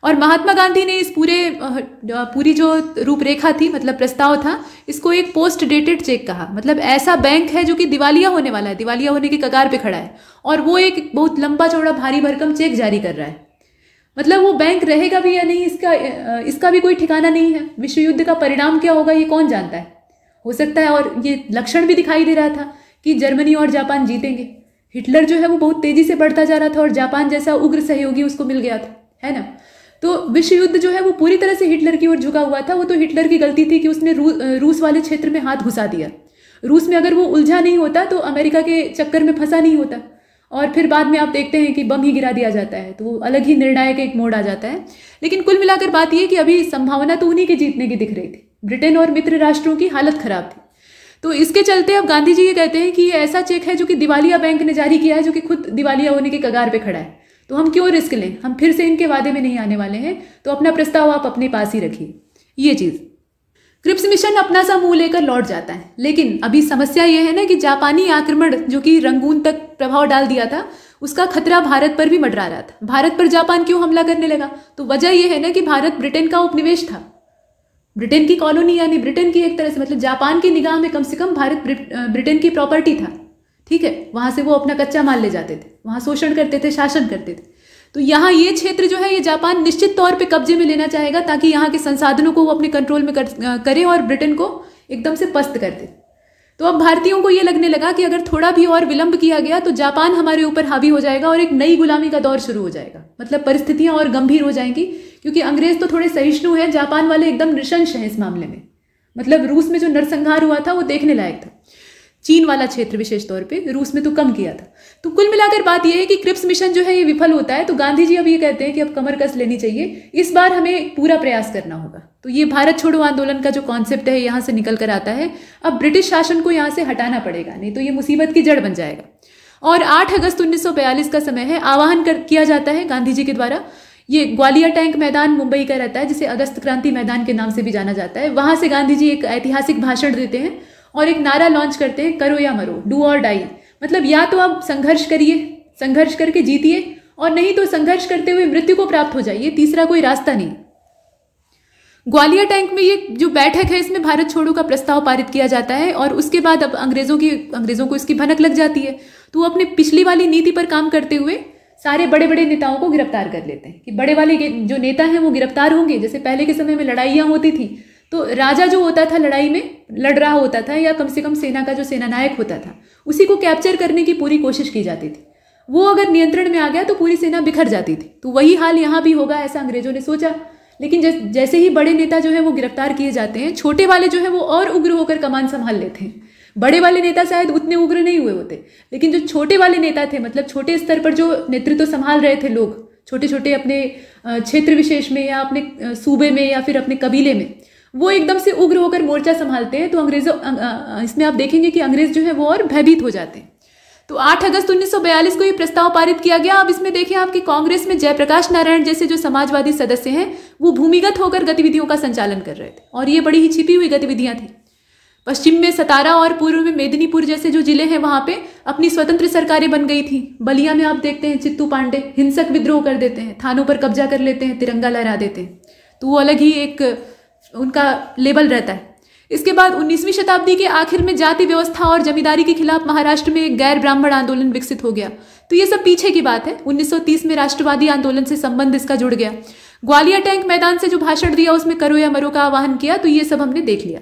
और महात्मा गांधी ने इस पूरे पूरी जो रूपरेखा थी मतलब प्रस्ताव था इसको एक पोस्ट डेटेड चेक कहा मतलब ऐसा बैंक है जो कि दिवालिया होने वाला है दिवालिया होने के कगार पे खड़ा है और वो एक बहुत लंबा चौड़ा भारी भरकम चेक जारी कर रहा है मतलब वो बैंक रहेगा भी या नहीं इसका इसका भी कोई ठिकाना नहीं है विश्व युद्ध का परिणाम क्या होगा ये कौन जानता है हो सकता है और ये लक्षण भी दिखाई दे रहा था कि जर्मनी और जापान जीतेंगे हिटलर जो है वो बहुत तेज़ी से बढ़ता जा रहा था और जापान जैसा उग्र सहयोगी उसको मिल गया था है ना तो विश्व युद्ध जो है वो पूरी तरह से हिटलर की ओर झुका हुआ था वो तो हिटलर की गलती थी कि उसने रू, रूस वाले क्षेत्र में हाथ घुसा दिया रूस में अगर वो उलझा नहीं होता तो अमेरिका के चक्कर में फंसा नहीं होता और फिर बाद में आप देखते हैं कि बम ही गिरा दिया जाता है तो वो अलग ही निर्णायक एक मोड आ जाता है लेकिन कुल मिलाकर बात यह कि अभी संभावना तो उन्हीं के जीतने की दिख रही थी ब्रिटेन और मित्र राष्ट्रों की हालत खराब थी तो इसके चलते अब गांधी जी ये कहते हैं कि ये ऐसा चेक है जो कि दिवालिया बैंक ने जारी किया है जो कि खुद दिवालिया होने के कगार पे खड़ा है तो हम क्यों रिस्क लें हम फिर से इनके वादे में नहीं आने वाले हैं तो अपना प्रस्ताव आप अपने पास ही रखिए ये चीज़ क्रिप्स मिशन अपना सा मुंह लेकर लौट जाता है लेकिन अभी समस्या यह है ना कि जापानी आक्रमण जो कि रंगून तक प्रभाव डाल दिया था उसका खतरा भारत पर भी मडरा रहा था भारत पर जापान क्यों हमला करने लगा तो वजह यह है ना कि भारत ब्रिटेन का उपनिवेश था ब्रिटेन की कॉलोनी यानी ब्रिटेन की एक तरह से मतलब जापान की निगाह में कम से कम भारत ब्रिटेन की प्रॉपर्टी था ठीक है वहां से वो अपना कच्चा माल ले जाते थे वहां शोषण करते थे शासन करते थे तो यहाँ ये क्षेत्र जो है ये जापान निश्चित तौर पे कब्जे में लेना चाहेगा ताकि यहाँ के संसाधनों को वो अपने कंट्रोल में कर, करे और ब्रिटेन को एकदम से पस्त कर दे तो अब भारतीयों को ये लगने लगा कि अगर थोड़ा भी और विलंब किया गया तो जापान हमारे ऊपर हावी हो जाएगा और एक नई गुलामी का दौर शुरू हो जाएगा मतलब परिस्थितियाँ और गंभीर हो जाएंगी क्योंकि अंग्रेज तो थोड़े सहिष्णु हैं जापान वाले एकदम निशंश हैं इस मामले में मतलब रूस में जो नरसंहार हुआ था वो देखने लायक था चीन वाला क्षेत्र विशेष तौर पे रूस में तो कम किया था तो कुल मिलाकर बात यह है कि क्रिप्स मिशन जो है ये विफल होता है तो गांधी जी अब ये कहते हैं कि अब कमर कस लेनी चाहिए इस बार हमें पूरा प्रयास करना होगा तो ये भारत छोड़ो आंदोलन का जो कॉन्सेप्ट है यहाँ से निकल कर आता है अब ब्रिटिश शासन को यहाँ से हटाना पड़ेगा नहीं तो ये मुसीबत की जड़ बन जाएगा और 8 अगस्त 1942 का समय है आह्वान कर किया जाता है गांधी जी के द्वारा ये ग्वालियर टैंक मैदान मुंबई का रहता है जिसे अगस्त क्रांति मैदान के नाम से भी जाना जाता है वहां से गांधी जी एक ऐतिहासिक भाषण देते हैं और एक नारा लॉन्च करते हैं करो या मरो डू और डाई मतलब या तो आप संघर्ष करिए संघर्ष करके जीतिए और नहीं तो संघर्ष करते हुए मृत्यु को प्राप्त हो जाइए तीसरा कोई रास्ता नहीं ग्वालियर टैंक में ये जो बैठक है इसमें भारत छोड़ो का प्रस्ताव पारित किया जाता है और उसके बाद अब अंग्रेजों की अंग्रेजों को इसकी भनक लग जाती है तो वो अपने पिछली वाली नीति पर काम करते हुए सारे बड़े बड़े नेताओं को गिरफ्तार कर लेते हैं कि बड़े वाले जो नेता हैं वो गिरफ्तार होंगे जैसे पहले के समय में लड़ाइयाँ होती थी तो राजा जो होता था लड़ाई में लड़ रहा होता था या कम से कम सेना का जो सेनानायक होता था उसी को कैप्चर करने की पूरी कोशिश की जाती थी वो अगर नियंत्रण में आ गया तो पूरी सेना बिखर जाती थी तो वही हाल यहाँ भी होगा ऐसा अंग्रेजों ने सोचा लेकिन जैसे ही बड़े नेता जो है वो गिरफ्तार किए जाते हैं छोटे वाले जो है वो और उग्र होकर कमान संभाल लेते हैं बड़े वाले नेता शायद उतने उग्र नहीं हुए होते लेकिन जो छोटे वाले नेता थे मतलब छोटे स्तर पर जो नेतृत्व तो संभाल रहे थे लोग छोटे छोटे अपने क्षेत्र विशेष में या अपने सूबे में या फिर अपने कबीले में वो एकदम से उग्र होकर मोर्चा संभालते हैं तो अंग्रेजों अं, अं, अं, इसमें आप देखेंगे कि अंग्रेज जो है वो और भयभीत हो जाते हैं तो 8 अगस्त 1942 को ये प्रस्ताव पारित किया गया अब इसमें देखिए आपके कांग्रेस में जयप्रकाश नारायण जैसे जो समाजवादी सदस्य हैं वो भूमिगत होकर गतिविधियों का संचालन कर रहे थे और ये बड़ी ही छिपी हुई गतिविधियां थी पश्चिम में सतारा और पूर्व में मेदिनीपुर जैसे जो जिले हैं वहाँ पे अपनी स्वतंत्र सरकारें बन गई थी बलिया में आप देखते हैं चित्तू पांडे हिंसक विद्रोह कर देते हैं थानों पर कब्जा कर लेते हैं तिरंगा लहरा देते हैं तो वो अलग ही एक उनका लेबल रहता है इसके बाद 19वीं शताब्दी के आखिर में जाति व्यवस्था और जमींदारी के खिलाफ महाराष्ट्र में एक गैर ब्राह्मण आंदोलन विकसित हो गया तो ये सब पीछे की बात है 1930 में राष्ट्रवादी आंदोलन से संबंध इसका जुड़ गया ग्वालियर टैंक मैदान से जो भाषण दिया उसमें करो या मरो का आह्वान किया तो ये सब हमने देख लिया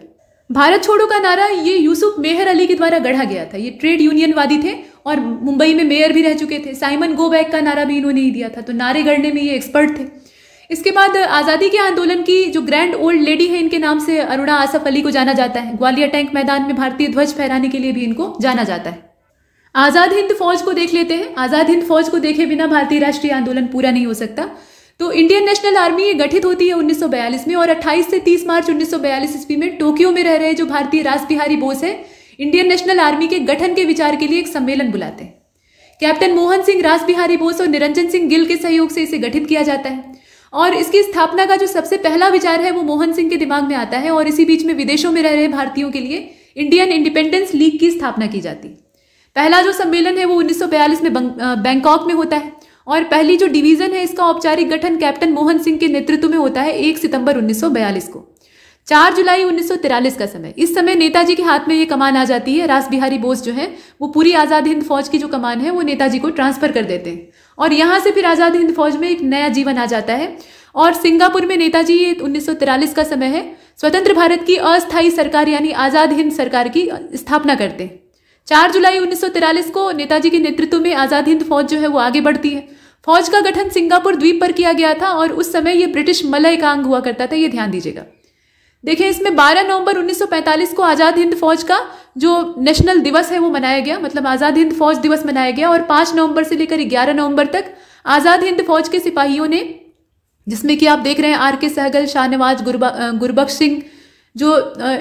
भारत छोड़ो का नारा ये यूसुफ मेहर अली के द्वारा गढ़ा गया था ये ट्रेड यूनियनवादी थे और मुंबई में मेयर भी रह चुके थे साइमन गो बैक का नारा भी इन्होंने ही दिया था तो नारे गढ़ने में ये एक्सपर्ट थे इसके बाद आज़ादी के आंदोलन की जो ग्रैंड ओल्ड लेडी है इनके नाम से अरुणा आसफ अली को जाना जाता है ग्वालियर टैंक मैदान में भारतीय ध्वज फहराने के लिए भी इनको जाना जाता है आज़ाद हिंद फौज को देख लेते हैं आज़ाद हिंद फौज को देखे बिना भारतीय राष्ट्रीय आंदोलन पूरा नहीं हो सकता तो इंडियन नेशनल आर्मी गठित होती है 1942 में और 28 से 30 मार्च 1942 ईस्वी में टोक्यो में रह रहे जो भारतीय राजबिहारी बोस है इंडियन नेशनल आर्मी के गठन के विचार के लिए एक सम्मेलन बुलाते हैं कैप्टन मोहन सिंह राजबिहारी बोस और निरंजन सिंह गिल के सहयोग से इसे गठित किया जाता है और इसकी स्थापना का जो सबसे पहला विचार है वो मोहन सिंह के दिमाग में आता है और इसी बीच में विदेशों में रह रहे भारतीयों के लिए इंडियन इंडिपेंडेंस लीग की स्थापना की जाती पहला जो सम्मेलन है वो 1942 में बैंकॉक में होता है और पहली जो डिवीजन है इसका औपचारिक गठन कैप्टन मोहन सिंह के नेतृत्व में होता है एक सितंबर उन्नीस को चार जुलाई उन्नीस का समय इस समय नेताजी के हाथ में ये कमान आ जाती है रास बिहारी बोस जो है वो पूरी आज़ाद हिंद फौज की जो कमान है वो नेताजी को ट्रांसफर कर देते हैं और यहाँ से फिर आज़ाद हिंद फौज में एक नया जीवन आ जाता है और सिंगापुर में नेताजी ये उन्नीस का समय है स्वतंत्र भारत की अस्थायी सरकार यानी आज़ाद हिंद सरकार की स्थापना करते हैं चार जुलाई उन्नीस को नेताजी के नेतृत्व में आज़ाद हिंद फौज जो है वो आगे बढ़ती है फौज का गठन सिंगापुर द्वीप पर किया गया था और उस समय ये ब्रिटिश मलय का अंग हुआ करता था ये ध्यान दीजिएगा देखिए इसमें 12 नवंबर 1945 को आज़ाद हिंद फौज का जो नेशनल दिवस है वो मनाया गया मतलब आज़ाद हिंद फौज दिवस मनाया गया और 5 नवंबर से लेकर 11 नवंबर तक आज़ाद हिंद फौज के सिपाहियों ने जिसमें कि आप देख रहे हैं आर के सहगल शाहनवाज गुरबख्श सिंह जो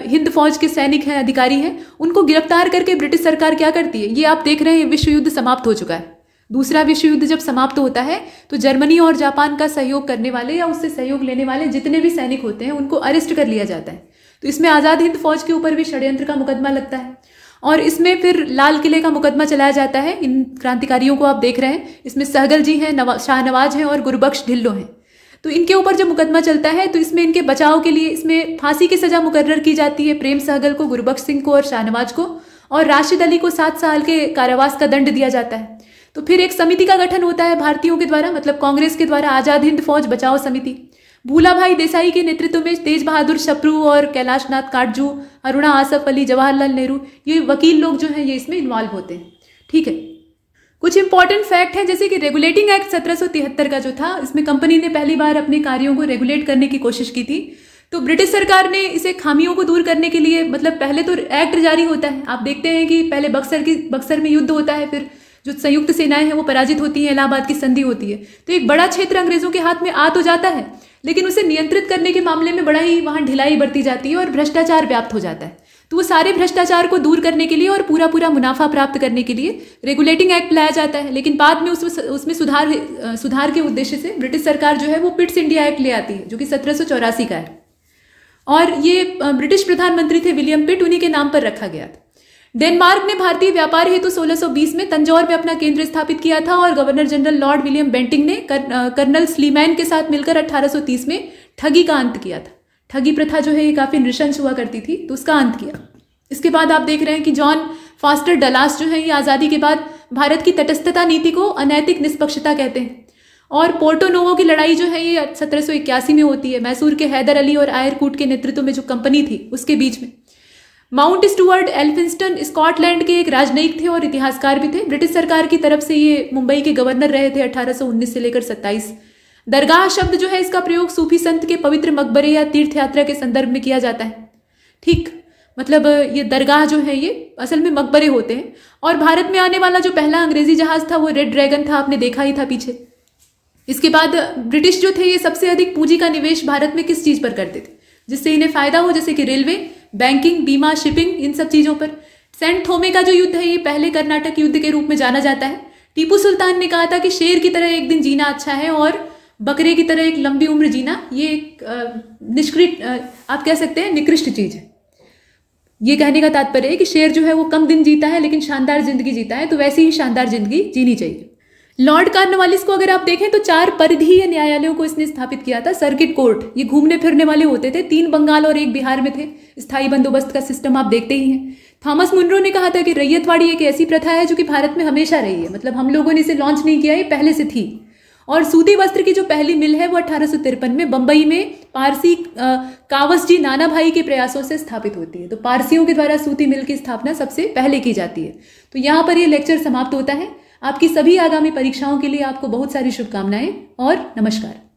हिंद फौज के सैनिक हैं अधिकारी हैं उनको गिरफ्तार करके ब्रिटिश सरकार क्या करती है ये आप देख रहे हैं विश्व युद्ध समाप्त हो चुका है दूसरा विश्व युद्ध जब समाप्त होता है तो जर्मनी और जापान का सहयोग करने वाले या उससे सहयोग लेने वाले जितने भी सैनिक होते हैं उनको अरेस्ट कर लिया जाता है तो इसमें आज़ाद हिंद फौज के ऊपर भी षड्यंत्र का मुकदमा लगता है और इसमें फिर लाल किले का मुकदमा चलाया जाता है इन क्रांतिकारियों को आप देख रहे हैं इसमें सहगल जी हैं नवा शाहनवाज हैं और गुरुबख्श ढिल्लो हैं तो इनके ऊपर जब मुकदमा चलता है तो इसमें इनके बचाव के लिए इसमें फांसी की सज़ा मुकर्र की जाती है प्रेम सहगल को गुरुबख्श सिंह को और शाहनवाज को और राशिद अली को सात साल के कारावास का दंड दिया जाता है तो फिर एक समिति का गठन होता है भारतीयों के द्वारा मतलब कांग्रेस के द्वारा आजाद हिंद फौज बचाओ समिति भूला भाई देसाई के नेतृत्व में तेज बहादुर शप्रु और कैलाश नाथ काटजू अरुणा आसफ अली जवाहरलाल नेहरू ये वकील लोग जो हैं ये इसमें इन्वॉल्व होते हैं ठीक है कुछ इंपॉर्टेंट फैक्ट है जैसे कि रेगुलेटिंग एक्ट सत्रह का जो था इसमें कंपनी ने पहली बार अपने कार्यों को रेगुलेट करने की कोशिश की थी तो ब्रिटिश सरकार ने इसे खामियों को दूर करने के लिए मतलब पहले तो एक्ट जारी होता है आप देखते हैं कि पहले बक्सर की बक्सर में युद्ध होता है फिर जो संयुक्त सेनाएं हैं वो पराजित होती हैं इलाहाबाद की संधि होती है तो एक बड़ा क्षेत्र अंग्रेजों के हाथ में आ तो जाता है लेकिन उसे नियंत्रित करने के मामले में बड़ा ही वहाँ ढिलाई बरती जाती है और भ्रष्टाचार व्याप्त हो जाता है तो वो सारे भ्रष्टाचार को दूर करने के लिए और पूरा पूरा मुनाफा प्राप्त करने के लिए रेगुलेटिंग एक्ट लाया जाता है लेकिन बाद में उसमें उसमें सुधार सुधार के उद्देश्य से ब्रिटिश सरकार जो है वो पिट्स इंडिया एक्ट ले आती है जो कि सत्रह का है और ये ब्रिटिश प्रधानमंत्री थे विलियम पिट उन्हीं के नाम पर रखा गया था डेनमार्क ने भारतीय व्यापार हेतु तो 1620 में तंजौर में अपना केंद्र स्थापित किया था और governor general lord William Bentinck ने कर, कर्नल स्लीमैन के साथ मिलकर 1830 में ठगी का अंत किया था ठगी प्रथा जो है ये काफ़ी नृशंस हुआ करती थी तो उसका अंत किया इसके बाद आप देख रहे हैं कि जॉन फास्टर डलास जो है ये आज़ादी के बाद भारत की तटस्थता नीति को अनैतिक निष्पक्षता कहते हैं और पोर्टोनोवो की लड़ाई जो है ये सत्रह में होती है मैसूर के हैदर अली और आयरकूट के नेतृत्व में जो कंपनी थी उसके बीच में माउंट स्टुअर्ट एल्फिंस्टन स्कॉटलैंड के एक राजनयिक थे और इतिहासकार भी थे ब्रिटिश सरकार की तरफ से ये मुंबई के गवर्नर रहे थे 1819 से लेकर 27 दरगाह शब्द जो है इसका प्रयोग सूफी संत के पवित्र मकबरे या तीर्थ यात्रा के संदर्भ में किया जाता है ठीक मतलब ये दरगाह जो है ये असल में मकबरे होते हैं और भारत में आने वाला जो पहला अंग्रेजी जहाज था वो रेड ड्रैगन था आपने देखा ही था पीछे इसके बाद ब्रिटिश जो थे ये सबसे अधिक पूंजी का निवेश भारत में किस चीज़ पर करते थे जिससे इन्हें फायदा हो जैसे कि रेलवे बैंकिंग बीमा शिपिंग इन सब चीज़ों पर सेंट थोमे का जो युद्ध है ये पहले कर्नाटक युद्ध के रूप में जाना जाता है टीपू सुल्तान ने कहा था कि शेर की तरह एक दिन जीना अच्छा है और बकरे की तरह एक लंबी उम्र जीना ये एक निष्कृत आप कह सकते हैं निकृष्ट चीज़ है ये कहने का तात्पर्य है कि शेर जो है वो कम दिन जीता है लेकिन शानदार जिंदगी जीता है तो वैसी ही शानदार जिंदगी जीनी चाहिए लॉर्ड कार्नवालिस को अगर आप देखें तो चार परिधीय न्यायालयों को इसने स्थापित किया था सर्किट कोर्ट ये घूमने फिरने वाले होते थे तीन बंगाल और एक बिहार में थे स्थायी बंदोबस्त का सिस्टम आप देखते ही हैं थॉमस मुनरो ने कहा था कि रैयतवाड़ी एक ऐसी प्रथा है जो कि भारत में हमेशा रही है मतलब हम लोगों ने इसे लॉन्च नहीं किया ये पहले से थी और सूती वस्त्र की जो पहली मिल है वो अठारह में बंबई में पारसी कावस जी नाना भाई के प्रयासों से स्थापित होती है तो पारसियों के द्वारा सूती मिल की स्थापना सबसे पहले की जाती है तो यहाँ पर ये लेक्चर समाप्त होता है आपकी सभी आगामी परीक्षाओं के लिए आपको बहुत सारी शुभकामनाएं और नमस्कार